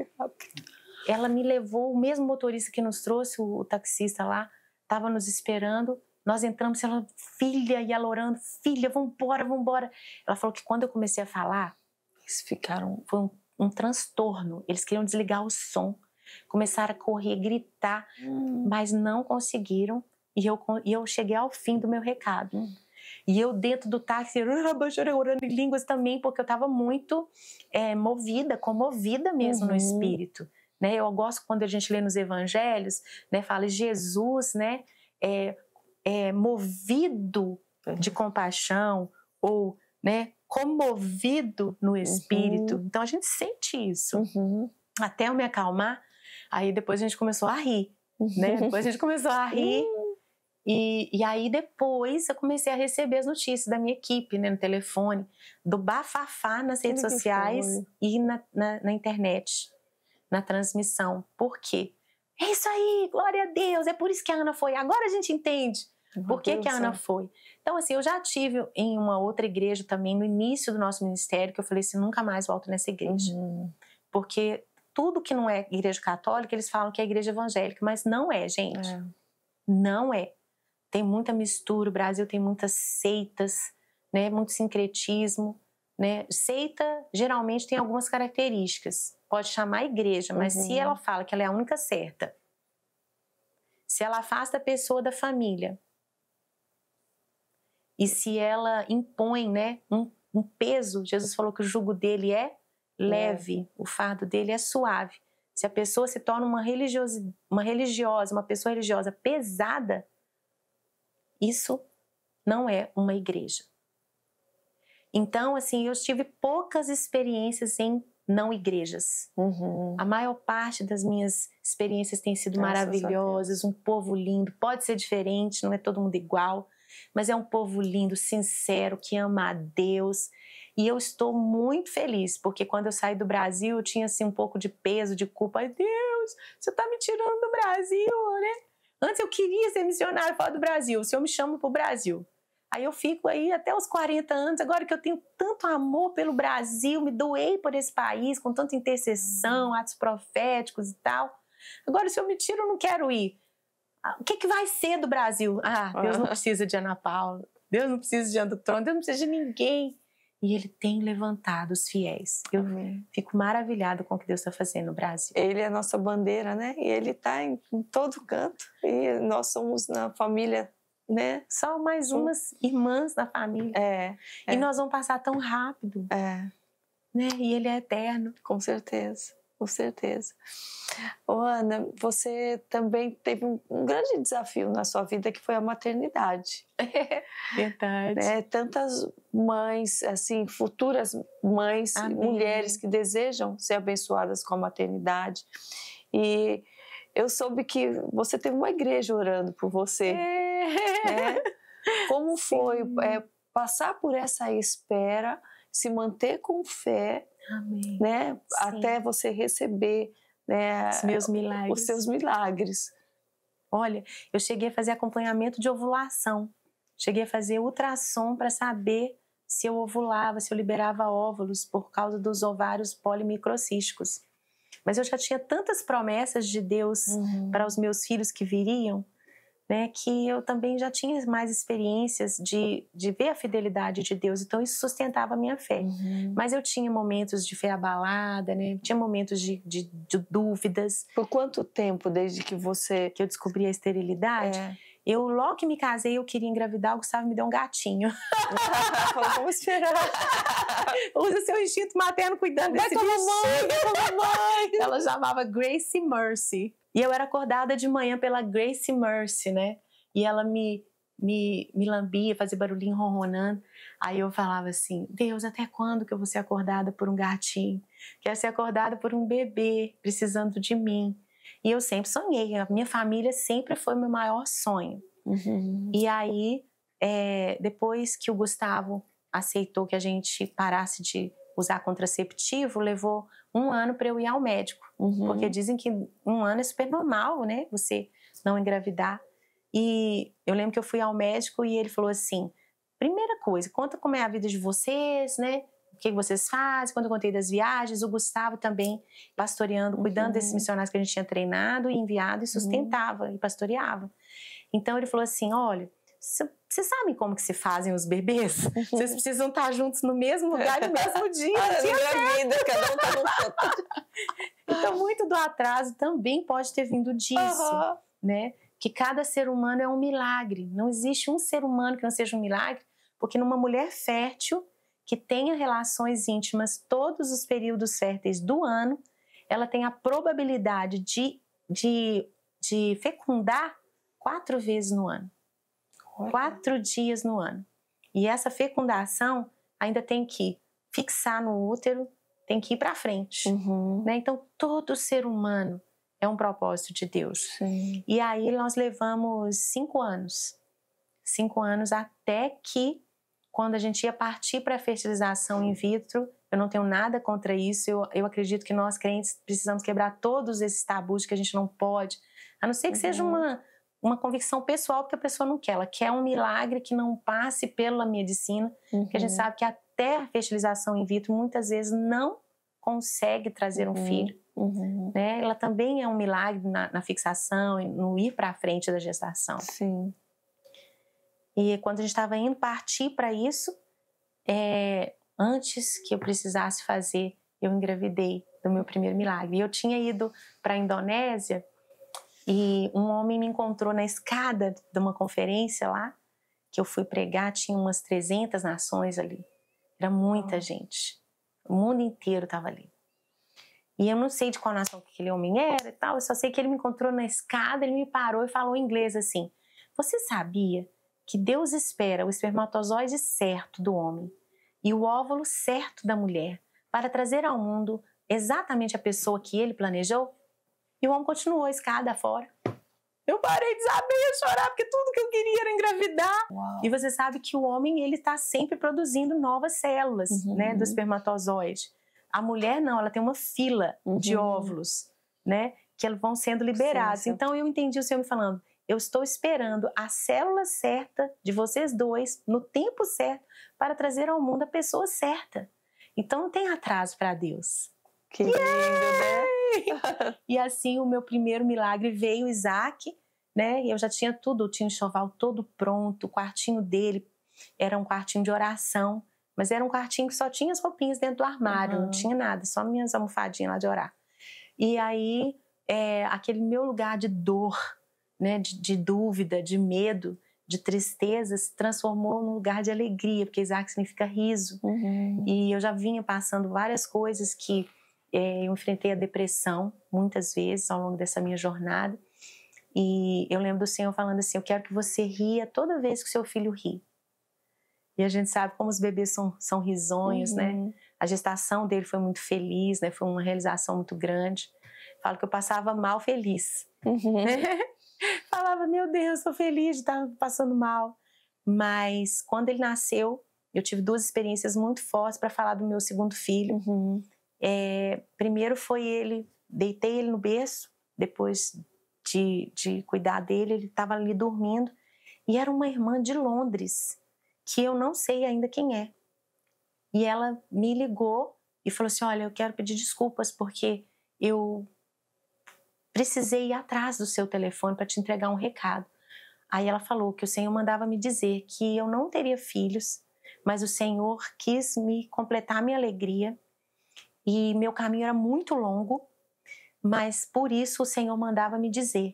Ela me levou, o mesmo motorista que nos trouxe, o, o taxista lá, estava nos esperando. Nós entramos, ela, filha, e ela orando, filha, vambora, vambora. Ela falou que quando eu comecei a falar, eles ficaram, foi um, um transtorno. Eles queriam desligar o som, começaram a correr, gritar, hum. mas não conseguiram. E eu, e eu cheguei ao fim do meu recado. Hum. E eu dentro do táxi, ah, orando em línguas também, porque eu estava muito é, movida, comovida mesmo uhum. no espírito. Né? Eu gosto quando a gente lê nos evangelhos, né, fala Jesus, né, é, é movido de uhum. compaixão ou, né, comovido no uhum. espírito. Uhum. Então a gente sente isso. Uhum. Até eu me acalmar, aí depois a gente começou a rir, né? Uhum. Depois a gente começou a rir e, e aí depois eu comecei a receber as notícias da minha equipe, né, no telefone, do bafafá nas redes sociais e na, na, na internet, na transmissão. Por quê? É isso aí, glória a Deus, é por isso que a Ana foi. Agora a gente entende. Por que, que, a Ana foi? Então, assim, eu já tive em uma outra igreja também, no início do nosso ministério, que eu falei assim: nunca mais volto nessa igreja. Uhum. Porque tudo que não é igreja católica, eles falam que é igreja evangélica, mas não é, gente. É. Não é tem muita mistura, o Brasil tem muitas seitas, né, muito sincretismo. Né? Seita geralmente tem algumas características. Pode chamar igreja, mas uhum. se ela fala que ela é a única certa, se ela afasta a pessoa da família e se ela impõe né, um, um peso, Jesus falou que o jugo dele é, é. leve, é. o fardo dele é suave. Se a pessoa se torna uma, religiosa, uma religiosa, uma pessoa religiosa pesada, isso não é uma igreja. Então, assim, eu tive poucas experiências em não igrejas. Uhum. A maior parte das minhas experiências tem sido Nossa, maravilhosas, um povo lindo, pode ser diferente, não é todo mundo igual, mas é um povo lindo, sincero, que ama a Deus. E eu estou muito feliz, porque quando eu saí do Brasil, eu tinha assim um pouco de peso, de culpa. Ai, Deus, você está me tirando do Brasil, né? Antes eu queria ser missionário fora do Brasil, o Senhor me chama para o Brasil. Aí eu fico aí até os 40 anos, agora que eu tenho tanto amor pelo Brasil, me doei por esse país, com tanta intercessão, uhum. atos proféticos e tal. Agora, se eu me tiro, eu não quero ir. Ah, o que, que vai ser do Brasil? Ah, Deus não ah. precisa de Ana Paula, Deus não precisa de Antônio, Deus não precisa de ninguém e ele tem levantado os fiéis. Eu Amém. fico maravilhado com o que Deus está fazendo no Brasil. Ele é a nossa bandeira, né? E ele está em, em, todo canto. E nós somos na família, né? Só mais Sim. umas irmãs na família. É, é. E nós vamos passar tão rápido. É. Né? E ele é eterno. Com certeza com certeza. Oh, Ana, você também teve um, um, grande desafio na sua vida que foi a maternidade. Verdade. É, tantas mães, assim, futuras mães, Amém. mulheres que desejam ser abençoadas com a maternidade. E eu soube que você teve uma igreja orando por você. É. Né? Como Sim. foi é, passar por essa espera, se manter com fé Amém. Né? Até você receber né, os, os seus milagres. Olha, eu cheguei a fazer acompanhamento de ovulação. Cheguei a fazer ultrassom para saber se eu ovulava, se eu liberava óvulos por causa dos ovários polimicrocísticos. Mas eu já tinha tantas promessas de Deus uhum. para os meus filhos que viriam, né, que eu também já tinha mais experiências de, de ver a fidelidade de Deus, então isso sustentava a minha fé. Uhum. Mas eu tinha momentos de fé abalada, né, tinha momentos de, de, de, dúvidas. Por quanto tempo desde que você. que eu descobri a esterilidade? É. Eu, logo que me casei, eu queria engravidar, o Gustavo me deu um gatinho. Falou, vamos esperar. Usa seu instinto materno cuidando desse com bichinho. Mamãe, vai com mamãe. Ela chamava Grace Mercy. E eu era acordada de manhã pela Grace Mercy, né? E ela me, me, me lambia, fazia barulhinho ronronando. Aí eu falava assim: Deus, até quando que eu vou ser acordada por um gatinho? Quero ser acordada por um bebê precisando de mim. E eu sempre sonhei, a minha família sempre foi meu maior sonho. Uhum. E aí, é, depois que o Gustavo aceitou que a gente parasse de usar contraceptivo, levou um ano para eu ir ao médico. Uhum. Porque dizem que um ano é super normal, né? Você não engravidar. E eu lembro que eu fui ao médico e ele falou assim: primeira coisa, conta como é a vida de vocês, né? o que vocês fazem, quando eu contei das viagens, o Gustavo também pastoreando, uhum. cuidando desses missionários que a gente tinha treinado enviado e uhum. sustentava uhum. e pastoreava. Então ele falou assim: olha, vocês sabem como que se fazem os bebês? Uhum. Vocês precisam estar tá juntos no mesmo lugar no mesmo dia. Olha, dia minha vida, cada um tá num então, muito do atraso também pode ter vindo disso, uhum. né? Que cada ser humano é um milagre. Não existe um ser humano que não seja um milagre, porque numa mulher fértil, que tenha relações íntimas todos os períodos férteis do ano, ela tem a probabilidade de, de, de fecundar quatro vezes no ano. Olha. Quatro dias no ano. E essa fecundação ainda tem que fixar no útero, tem que ir para frente. Uhum. Né? Então, todo ser humano é um propósito de Deus. Sim. E aí nós levamos cinco anos. Cinco anos até que quando a gente ia partir para a fertilização in vitro, eu não tenho nada contra isso. Eu, eu acredito que nós, crentes, precisamos quebrar todos esses tabus que a gente não pode. A não ser que uhum. seja uma, uma convicção pessoal que a pessoa não quer. Ela quer um milagre que não passe pela medicina, uhum. que a gente uhum. sabe que até a fertilização in vitro muitas vezes não consegue trazer um uhum. filho. Uhum. Né? Ela também é um milagre na, na fixação, no ir para frente da gestação. Sim. E quando a gente estava indo partir para isso, é, antes que eu precisasse fazer, eu engravidei do meu primeiro milagre. Eu tinha ido para a Indonésia e um homem me encontrou na escada de uma conferência lá, que eu fui pregar, tinha umas 300 nações ali. Era muita gente. O mundo inteiro estava ali. E eu não sei de qual nação que aquele homem era e tal, eu só sei que ele me encontrou na escada, ele me parou e falou em inglês assim: Você sabia que Deus espera o espermatozoide certo do homem e o óvulo certo da mulher para trazer ao mundo exatamente a pessoa que ele planejou? E o homem continuou a escada fora. Eu parei de saber chorar porque tudo que eu queria era engravidar. Uau. E você sabe que o homem ele está sempre produzindo novas células, uhum. né, do espermatozoide. A mulher não, ela tem uma fila uhum. de óvulos, né, que vão sendo liberados. Sim, sim. Então eu entendi o senhor me falando eu estou esperando a célula certa de vocês dois, no tempo certo, para trazer ao mundo a pessoa certa. Então não tem atraso para Deus. Que lindo, né? e assim o meu primeiro milagre veio Isaac, né? Eu já tinha tudo, eu tinha o enxoval todo pronto, o quartinho dele era um quartinho de oração, mas era um quartinho que só tinha as roupinhas dentro do armário, uhum. não tinha nada, só minhas almofadinhas lá de orar. E aí, é, aquele meu lugar de dor, né, de, de dúvida, de medo, de tristeza, se transformou num lugar de alegria, porque Isaac significa riso. Uhum. E eu já vinha passando várias coisas que é, eu enfrentei a depressão muitas vezes ao longo dessa minha jornada. E eu lembro do Senhor falando assim: Eu quero que você ria toda vez que seu filho ri. E a gente sabe como os bebês são, são risonhos, né? uhum. né? A gestação dele foi muito feliz, né? Foi uma realização muito grande. Falo que eu passava mal feliz. Uhum. Falava, meu Deus, sou feliz de estar passando mal. Mas quando ele nasceu, eu tive duas experiências muito fortes para falar do meu segundo filho. Uhum. É, primeiro foi ele, deitei ele no berço, depois de, de cuidar dele, ele estava ali dormindo. E era uma irmã de Londres, que eu não sei ainda quem é. E ela me ligou e falou assim: Olha, eu quero pedir desculpas porque eu precisei ir atrás do seu telefone para te entregar um recado. Aí ela falou que o Senhor mandava me dizer que eu não teria filhos, mas o Senhor quis me completar a minha alegria e meu caminho era muito longo, mas por isso o Senhor mandava me dizer: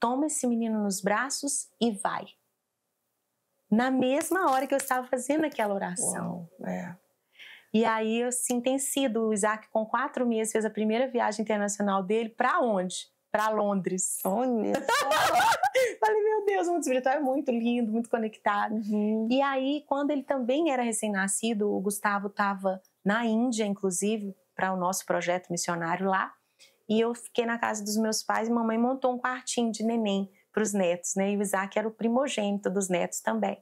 toma esse menino nos braços e vai. Na mesma hora que eu estava fazendo aquela oração. Uau, é. E aí, assim, tem sido. O Isaac, com quatro meses, fez a primeira viagem internacional dele para onde? Para Londres. Olha Falei, meu Deus, o mundo espiritual é muito lindo, muito conectado. Uhum. E aí, quando ele também era recém-nascido, o Gustavo estava na Índia, inclusive, para o nosso projeto missionário lá. E eu fiquei na casa dos meus pais e mamãe montou um quartinho de neném para os netos, né? E o Isaac era o primogênito dos netos também.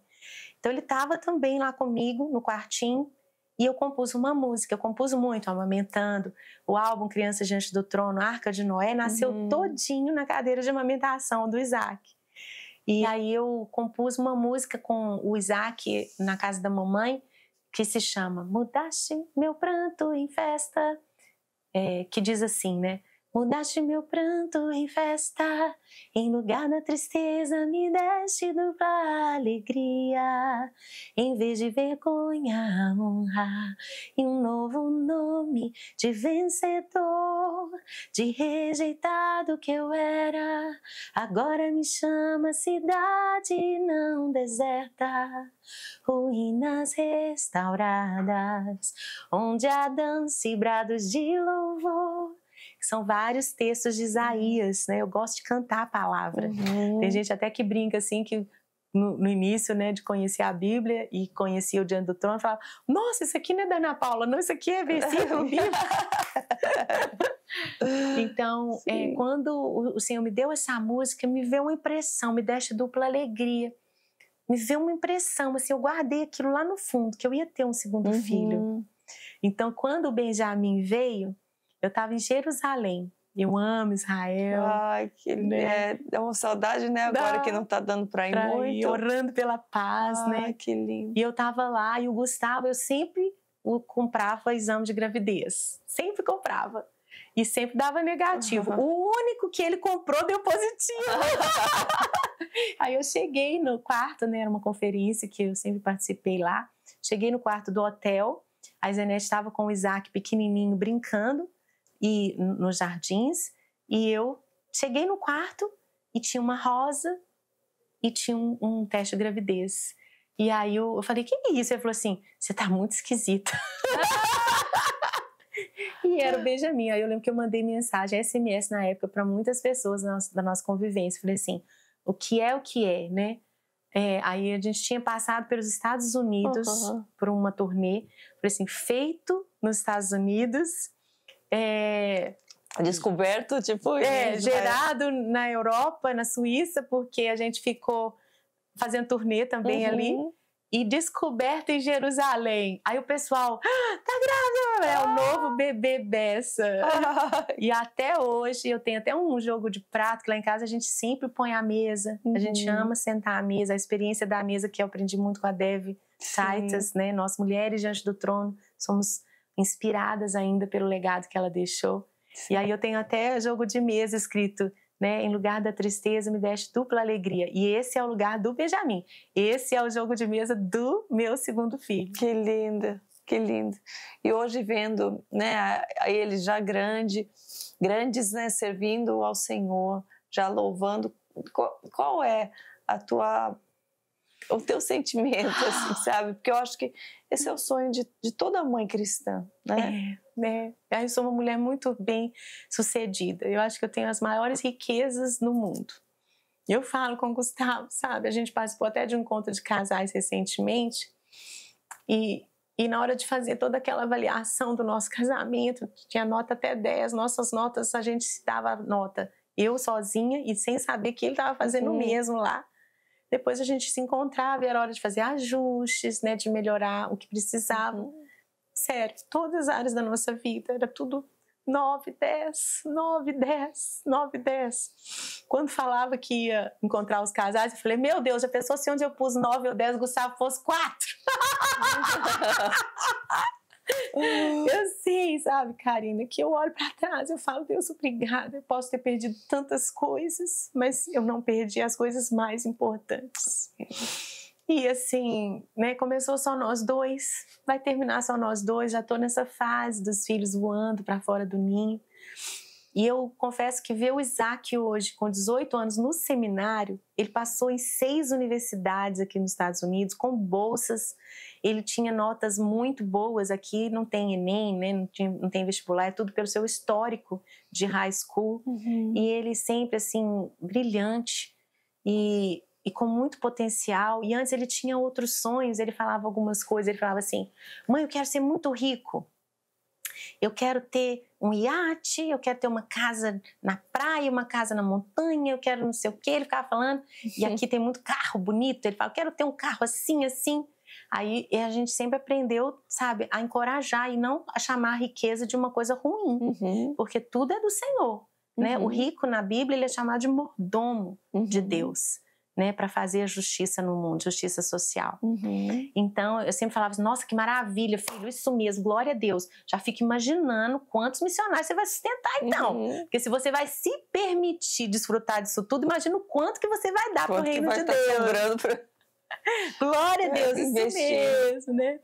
Então ele estava também lá comigo no quartinho e eu compus uma música, eu compus muito, amamentando. O álbum Criança Diante do Trono, Arca de Noé, nasceu uhum. todinho na cadeira de amamentação do Isaac. E aí eu compus uma música com o Isaac na casa da mamãe, que se chama Mudaste meu pranto em festa, é, que diz assim, né? Mudaste meu pranto em festa, em lugar da tristeza me deste dupla alegria. Em vez de vergonha, honra e um novo nome de vencedor, de rejeitado que eu era. Agora me chama cidade não deserta, ruínas restauradas, onde há dança e brados de louvor são vários textos de Isaías, né? Eu gosto de cantar a palavra. Uhum. Tem gente até que brinca assim que no, no, início, né, de conhecer a Bíblia e conhecia o Diante do Trono, fala: Nossa, isso aqui não é da Ana Paula, não, isso aqui é versículo bíblico. então, é, quando o, o Senhor me deu essa música, me veio uma impressão, me deixa dupla alegria. Me veio uma impressão, assim, eu guardei aquilo lá no fundo, que eu ia ter um segundo uhum. filho. Então, quando o Benjamin veio, eu estava em Jerusalém. Eu amo Israel. Ai, que né? É uma saudade, né? Agora Dá, que não está dando para ir pra muito. Ir, orando pela paz, né? Ai, né? que lindo. E eu estava lá e o Gustavo, eu sempre comprava exame de gravidez. Sempre comprava. E sempre dava negativo. Uhum. O único que ele comprou deu positivo. Aí eu cheguei no quarto, né? Era uma conferência que eu sempre participei lá. Cheguei no quarto do hotel. A Zenete estava com o Isaac pequenininho brincando e nos jardins e eu cheguei no quarto e tinha uma rosa e tinha um, um teste de gravidez. E aí eu, eu falei, que é isso? Ele falou assim, você tá muito esquisita. e era o Benjamin. Aí eu lembro que eu mandei mensagem, SMS na época, para muitas pessoas da nossa, convivência. Falei assim, o que é o que é, né? É, aí a gente tinha passado pelos Estados Unidos uhum. por uma turnê. Falei assim, feito nos Estados Unidos é, descoberto, tipo, é, gerado na Europa, na Suíça, porque a gente ficou fazendo turnê também uhum. ali. E descoberta em Jerusalém. Aí o pessoal, ah, tá grávida! É o ah! novo bebê Bessa. Ah. E até hoje, eu tenho até um jogo de prato que lá em casa a gente sempre põe à mesa. Uhum. A gente uhum. ama sentar à mesa. A experiência da mesa que eu aprendi muito com a Dev Saitas, né? Nós, mulheres diante do trono, somos inspiradas ainda pelo legado que ela deixou. Sim. E aí eu tenho até jogo de mesa escrito, né? Em lugar da tristeza me deste dupla alegria. E esse é o lugar do Benjamin. Esse é o jogo de mesa do meu segundo filho. Que lindo, que lindo. E hoje vendo, né, ele já grande, grandes, né, servindo ao Senhor, já louvando. Qual é a tua o teu sentimento, assim, sabe? Porque eu acho que esse é o sonho de, de toda mãe cristã, né? É, né? Eu sou uma mulher muito bem sucedida. Eu acho que eu tenho as maiores riquezas no mundo. Eu falo com o Gustavo, sabe? A gente participou até de um encontro de casais recentemente e, e na hora de fazer toda aquela avaliação do nosso casamento, tinha nota até 10, nossas notas, a gente se dava nota eu sozinha e sem saber que ele estava fazendo o uhum. mesmo lá. Depois a gente se encontrava e era hora de fazer ajustes, né, de melhorar o que precisava. Uhum. Certo, todas as áreas da nossa vida, era tudo 9, 10, 9, 10, 9, 10. Quando falava que ia encontrar os casais, eu falei: Meu Deus, já pensou se onde eu pus 9 ou 10, Gustavo fosse 4? eu sei, sabe, Karina, que eu olho para trás, eu falo, Deus, obrigada. Eu posso ter perdido tantas coisas, mas eu não perdi as coisas mais importantes. E assim, né, começou só nós dois, vai terminar só nós dois. Já tô nessa fase dos filhos voando para fora do ninho. E eu confesso que ver o Isaac hoje, com 18 anos, no seminário, ele passou em seis universidades aqui nos Estados Unidos, com bolsas. Ele tinha notas muito boas aqui, não tem Enem, né? não, tem, não tem vestibular, é tudo pelo seu histórico de high school. Uhum. E ele sempre, assim, brilhante e, e com muito potencial. E antes ele tinha outros sonhos, ele falava algumas coisas, ele falava assim: mãe, eu quero ser muito rico, eu quero ter um iate, eu quero ter uma casa na praia, uma casa na montanha, eu quero não sei o que. Ele ficava falando, e aqui tem muito carro bonito. Ele fala, eu quero ter um carro assim, assim. Aí a gente sempre aprendeu, sabe, a encorajar e não a chamar a riqueza de uma coisa ruim, uhum. porque tudo é do Senhor. Né? Uhum. O rico na Bíblia ele é chamado de mordomo uhum. de Deus né, para fazer a justiça no mundo, justiça social. Uhum. Então, eu sempre falava assim, nossa, que maravilha, filho, isso mesmo, glória a Deus. Já fico imaginando quantos missionários você vai sustentar então. Uhum. Porque se você vai se permitir desfrutar disso tudo, imagina o quanto que você vai dar para o reino de tá Deus. Pra... glória a Deus, é, isso investir. mesmo, né?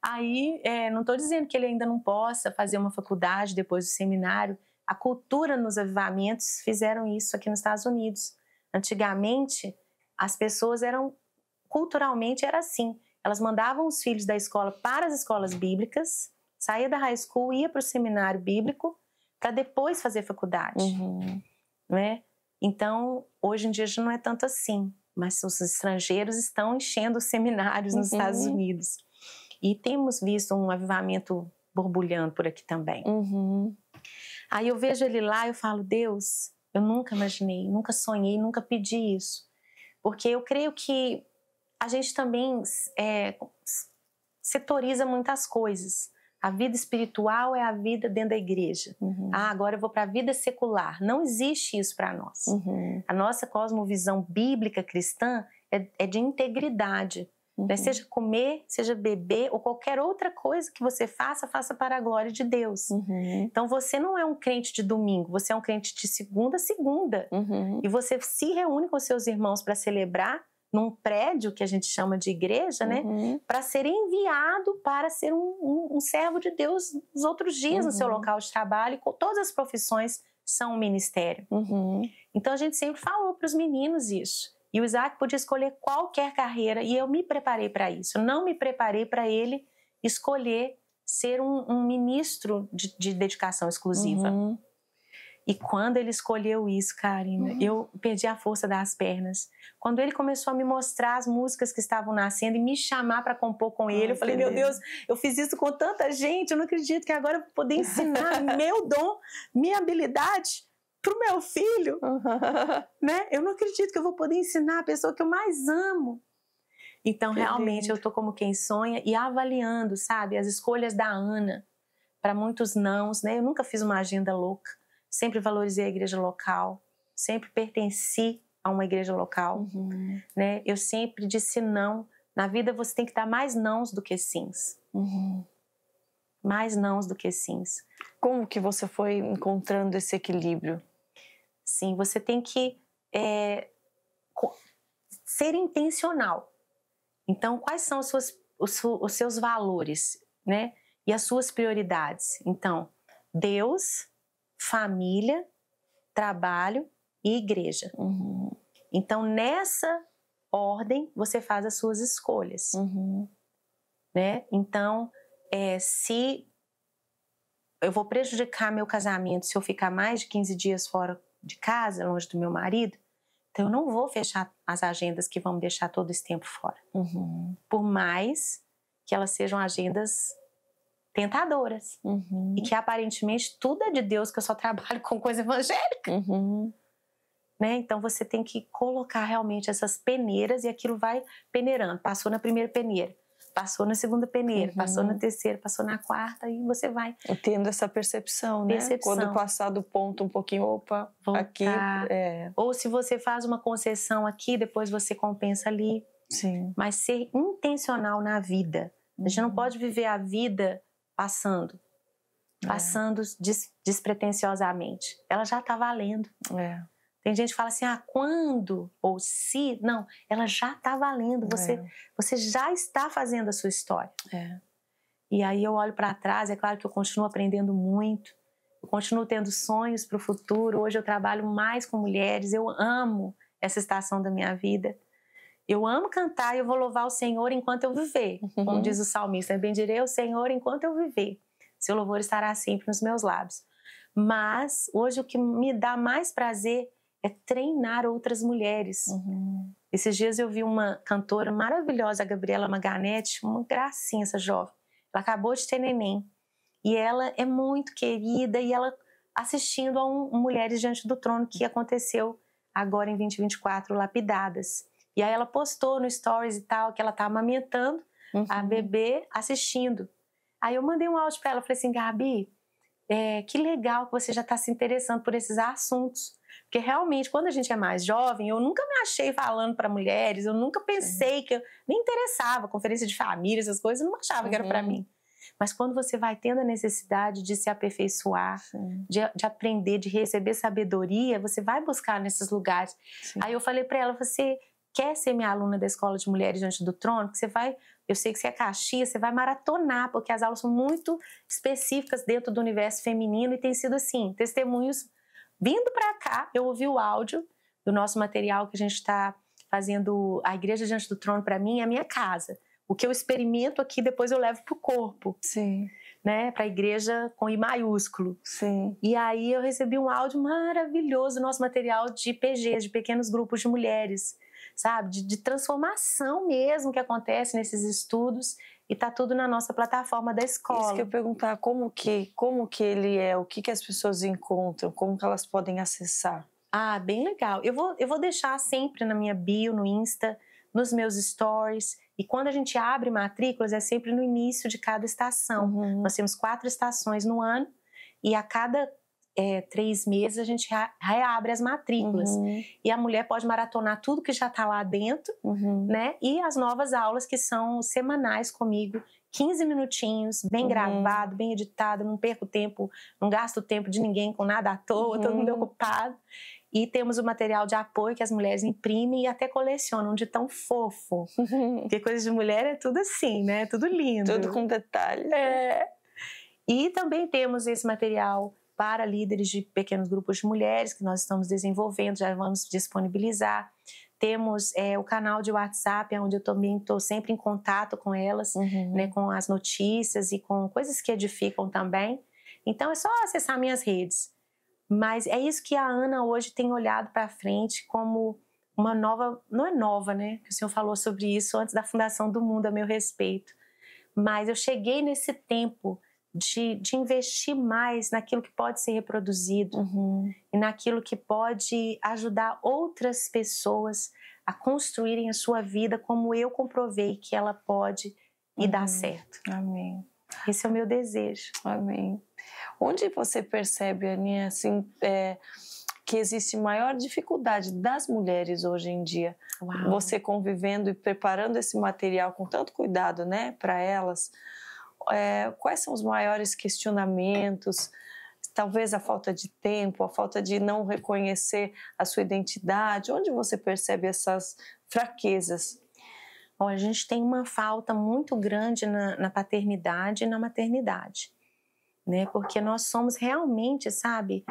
Aí, é, não estou dizendo que ele ainda não possa fazer uma faculdade depois do seminário. A cultura nos avivamentos fizeram isso aqui nos Estados Unidos. Antigamente, as pessoas eram culturalmente era assim. Elas mandavam os filhos da escola para as escolas bíblicas, saía da high school, ia para o seminário bíblico para depois fazer faculdade, uhum. né? Então, hoje em dia já não é tanto assim, mas os estrangeiros estão enchendo os seminários nos uhum. Estados Unidos. E temos visto um avivamento borbulhando por aqui também. Uhum. Aí eu vejo ele lá, eu falo, Deus, eu nunca imaginei, nunca sonhei, nunca pedi isso. Porque eu creio que a gente também é, setoriza muitas coisas. A vida espiritual é a vida dentro da igreja. Uhum. Ah, agora eu vou para a vida secular. Não existe isso para nós. Uhum. A nossa cosmovisão bíblica cristã é, é de integridade. Né? Uhum. Seja comer, seja beber ou qualquer outra coisa que você faça, faça para a glória de Deus. Uhum. Então você não é um crente de domingo, você é um crente de segunda a segunda. Uhum. E você se reúne com seus irmãos para celebrar num prédio que a gente chama de igreja, né? Uhum. Para ser enviado para ser um, um, um, servo de Deus nos outros dias no seu uhum. local de trabalho, com todas as profissões são um ministério. Uhum. Então a gente sempre falou para os meninos isso. E o Isaac podia escolher qualquer carreira e eu me preparei para isso. Eu não me preparei para ele escolher ser um, um ministro de, de, dedicação exclusiva. Uhum. E quando ele escolheu isso, Karina, uhum. eu perdi a força das pernas. Quando ele começou a me mostrar as músicas que estavam nascendo e me chamar para compor com ele, Ai, eu falei: Meu Deus, eu fiz isso com tanta gente, eu não acredito que agora eu vou poder ensinar meu dom, minha habilidade para o meu filho, né? Eu não acredito que eu vou poder ensinar a pessoa que eu mais amo. Então, que realmente, lindo. eu tô como quem sonha e avaliando, sabe, as escolhas da Ana. Para muitos nãos, né? Eu nunca fiz uma agenda louca. Sempre valorizei a igreja local. Sempre pertenci a uma igreja local, uhum. né? Eu sempre disse não. Na vida, você tem que dar mais nãos do que sims. Uhum. Mais nãos do que sims. Como que você foi encontrando esse equilíbrio? Sim, você tem que é, ser intencional. Então, quais são suas, os, os, seus valores, né? E as suas prioridades? Então, Deus, família, trabalho e igreja. Uhum. Então, nessa ordem, você faz as suas escolhas, uhum. né? Então, é, se eu vou prejudicar meu casamento se eu ficar mais de 15 dias fora de casa, longe do meu marido. Então eu não vou fechar as agendas que vão me deixar todo esse tempo fora. Uhum. Por mais que elas sejam agendas tentadoras. Uhum. E que aparentemente tudo é de Deus, que eu só trabalho com coisa evangélica. Uhum. Né? Então você tem que colocar realmente essas peneiras e aquilo vai peneirando. Passou na primeira peneira Passou na segunda peneira, uhum. passou na uhum. terceira, passou na quarta e você vai. E tendo essa percepção, né? Quando passar do ponto um pouquinho, opa, Voltar. aqui. É... Ou se você faz uma concessão aqui, depois você compensa ali. Sim. Mas ser intencional na vida. A gente não uhum. pode viver a vida passando. É. Passando é. des, despretensiosamente. Ela já está valendo. É. Tem gente que fala assim, ah, quando ou se, não, ela já está valendo, você, é. você já está fazendo a sua história. É. E aí eu olho para trás, é claro que eu continuo aprendendo muito, eu continuo tendo sonhos para o futuro. Hoje eu trabalho mais com mulheres, eu amo essa estação da minha vida. Eu amo cantar e eu vou louvar o Senhor enquanto eu viver, uhum. como diz o salmista. Bendirei o Senhor enquanto eu viver. Seu louvor estará sempre nos meus lábios. Mas hoje o que me dá mais prazer é treinar outras mulheres. Uhum. Esses dias eu vi uma cantora maravilhosa, a Gabriela Maganetti, uma gracinha essa jovem. Ela acabou de ter neném. E ela é muito querida e ela assistindo a um Mulheres Diante do Trono que aconteceu agora em 2024, Lapidadas. E aí ela postou no stories e tal que ela tá amamentando uhum. a bebê assistindo. Aí eu mandei um áudio para ela, falei assim, Gabi, é, que legal que você já está se interessando por esses assuntos. Porque realmente, quando a gente é mais jovem, eu nunca me achei falando para mulheres, eu nunca pensei que eu me interessava, conferência de família, essas coisas, eu não achava uhum. que era para uhum. mim. Mas quando você vai tendo a necessidade de se aperfeiçoar, de, de, aprender, de receber sabedoria, você vai buscar nesses lugares. Sim. Aí eu falei para ela, você quer ser minha aluna da Escola de Mulheres Diante do Trono? você vai, eu sei que você é caxias, você vai maratonar, porque as aulas são muito específicas dentro do universo feminino e tem sido assim, testemunhos Vindo para cá, eu ouvi o áudio do nosso material que a gente está fazendo. A Igreja Diante do Trono, para mim, é a minha casa. O que eu experimento aqui, depois eu levo pro corpo. Sim. Né, para a igreja com I maiúsculo. Sim. E aí eu recebi um áudio maravilhoso, nosso material de PGs, de pequenos grupos de mulheres, sabe? De, de transformação mesmo que acontece nesses estudos e tá tudo na nossa plataforma da escola. Isso que eu perguntar, como que, como que ele é, o que que as pessoas encontram, como que elas podem acessar? Ah, bem legal. Eu vou, eu vou deixar sempre na minha bio, no Insta, nos meus stories. E quando a gente abre matrículas, é sempre no início de cada estação. Uhum. Nós temos quatro estações no ano e a cada é, três meses a gente reabre as matrículas. Uhum. E a mulher pode maratonar tudo que já está lá dentro, uhum. né? E as novas aulas que são semanais comigo, 15 minutinhos, bem uhum. gravado, bem editado, não perco tempo, não gasto tempo de ninguém com nada à toa, todo mundo uhum. ocupado. E temos o material de apoio que as mulheres imprimem e até colecionam de tão fofo. Porque coisa de mulher é tudo assim, né? tudo lindo. Tudo com detalhes. É. E também temos esse material para líderes de pequenos grupos de mulheres que nós estamos desenvolvendo, já vamos disponibilizar. Temos é, o canal de WhatsApp, é onde eu também estou sempre em contato com elas, uhum. né, com as notícias e com coisas que edificam também. Então é só acessar minhas redes. Mas é isso que a Ana hoje tem olhado para frente como uma nova, não é nova, né? O senhor falou sobre isso antes da fundação do mundo a meu respeito. Mas eu cheguei nesse tempo de, de investir mais naquilo que pode ser reproduzido uhum. e naquilo que pode ajudar outras pessoas a construírem a sua vida como eu comprovei que ela pode e uhum. dá certo. Amém. Esse é o meu desejo. Amém. Onde você percebe, Aninha, assim, é, que existe maior dificuldade das mulheres hoje em dia? Uau. Você convivendo e preparando esse material com tanto cuidado, né, para elas é, quais são os maiores questionamentos? Talvez a falta de tempo, a falta de não reconhecer a sua identidade. Onde você percebe essas fraquezas? Bom, a gente tem uma falta muito grande na, na paternidade e na maternidade, né? Porque nós somos realmente, sabe,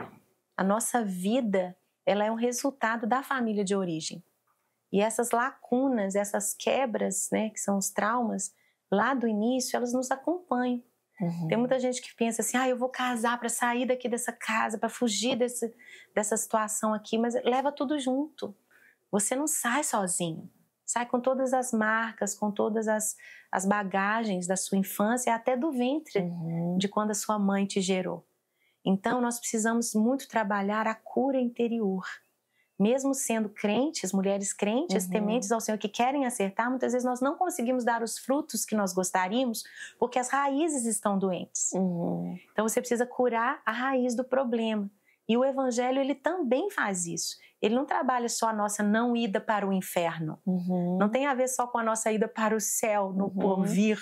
a nossa vida ela é um resultado da família de origem. E essas lacunas, essas quebras, né, que são os traumas, lá do início, elas nos acompanham. Uhum. Tem muita gente que pensa assim: ah, eu vou casar para sair daqui dessa casa, para fugir desse, dessa situação aqui, mas leva tudo junto. Você não sai sozinho. Sai com todas as marcas, com todas as, as bagagens da sua infância, até do ventre, uhum. de quando a sua mãe te gerou. Então, nós precisamos muito trabalhar a cura interior mesmo sendo crentes, mulheres crentes, uhum. tementes ao Senhor, que querem acertar, muitas vezes nós não conseguimos dar os frutos que nós gostaríamos, porque as raízes estão doentes. Uhum. Então você precisa curar a raiz do problema. E o evangelho ele também faz isso. Ele não trabalha só a nossa não ida para o inferno. Uhum. Não tem a ver só com a nossa ida para o céu, no uhum. porvir,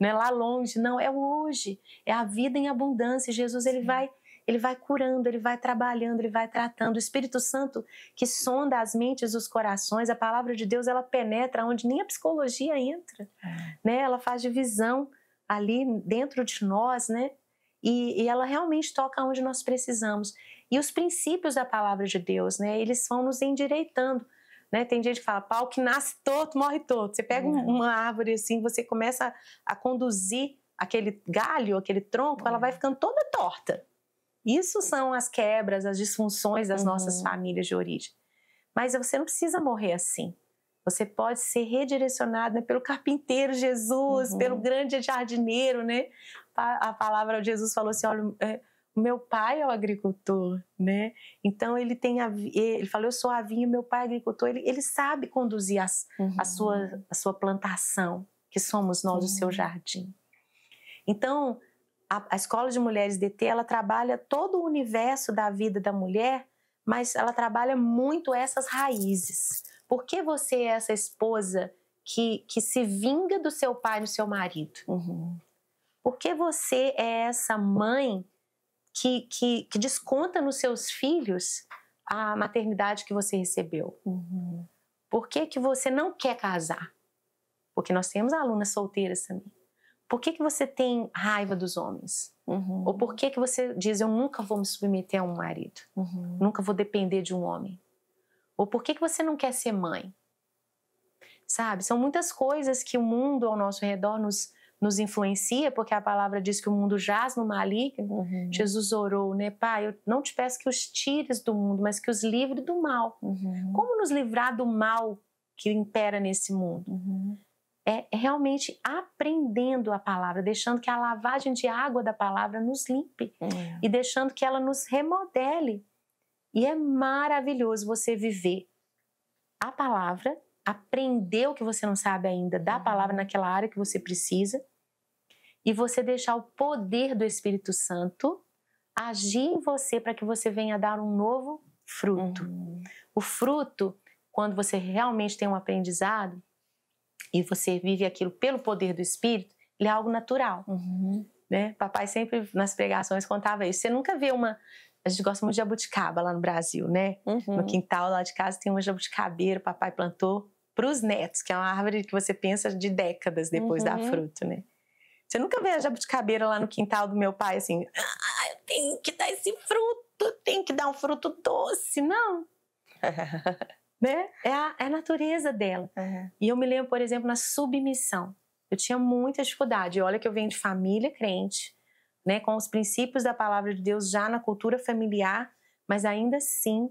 né? lá longe. Não, é hoje. É a vida em abundância. Jesus ele vai ele vai curando, ele vai trabalhando, ele vai tratando. O Espírito Santo que sonda as mentes, os corações, a palavra de Deus, ela penetra onde nem a psicologia entra, é. né? Ela faz divisão ali dentro de nós, né? E, e ela realmente toca onde nós precisamos. E os princípios da palavra de Deus, né? Eles vão nos endireitando. Né? Tem gente que fala, pau que nasce torto, morre torto. Você pega uhum. uma árvore assim, você começa a conduzir aquele galho, aquele tronco, uhum. ela é. vai ficando toda torta. Isso são as quebras, as disfunções das uhum. nossas famílias de origem. Mas você não precisa morrer assim. Você pode ser redirecionado né, pelo carpinteiro Jesus, uhum. pelo grande jardineiro, né? A palavra de Jesus falou assim: olha, é, o meu pai é o agricultor, né? Então ele tem a, ele falou: eu sou a vinha, meu pai é agricultor. Ele, ele sabe conduzir as, uhum. a, sua, uhum. a sua plantação, que somos nós, o seu uhum. jardim. Então, a, a Escola de Mulheres DT ela trabalha todo o universo da vida da mulher, mas ela trabalha muito essas raízes. Por que você é essa esposa que, que se vinga do seu pai e do seu marido? Uhum. Por que você é essa mãe que, que, que, desconta nos seus filhos a maternidade que você recebeu? Uhum. Por que, que você não quer casar? Porque nós temos alunas solteiras também por que, que você tem raiva dos homens? Uhum. Ou por que, que você diz, eu nunca vou me submeter a um marido? Uhum. Nunca vou depender de um homem? Ou por que, que você não quer ser mãe? Sabe? São muitas coisas que o mundo ao nosso redor nos, nos influencia, porque a palavra diz que o mundo jaz no maligno. Uhum. Jesus orou, né? Pai, eu não te peço que os tires do mundo, mas que os livre do mal. Uhum. Como nos livrar do mal que impera nesse mundo? Uhum é realmente aprendendo a palavra, deixando que a lavagem de água da palavra nos limpe é. e deixando que ela nos remodele. E é maravilhoso você viver a palavra, aprender o que você não sabe ainda da uhum. palavra naquela área que você precisa e você deixar o poder do Espírito Santo agir em você para que você venha dar um novo fruto. Uhum. O fruto, quando você realmente tem um aprendizado, e você vive aquilo pelo poder do Espírito, ele é algo natural. Uhum. Né? Papai sempre nas pregações contava isso. Você nunca vê uma. A gente gosta muito de jabuticaba lá no Brasil, né? Uhum. No quintal lá de casa tem uma jabuticabeira, papai plantou para os netos, que é uma árvore que você pensa de décadas depois uhum. dar fruto, né? Você nunca vê a jabuticabeira lá no quintal do meu pai assim, ah, eu tenho que dar esse fruto, tem que dar um fruto doce, não. né? É a, é a natureza dela. Uhum. E eu me lembro, por exemplo, na submissão. Eu tinha muita dificuldade. Olha que eu venho de família crente, né? Com os princípios da palavra de Deus já na cultura familiar, mas ainda assim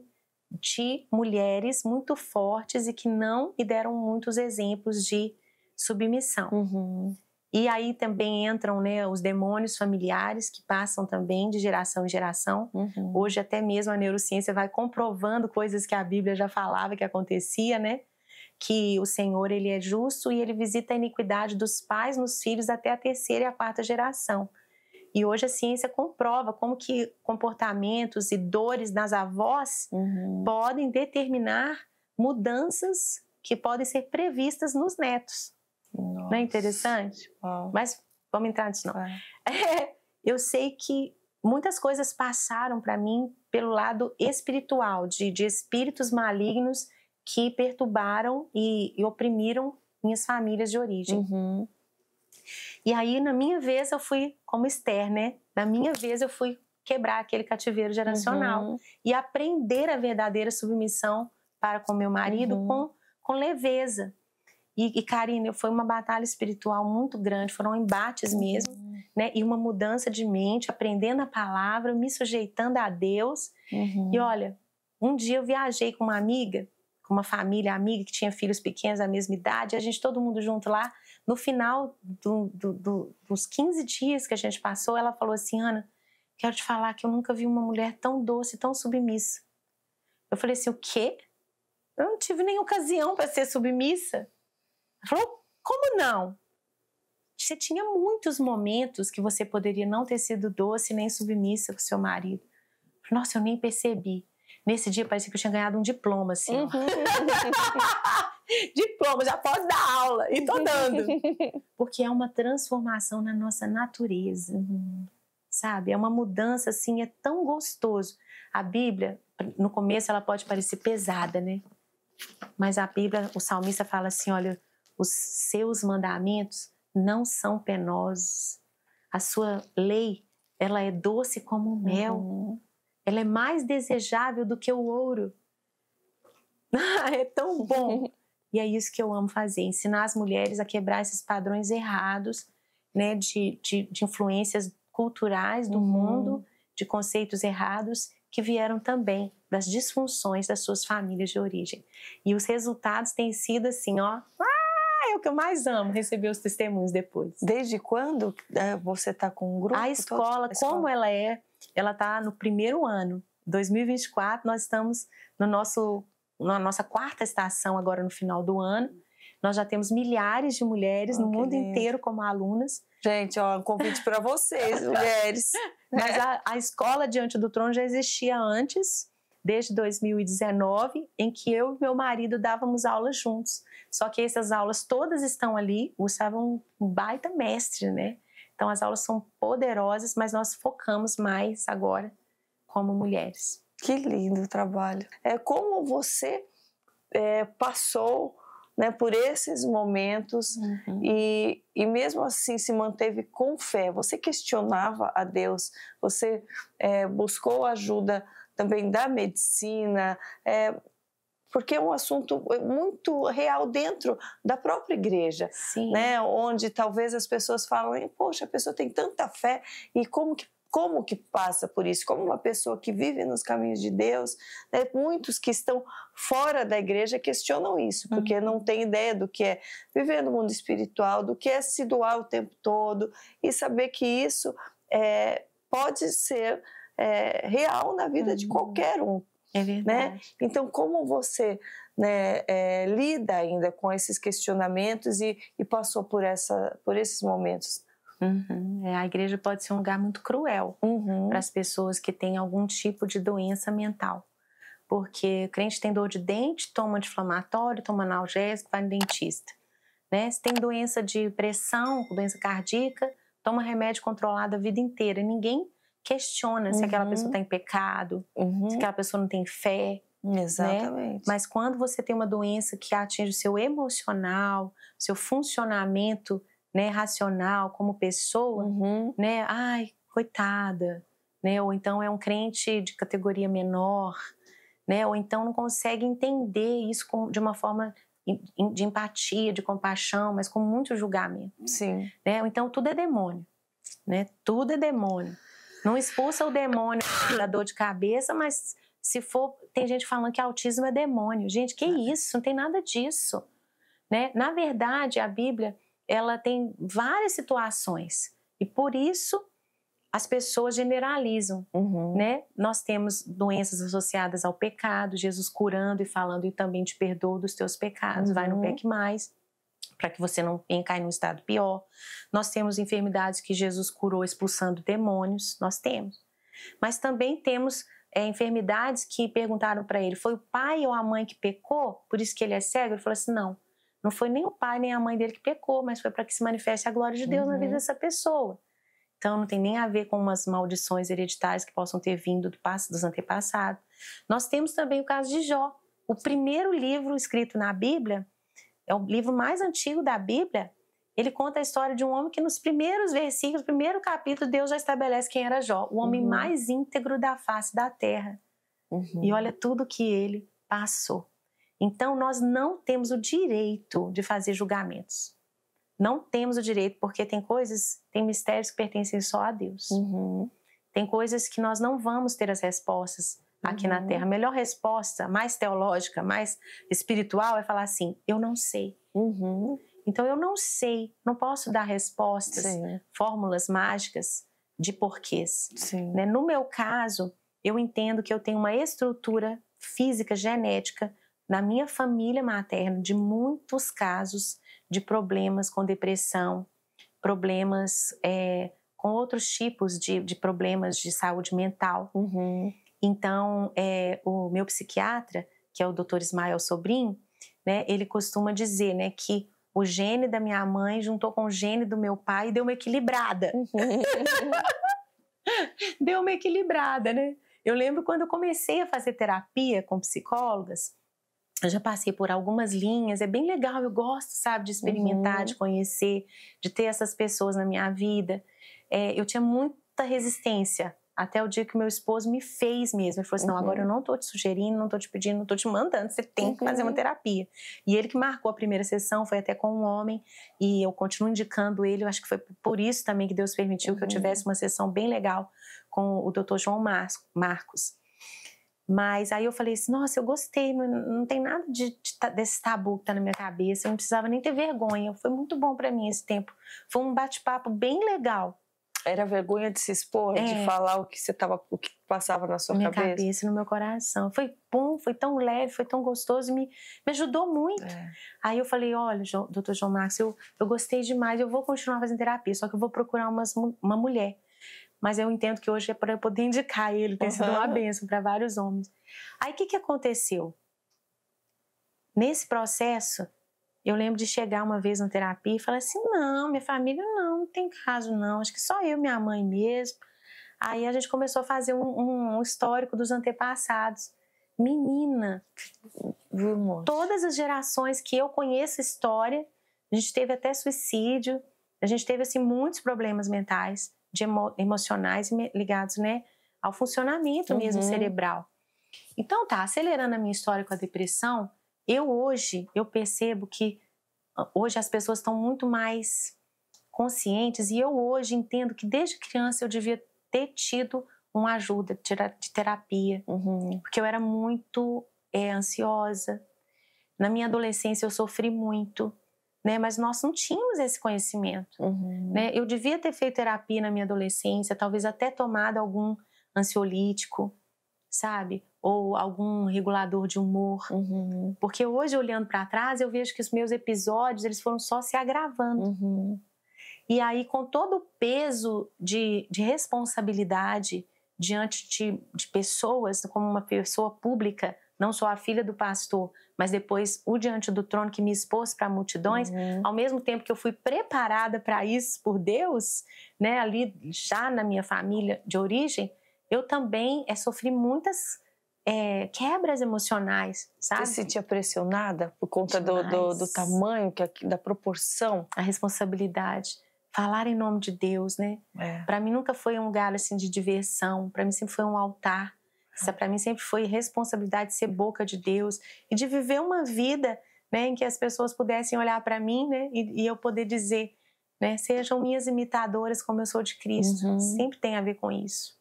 de mulheres muito fortes e que não me deram muitos exemplos de submissão. Uhum. E aí também entram né, os demônios familiares que passam também de geração em geração. Uhum. Hoje até mesmo a neurociência vai comprovando coisas que a Bíblia já falava que acontecia, né? Que o Senhor ele é justo e ele visita a iniquidade dos pais nos filhos até a terceira e a quarta geração. E hoje a ciência comprova como que comportamentos e dores nas avós uhum. podem determinar mudanças que podem ser previstas nos netos. Nossa. Não é interessante? Mas vamos entrar nisso não. É. é. eu sei que muitas coisas passaram para mim pelo lado espiritual, de, de espíritos malignos que perturbaram e, e oprimiram minhas famílias de origem. Uhum. E aí, na minha vez, eu fui como Esther, né? Na minha vez, eu fui quebrar aquele cativeiro geracional uhum. e aprender a verdadeira submissão para com meu marido uhum. com, com leveza, e, e Karina, foi uma batalha espiritual muito grande, foram embates uhum. mesmo, uhum. né? E uma mudança de mente, aprendendo a palavra, me sujeitando a Deus. Uhum. E olha, um dia eu viajei com uma amiga, com uma família amiga que tinha filhos pequenos da mesma idade, a gente todo mundo junto lá. No final do, do, do, dos 15 dias que a gente passou, ela falou assim: Ana, quero te falar que eu nunca vi uma mulher tão doce, tão submissa. Eu falei assim: o quê? Eu não tive nem ocasião para ser submissa falou: como não? Você tinha muitos momentos que você poderia não ter sido doce nem submissa com seu marido. Nossa, eu nem percebi. Nesse dia parecia que eu tinha ganhado um diploma, assim. Uhum. diploma, já posso dar aula. E tô dando. Porque é uma transformação na nossa natureza. Sabe? É uma mudança, assim, é tão gostoso. A Bíblia, no começo, ela pode parecer pesada, né? Mas a Bíblia, o salmista fala assim: olha, os seus mandamentos não são penosos. A sua lei, ela é doce como o mel. Uhum. Ela é mais desejável do que o ouro. Ah, é tão bom. e é isso que eu amo fazer, ensinar as mulheres a quebrar esses padrões errados, né, de, de, de influências culturais do uhum. mundo, de conceitos errados que vieram também das disfunções das suas famílias de origem. E os resultados têm sido assim, ó, ah, é o que eu mais amo, receber os testemunhos depois. Desde quando é, você está com um grupo? A escola, como ela é, ela está no primeiro ano. 2024, nós estamos no nosso, na nossa quarta estação agora no final do ano. Nós já temos milhares de mulheres oh, no mundo lindo. inteiro como alunas. Gente, ó, um convite para vocês, mulheres. Mas a, a escola diante do trono já existia antes desde 2019, em que eu e meu marido dávamos aulas juntos. Só que essas aulas todas estão ali, o Gustavo é um baita mestre, né? Então as aulas são poderosas, mas nós focamos mais agora como mulheres. Que lindo o trabalho. É como você é, passou né, por esses momentos uhum. e, e mesmo assim se manteve com fé. Você questionava a Deus, você é, buscou ajuda também da medicina, é, porque é um assunto muito real dentro da própria igreja, Sim. né? Onde talvez as pessoas falam, poxa, a pessoa tem tanta fé e como que como que passa por isso? Como uma pessoa que vive nos caminhos de Deus, né? muitos que estão fora da igreja questionam isso, porque uhum. não tem ideia do que é viver no mundo espiritual, do que é se doar o tempo todo e saber que isso é, pode ser é, real na vida uhum. de qualquer um. É né? Então, como você né, é, lida ainda com esses questionamentos e, e, passou por, essa, por esses momentos? Uhum. É, a igreja pode ser um lugar muito cruel uhum. para as pessoas que têm algum tipo de doença mental. Porque o crente tem dor de dente, toma anti-inflamatório, toma analgésico, vai no dentista. Né? Se tem doença de pressão, doença cardíaca, toma remédio controlado a vida inteira. Ninguém questiona uhum. se aquela pessoa está uhum. em pecado, uhum. se aquela pessoa não tem fé. Né? Exatamente. Né? Mas quando você tem uma doença que atinge o seu emocional, seu funcionamento né, racional como pessoa, uhum. né? Ai, coitada, né? Ou então é um crente de categoria menor, né? Ou então não consegue entender isso com, de uma forma de empatia, de compaixão, mas com muito julgamento. Sim. Né? Então tudo é demônio, né? Tudo é demônio. Não expulsa o demônio da é dor de cabeça, mas se for. Tem gente falando que autismo é demônio. Gente, que isso? Não tem nada disso. Né? Na verdade, a Bíblia ela tem várias situações. E por isso as pessoas generalizam, uhum. né? Nós temos doenças associadas ao pecado, Jesus curando e falando e também te perdoa dos teus pecados, uhum. vai no uhum. pec mais para que você não caia num estado pior. Nós temos enfermidades que Jesus curou expulsando demônios, nós temos. Mas também temos é, enfermidades que perguntaram para ele: foi o pai ou a mãe que pecou? Por isso que ele é cego? Ele falou assim: não, não foi nem o pai nem a mãe dele que pecou, mas foi para que se manifeste a glória de Deus uhum. na vida uhum. dessa pessoa. Então não tem nem a ver com umas maldições hereditárias que possam ter vindo do, dos antepassados. Nós temos também o caso de Jó. O primeiro livro escrito na Bíblia é o livro mais antigo da Bíblia, ele conta a história de um homem que nos primeiros versículos, primeiro capítulo, Deus já estabelece quem era Jó, o homem uhum. mais íntegro da face da terra. Uhum. E olha tudo que ele passou. Então nós não temos o direito de fazer julgamentos. Não temos o direito porque tem coisas, tem mistérios que pertencem só a Deus. Uhum. Tem coisas que nós não vamos ter as respostas aqui uhum. na Terra. A uhum. melhor resposta, mais teológica, mais espiritual, é falar assim: eu não sei. Uhum. Então eu não sei, não posso dar respostas, Sim. fórmulas mágicas de porquês. Né? No meu caso, eu entendo que eu tenho uma estrutura física genética na minha família materna de muitos casos de problemas com depressão, problemas é, com outros tipos de, de, problemas de saúde mental. Uhum. Então, é, o meu psiquiatra, que é o Dr. Ismael Sobrinho, né, ele costuma dizer né, que o gene da minha mãe juntou com o gene do meu pai e deu uma equilibrada. Uhum. deu uma equilibrada, né? Eu lembro quando eu comecei a fazer terapia com psicólogas, eu já passei por algumas linhas, é bem legal, eu gosto, sabe, de experimentar, uhum. de conhecer, de ter essas pessoas na minha vida. É, eu tinha muita resistência até o dia que meu esposo me fez mesmo. Ele falou assim: uhum. não, agora eu uhum. não tô te sugerindo, não tô te pedindo, não tô te mandando, você tem uhum. que fazer uma uhum. terapia. E ele que marcou a primeira sessão, foi até com um homem, e eu continuo indicando ele. Eu acho que foi por isso também que Deus permitiu uhum. que eu uhum. tivesse uma sessão bem legal com o Dr. João Mar Marcos. Mas aí eu falei assim: nossa, eu gostei, não tem nada de, de, desse tabu que tá na minha cabeça, eu não precisava nem ter vergonha. Foi muito bom para mim esse tempo. Foi um bate-papo bem legal. Era vergonha de se expor, é. de falar o que você tava, o que passava na sua Minha cabeça? cabeça, no meu coração. Foi bom, foi tão leve, foi tão gostoso, me, me ajudou muito. É. Aí eu falei, olha, João, doutor João Marcos, eu, eu gostei demais, eu vou continuar fazendo terapia, só que eu vou procurar umas, uma mulher. Mas eu entendo que hoje é para eu poder indicar ele, tem uhum. sido uma benção para vários homens. Aí o que, que aconteceu? Nesse processo, eu lembro de chegar uma vez na terapia e falar assim: não, minha família não não tem caso não, acho que só eu e minha mãe mesmo. Aí a gente começou a fazer um, um histórico dos antepassados. Menina, todas as gerações que eu conheço história, a gente teve até suicídio, a gente teve assim muitos problemas mentais, de emo emocionais ligados, né, ao funcionamento uhum. mesmo cerebral. Então tá, acelerando a minha história com a depressão, eu hoje eu percebo que ah, hoje as pessoas estão muito mais conscientes. E eu hoje entendo que desde criança eu devia ter tido uma ajuda de terapia, uhum. porque eu era muito é, ansiosa. Na minha adolescência eu sofri muito, né? Mas nós não tínhamos esse conhecimento, uhum. né? Eu devia ter feito terapia na minha adolescência, talvez até tomado algum ansiolítico, sabe? Ou algum regulador de humor, uhum. porque hoje olhando para trás eu vejo que os meus episódios eles foram só se agravando. Uhum. E aí, com todo o peso de, de responsabilidade diante de, de pessoas, como uma pessoa pública, não só a filha do pastor, mas depois o diante do trono que me expôs para multidões, uhum. ao mesmo tempo que eu fui preparada para isso por Deus, né, ali já na minha família de origem, eu também é, sofri muitas é, quebras emocionais, sabe? Você sentia pressionada por conta do, do, do, tamanho, que, da proporção? A responsabilidade falar em nome de Deus, né? É. Para mim nunca foi um lugar assim de diversão, para mim sempre foi um altar. Essa para mim sempre foi responsabilidade de ser boca de Deus e de viver uma vida, né, em que as pessoas pudessem olhar para mim, né, e, e, eu poder dizer, né, sejam minhas imitadoras como eu sou de Cristo. Uhum. Sempre tem a ver com isso.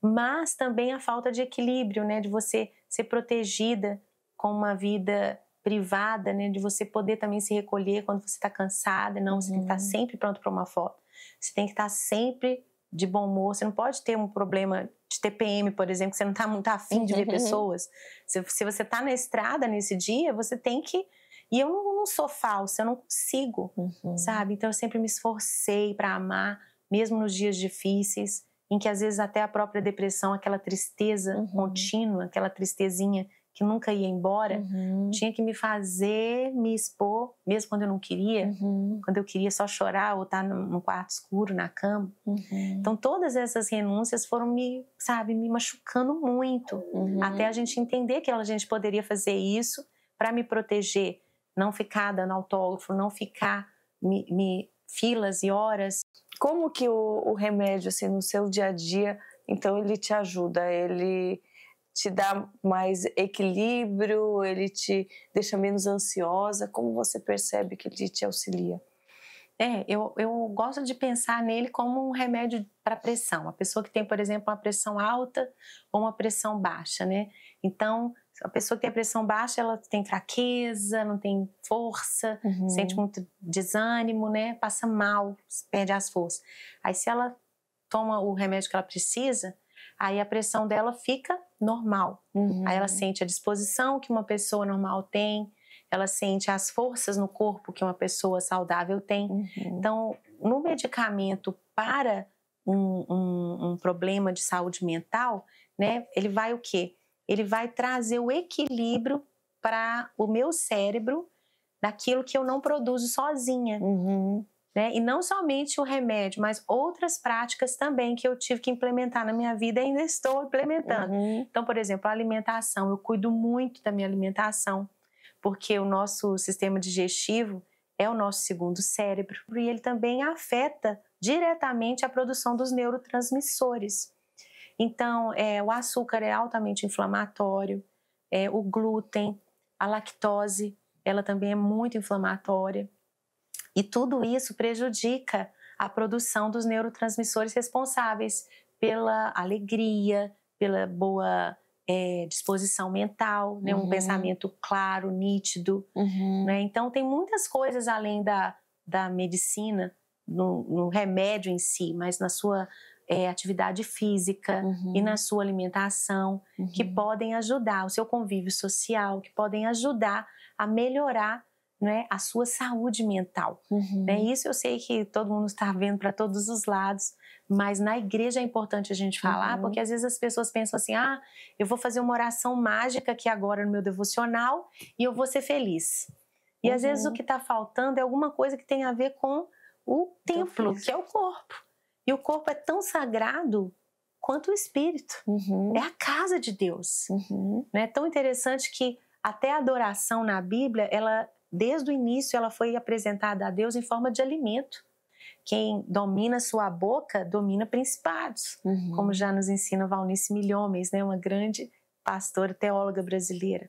Mas também a falta de equilíbrio, né, de você ser protegida com uma vida privada, né, de você poder também se recolher quando você está cansada, não, você uhum. tem que estar tá uhum. sempre pronto para uma foto. Você tem que estar tá sempre de bom humor, você não pode ter um problema de TPM, por exemplo, que você não está muito afim de ver uhum. pessoas. Se, se você está na estrada nesse dia, você tem que e eu não, não sou falsa, eu não consigo, uhum. sabe? Então eu sempre me esforcei para amar, mesmo nos dias difíceis, em que às vezes até a própria depressão, aquela tristeza uhum. contínua, aquela tristezinha que nunca ia embora, uhum. tinha que me fazer me expor, mesmo quando eu não queria, uhum. quando eu queria só chorar ou estar tá num quarto escuro, na cama. Uhum. Então todas essas renúncias foram me, sabe, me machucando muito, uhum. até a gente entender que a gente poderia fazer isso para me proteger, não ficar dando autógrafo, não ficar me, me filas e horas. Como que o, o remédio assim no seu dia a dia, então ele te ajuda, ele te dá mais equilíbrio, ele te deixa menos ansiosa? Como você percebe que ele te auxilia? É, eu, eu gosto de pensar nele como um remédio para pressão. A pessoa que tem, por exemplo, uma pressão alta ou uma pressão baixa, né? Então, a pessoa que tem a pressão baixa, ela tem fraqueza, não tem força, uhum. sente muito desânimo, né? Passa mal, perde as forças. Aí, se ela toma o remédio que ela precisa, aí a pressão dela fica normal. Uhum. Aí ela uhum. sente a disposição que uma pessoa normal tem, ela sente as forças no corpo que uma pessoa saudável tem. Uhum. Então, no medicamento para um, um, um, problema de saúde mental, né, ele vai o quê? Ele vai trazer o equilíbrio para o meu cérebro daquilo que eu não produzo sozinha. Uhum. Né? E não somente o remédio, mas outras práticas também que eu tive que implementar na minha vida e ainda estou implementando. Uhum. Então, por exemplo, a alimentação, eu cuido muito da minha alimentação, porque o nosso sistema digestivo é o nosso segundo cérebro e ele também afeta diretamente a produção dos neurotransmissores. Então, é, o açúcar é altamente inflamatório, é, o glúten, a lactose, ela também é muito inflamatória. E tudo isso prejudica a produção dos neurotransmissores responsáveis pela alegria, pela boa é, disposição mental, né? Uhum. um pensamento claro, nítido. Uhum. Né? Então, tem muitas coisas além da, da medicina, no, no remédio em si, mas na sua é, atividade física uhum. e na sua alimentação, que uhum. podem ajudar o seu convívio social, que podem ajudar a melhorar né, a sua saúde mental. Uhum. Né? Isso eu sei que todo mundo está vendo para todos os lados, mas na igreja é importante a gente falar, uhum. porque às vezes as pessoas pensam assim: ah, eu vou fazer uma oração mágica aqui agora no meu devocional e eu vou ser feliz. E uhum. às vezes o uhum. que está faltando é alguma coisa que tem a ver com o templo, que é o corpo. E o corpo é tão sagrado quanto o espírito. Uhum. É a casa de Deus. Uhum. não É tão interessante que até a adoração na Bíblia, ela Desde o início, ela foi apresentada a Deus em forma de alimento. Quem domina sua boca domina principados, uhum. como já nos ensina Valnice Milhomes, né, uma grande pastora teóloga brasileira.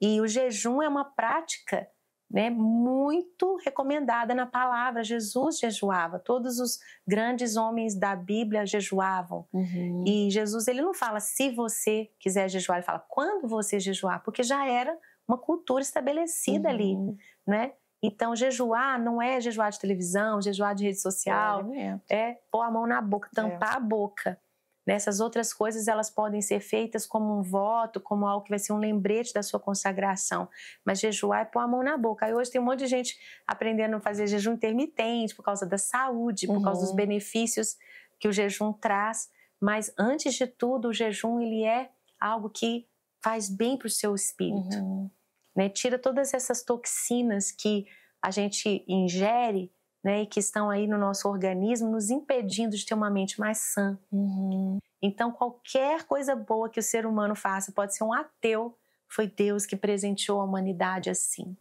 E o jejum é uma prática né, muito recomendada na palavra. Jesus jejuava, todos os grandes homens da Bíblia jejuavam. Uhum. E Jesus ele não fala se você quiser jejuar, ele fala quando você jejuar, porque já era uma cultura estabelecida uhum. ali, né? Então, jejuar não é jejuar de televisão, jejuar de rede social, é, é, é pôr a mão na boca, é. tampar é. a boca. Nessas outras coisas, elas podem ser feitas como um voto, como algo que vai ser um lembrete da sua consagração. Mas jejuar é pôr a mão na boca. Aí hoje tem um monte de gente aprendendo a fazer jejum intermitente por causa da saúde, por uhum. causa dos uhum. benefícios que o jejum traz. Mas antes de tudo, o jejum ele é algo que faz bem para o seu espírito. Uhum. Né? Tira todas essas toxinas que a gente ingere né, e que estão aí no nosso organismo, nos impedindo de ter uma mente mais sã. Uhum. Então, qualquer coisa boa que o ser humano faça, pode ser um ateu, foi Deus que presenteou a humanidade assim.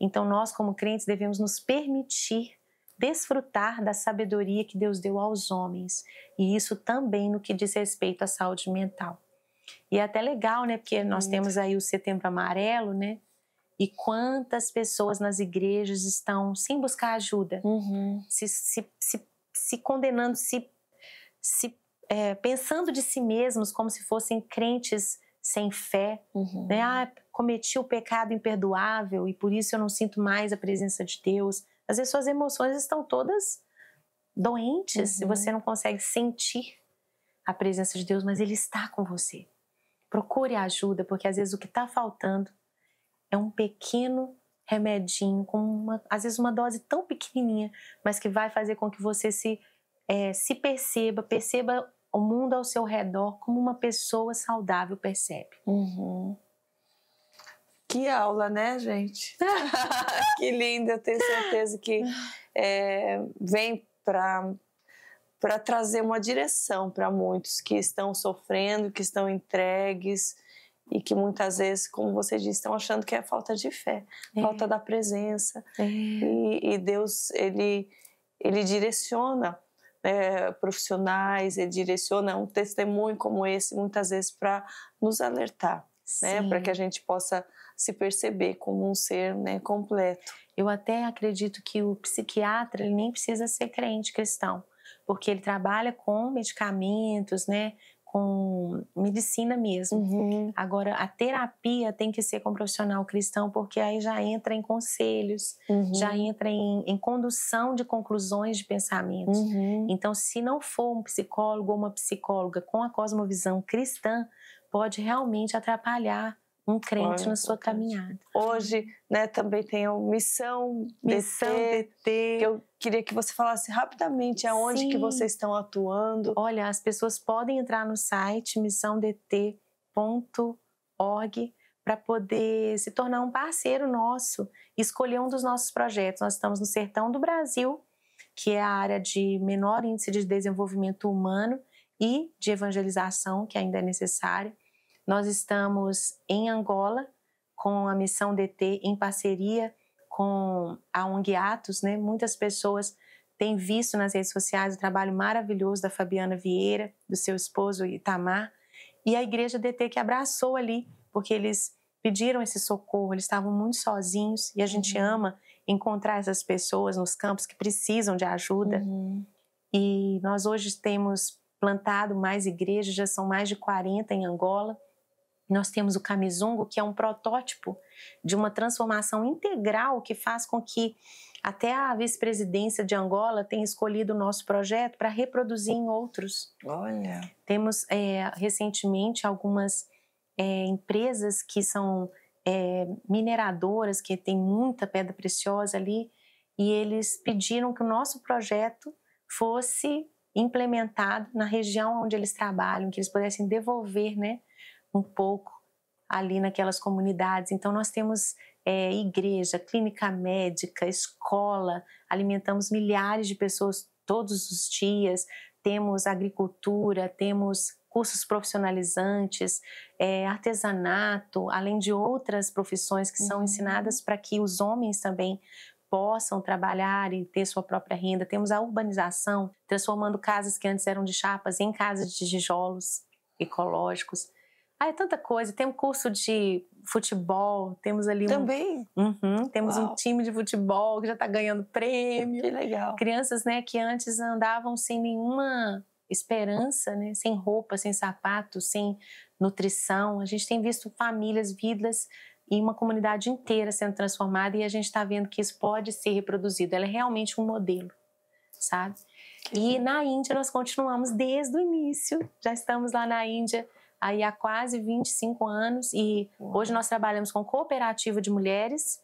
Então, nós, como crentes, devemos nos permitir desfrutar da sabedoria que Deus deu aos homens, e isso também no que diz respeito à saúde mental. E é até legal, né? Porque nós Muito. temos aí o Setembro Amarelo, né? E quantas pessoas nas igrejas estão sem buscar ajuda, uhum. se, se, se, se, condenando, se, se é, pensando de si mesmos como se fossem crentes sem fé, uhum. né? Ah, cometi o pecado imperdoável e por isso eu não sinto mais a presença de Deus. Às vezes suas emoções estão todas doentes uhum. e você não consegue sentir a presença de Deus, mas Ele está com você. Procure ajuda, porque às vezes o que está faltando é um pequeno remedinho, com uma, às vezes uma dose tão pequenininha, mas que vai fazer com que você se, é, se perceba, perceba o mundo ao seu redor como uma pessoa saudável percebe. Uhum. Que aula, né, gente? que linda, eu tenho certeza que é, vem para para trazer uma direção para muitos que estão sofrendo, que estão entregues e que muitas vezes, como você disse, estão achando que é falta de fé, é. falta da presença. É. E, e, Deus, ele, ele direciona é, profissionais, ele direciona um testemunho como esse, muitas vezes, para nos alertar, né? para que a gente possa se perceber como um ser né, completo. Eu até acredito que o psiquiatra nem precisa ser crente cristão porque ele trabalha com medicamentos, né? Com medicina mesmo. Uhum. Agora, a terapia tem que ser com um profissional cristão, porque aí já entra em conselhos, uhum. já entra em, em, condução de conclusões de pensamentos. Uhum. Então, se não for um psicólogo ou uma psicóloga com a cosmovisão cristã, pode realmente atrapalhar um crente Olha, na sua caminhada. Hoje, né, também tem a missão, missão DT, DT. Que eu queria que você falasse rapidamente aonde Sim. que vocês estão atuando. Olha, as pessoas podem entrar no site missãodt.org para poder se tornar um parceiro nosso, escolher um dos nossos projetos. Nós estamos no sertão do Brasil, que é a área de menor índice de desenvolvimento humano e de evangelização que ainda é necessária nós estamos em Angola com a missão DT em parceria com a ONG Atos, né? Muitas pessoas têm visto nas redes sociais o trabalho maravilhoso da Fabiana Vieira, do seu esposo Itamar, e a igreja DT que abraçou ali, porque eles pediram esse socorro, eles estavam muito sozinhos e a gente uhum. ama encontrar essas pessoas nos campos que precisam de ajuda. Uhum. E nós hoje temos plantado mais igrejas, já são mais de 40 em Angola. Nós temos o camisungo que é um protótipo de uma transformação integral que faz com que até a vice-presidência de Angola tenha escolhido o nosso projeto para reproduzir em outros. Olha. Temos é, recentemente algumas é, empresas que são é, mineradoras, que tem muita pedra preciosa ali, e eles pediram que o nosso projeto fosse implementado na região onde eles trabalham, que eles pudessem devolver, né? um pouco ali naquelas comunidades. Então, nós temos é, igreja, clínica médica, escola, alimentamos milhares de pessoas todos os dias, temos agricultura, temos cursos profissionalizantes, é, artesanato, além de outras profissões que uhum. são ensinadas para que os homens também possam trabalhar e ter sua própria renda. Temos a urbanização, transformando casas que antes eram de chapas em casas de tijolos ecológicos. Ah, é tanta coisa. Tem um curso de futebol, temos ali Também? um... Também? Uhum, temos Uau. um time de futebol que já está ganhando prêmio. Que legal. Crianças, né, que antes andavam sem nenhuma esperança, né, sem roupa, sem sapato, sem nutrição. A gente tem visto famílias, vidas e uma comunidade inteira sendo transformada e a gente está vendo que isso pode ser reproduzido. Ela é realmente um modelo, sabe? E na Índia nós continuamos desde o início. Já estamos lá na Índia aí há quase 25 anos e hoje nós trabalhamos com cooperativa de mulheres.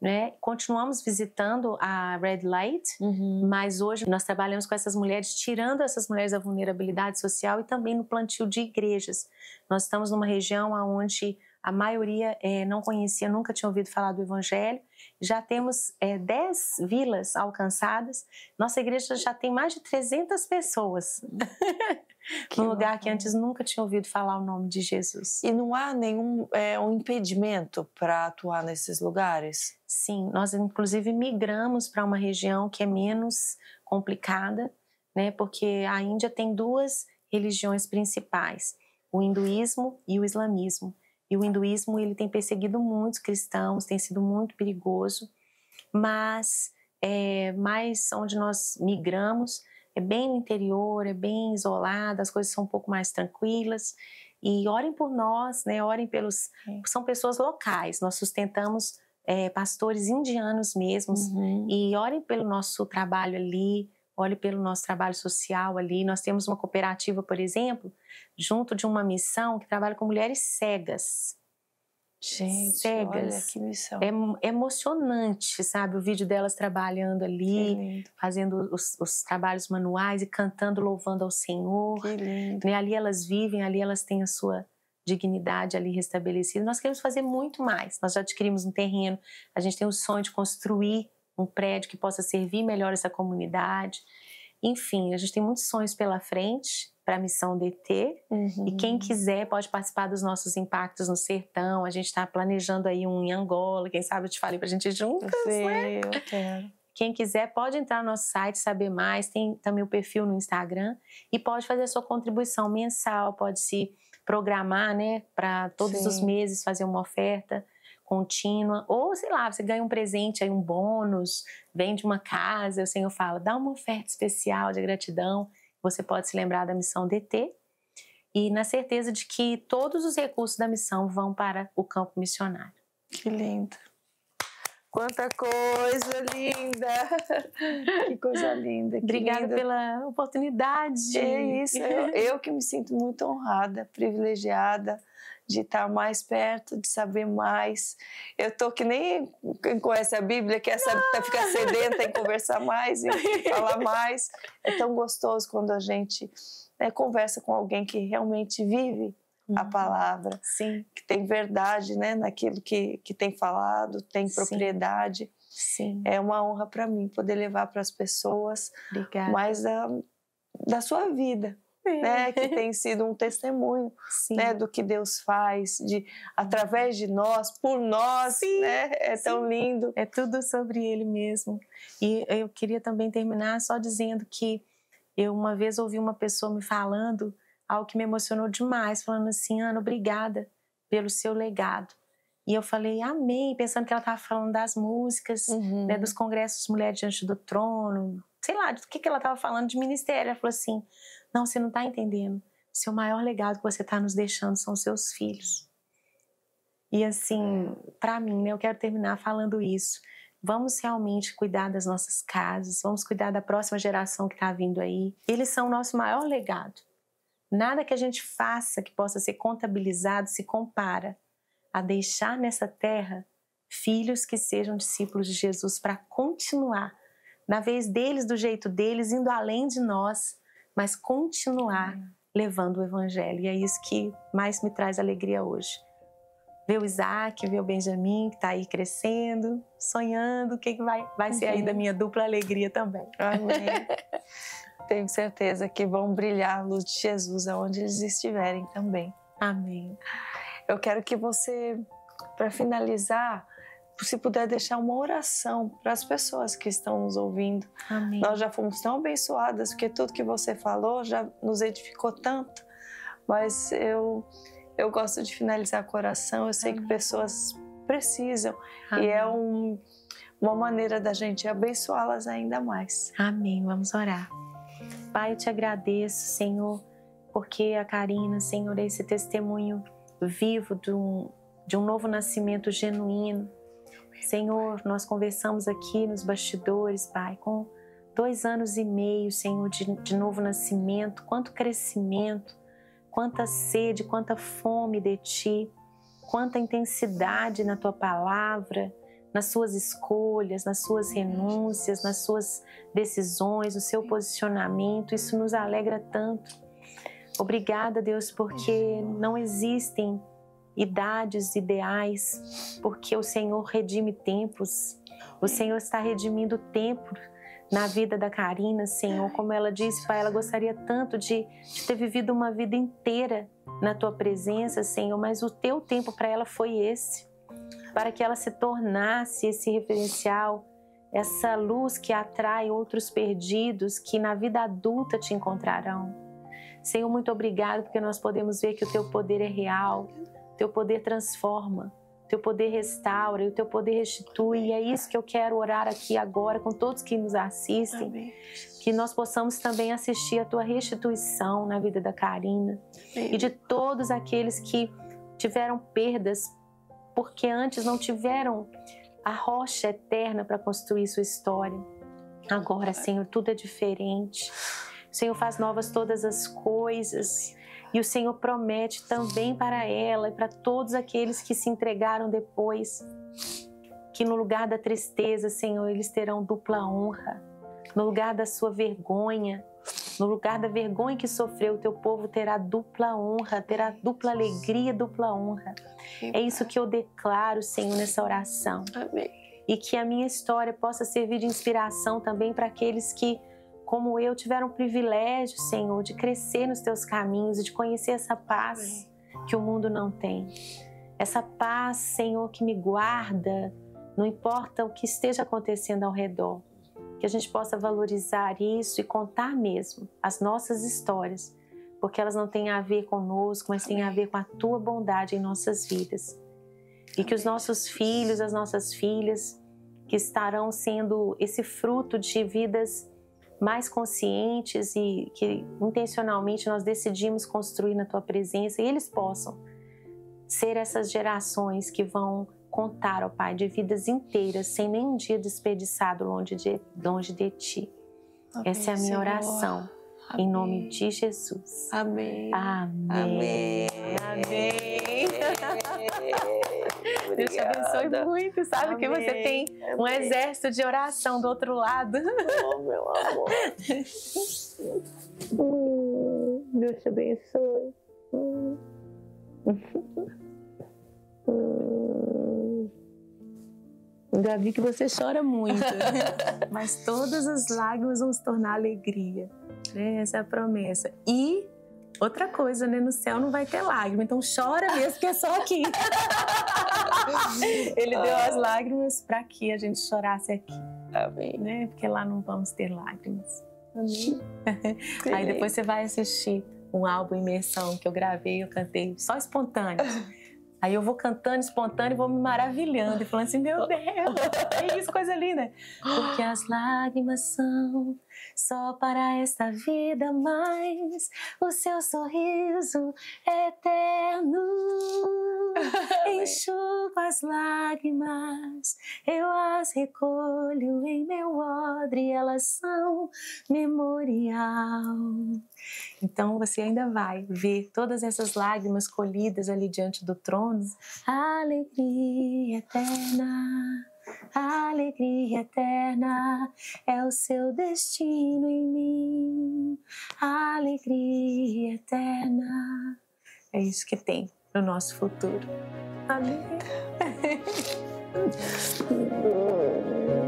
Né? Continuamos visitando a Red Light, uhum. mas hoje nós trabalhamos com essas mulheres, tirando essas mulheres da vulnerabilidade social e também no plantio de igrejas. Nós estamos numa região onde a maioria é, não conhecia, nunca tinha ouvido falar do Evangelho. Já temos 10 eh, é, vilas alcançadas. Nossa igreja já tem mais de 300 pessoas. Que um lugar que antes nunca tinha ouvido falar o nome de Jesus. E não há nenhum é, um impedimento para atuar nesses lugares? Sim, nós inclusive migramos para uma região que é menos complicada, né? Porque a Índia tem duas religiões principais, o hinduísmo e o islamismo. E o hinduísmo ele tem perseguido muitos cristãos, tem sido muito perigoso, mas é, mais onde nós migramos é bem no interior, é bem isolada, as coisas são um pouco mais tranquilas. E orem por nós, né? Orem pelos. É. São pessoas locais, nós sustentamos é, pastores indianos mesmos. Uhum. E orem pelo nosso trabalho ali, olhem pelo nosso trabalho social ali. Nós temos uma cooperativa, por exemplo, junto de uma missão que trabalha com mulheres cegas. Gente, cegas. que missão. É, é emocionante, sabe? O vídeo delas trabalhando ali, fazendo os, os, trabalhos manuais e cantando, louvando ao Senhor. Que lindo. Né? Ali elas vivem, ali elas têm a sua dignidade ali restabelecida. Nós queremos fazer muito mais. Nós já adquirimos um terreno, a gente tem o sonho de construir um prédio que possa servir melhor essa comunidade. Enfim, a gente tem muitos sonhos pela frente para a missão DT. Uhum. E quem uhum. quiser pode participar dos nossos impactos no sertão. A gente está planejando aí um em Angola. Quem sabe eu te falei para a gente juntas, né? Sim, né? Eu quero. Quem quiser pode entrar no nosso site, saber mais. Tem também o perfil no Instagram e pode fazer a sua contribuição mensal, pode se programar, né, para todos Sim. os meses fazer uma oferta contínua, ou sei lá, você ganha um presente aí, um bônus, vende uma casa, o Senhor fala, dá uma oferta especial de gratidão você pode se lembrar da missão DT e na certeza de que todos os recursos da missão vão para o campo missionário. Que lindo. Quanta coisa linda! Que coisa linda! Que Obrigada linda. pela oportunidade. É isso, eu, eu que me sinto muito honrada, privilegiada de estar tá mais perto, de saber mais. Eu tô que nem quem conhece a Bíblia, quer saber, ficar sedenta em conversar mais, e falar mais. É tão gostoso quando a gente né, conversa com alguém que realmente vive a uhum. palavra, Sim. que tem verdade, né, naquilo que, que tem falado, tem propriedade. Sim. É uma honra para mim poder levar para as pessoas Obrigada. mais da, da sua vida, né, que tem sido um testemunho né, do que Deus faz, de através de nós, por nós, Sim. né? É Sim. tão lindo. É tudo sobre Ele mesmo. E eu queria também terminar só dizendo que eu uma vez ouvi uma pessoa me falando algo que me emocionou demais, falando assim, Ana, obrigada pelo seu legado. E eu falei, amém, pensando que ela estava falando das músicas, né, uhum. né, dos congressos Mulher Diante do Trono, sei lá, do que, que ela estava falando de ministério. Ela falou assim: não, você não está entendendo. O seu maior legado que você está nos deixando são seus filhos. E assim, para mim, né, eu quero terminar falando isso. Vamos realmente cuidar das nossas casas, vamos cuidar da próxima geração que está vindo aí. Eles são o nosso maior legado. Nada que a gente faça que possa ser contabilizado se compara a deixar nessa terra filhos que sejam discípulos de Jesus para continuar na vez deles, do jeito deles, indo além de nós, mas continuar uhum. levando o evangelho. E é isso que mais me traz alegria hoje. Ver o Isaac, ver o Benjamin, que está aí crescendo, sonhando, o que, que vai, vai ser aí da uhum. minha dupla alegria também. Amém. Tenho certeza que vão brilhar a luz de Jesus aonde eles estiverem também. Amém. Eu quero que você, para finalizar, se puder deixar uma oração para as pessoas que estão nos ouvindo. Amém. Nós já fomos tão abençoadas, porque tudo que você falou já nos edificou tanto. Mas eu, eu gosto de finalizar com oração. Eu sei Amém. que pessoas precisam. Amém. E é um, uma maneira da gente abençoá-las ainda mais. Amém. Vamos orar. Pai, eu te agradeço, Senhor, porque a Karina, Senhor, é esse testemunho vivo de um, de um novo nascimento genuíno Senhor, nós conversamos aqui nos bastidores, Pai, com dois anos e meio, Senhor, de, de novo nascimento, quanto crescimento, quanta sede, quanta fome de Ti, quanta intensidade na Tua palavra, nas Suas escolhas, nas Suas renúncias, nas Suas decisões, no Seu posicionamento. Isso nos alegra tanto. Obrigada, Deus, porque não existem idades, ideais, porque o Senhor redime tempos. O Senhor está redimindo tempo na vida da Karina, Senhor. Como ela disse, Pai, ela gostaria tanto de, de ter vivido uma vida inteira na tua presença, Senhor, mas o teu tempo para ela foi esse para que ela se tornasse esse referencial, essa luz que atrai outros perdidos que na vida adulta te encontrarão. Senhor, muito obrigado porque nós podemos ver que o teu poder é real, teu poder transforma, teu poder restaura e o teu poder restitui. Amém. E é isso que eu quero orar aqui agora com todos que nos assistem. Amém. Que nós possamos também assistir a tua restituição na vida da Karina Amém. e de todos aqueles que tiveram perdas porque antes não tiveram a rocha eterna para construir sua história. Agora, Senhor, tudo é diferente. O Senhor faz novas todas as coisas. E o Senhor promete também para ela e para todos aqueles que se entregaram depois que no lugar da tristeza, Senhor, eles terão dupla honra. No lugar da sua vergonha, no lugar da vergonha que sofreu, o teu povo terá dupla honra, terá dupla alegria, dupla honra. É isso que eu declaro, Senhor, nessa oração. Amém. E que a minha história possa servir de inspiração também para aqueles que como eu, tiveram o privilégio, Senhor, de crescer nos teus caminhos e de conhecer essa paz que o mundo não tem. Essa paz, Senhor, que me guarda, não importa o que esteja acontecendo ao redor. Que a gente possa valorizar isso e contar mesmo as nossas histórias, porque elas não têm a ver conosco, mas têm a ver com a tua bondade em nossas vidas. E que os nossos filhos, as nossas filhas, que estarão sendo esse fruto de vidas mais conscientes e que intencionalmente nós decidimos construir na tua presença e eles possam ser essas gerações que vão contar, ó Pai, de vidas inteiras, sem nenhum dia desperdiçado longe de, longe de ti. Amém, Essa é a minha oração. Amém. Em nome de Jesus. Amém. Amém. Amém. Amém. Deus te abençoe muito. Sabe Amém. que você tem Amém. um exército de oração do outro lado. Oh, meu amor. Hum, Deus te abençoe. Hum. Já vi que você chora muito, mas todas as lágrimas vão se tornar alegria. Né? Essa é a promessa. E outra coisa, né? No céu não vai ter lágrima, então chora mesmo que é só aqui. Ele deu as ah. lágrimas para que a gente chorasse aqui. Amém. Né? Porque lá não vamos ter lágrimas. Amém. Aí depois você vai assistir um álbum imersão que eu gravei, eu cantei só espontâneo. Aí eu vou cantando espontâneo e vou me maravilhando e falando assim, meu Deus, que é isso, coisa linda. Porque as lágrimas são só para esta vida, mas o seu sorriso eterno enxuga as lágrimas, eu as recolho em meu odre, elas são memorial. Então você ainda vai ver todas essas lágrimas colhidas ali diante do trono, alegria eterna a alegria eterna é o seu destino em mim. A alegria eterna. É isso que tem no nosso futuro. Amém.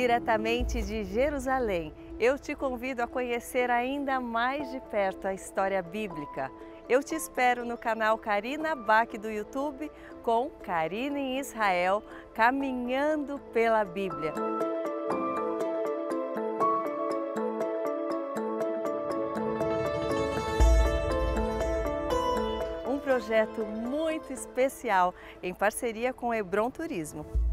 diretamente de Jerusalém, eu te convido a conhecer ainda mais de perto a história bíblica. Eu te espero no canal Karina Bach do YouTube com Karina em Israel, caminhando pela Bíblia. Um projeto muito especial em parceria com Hebron Turismo.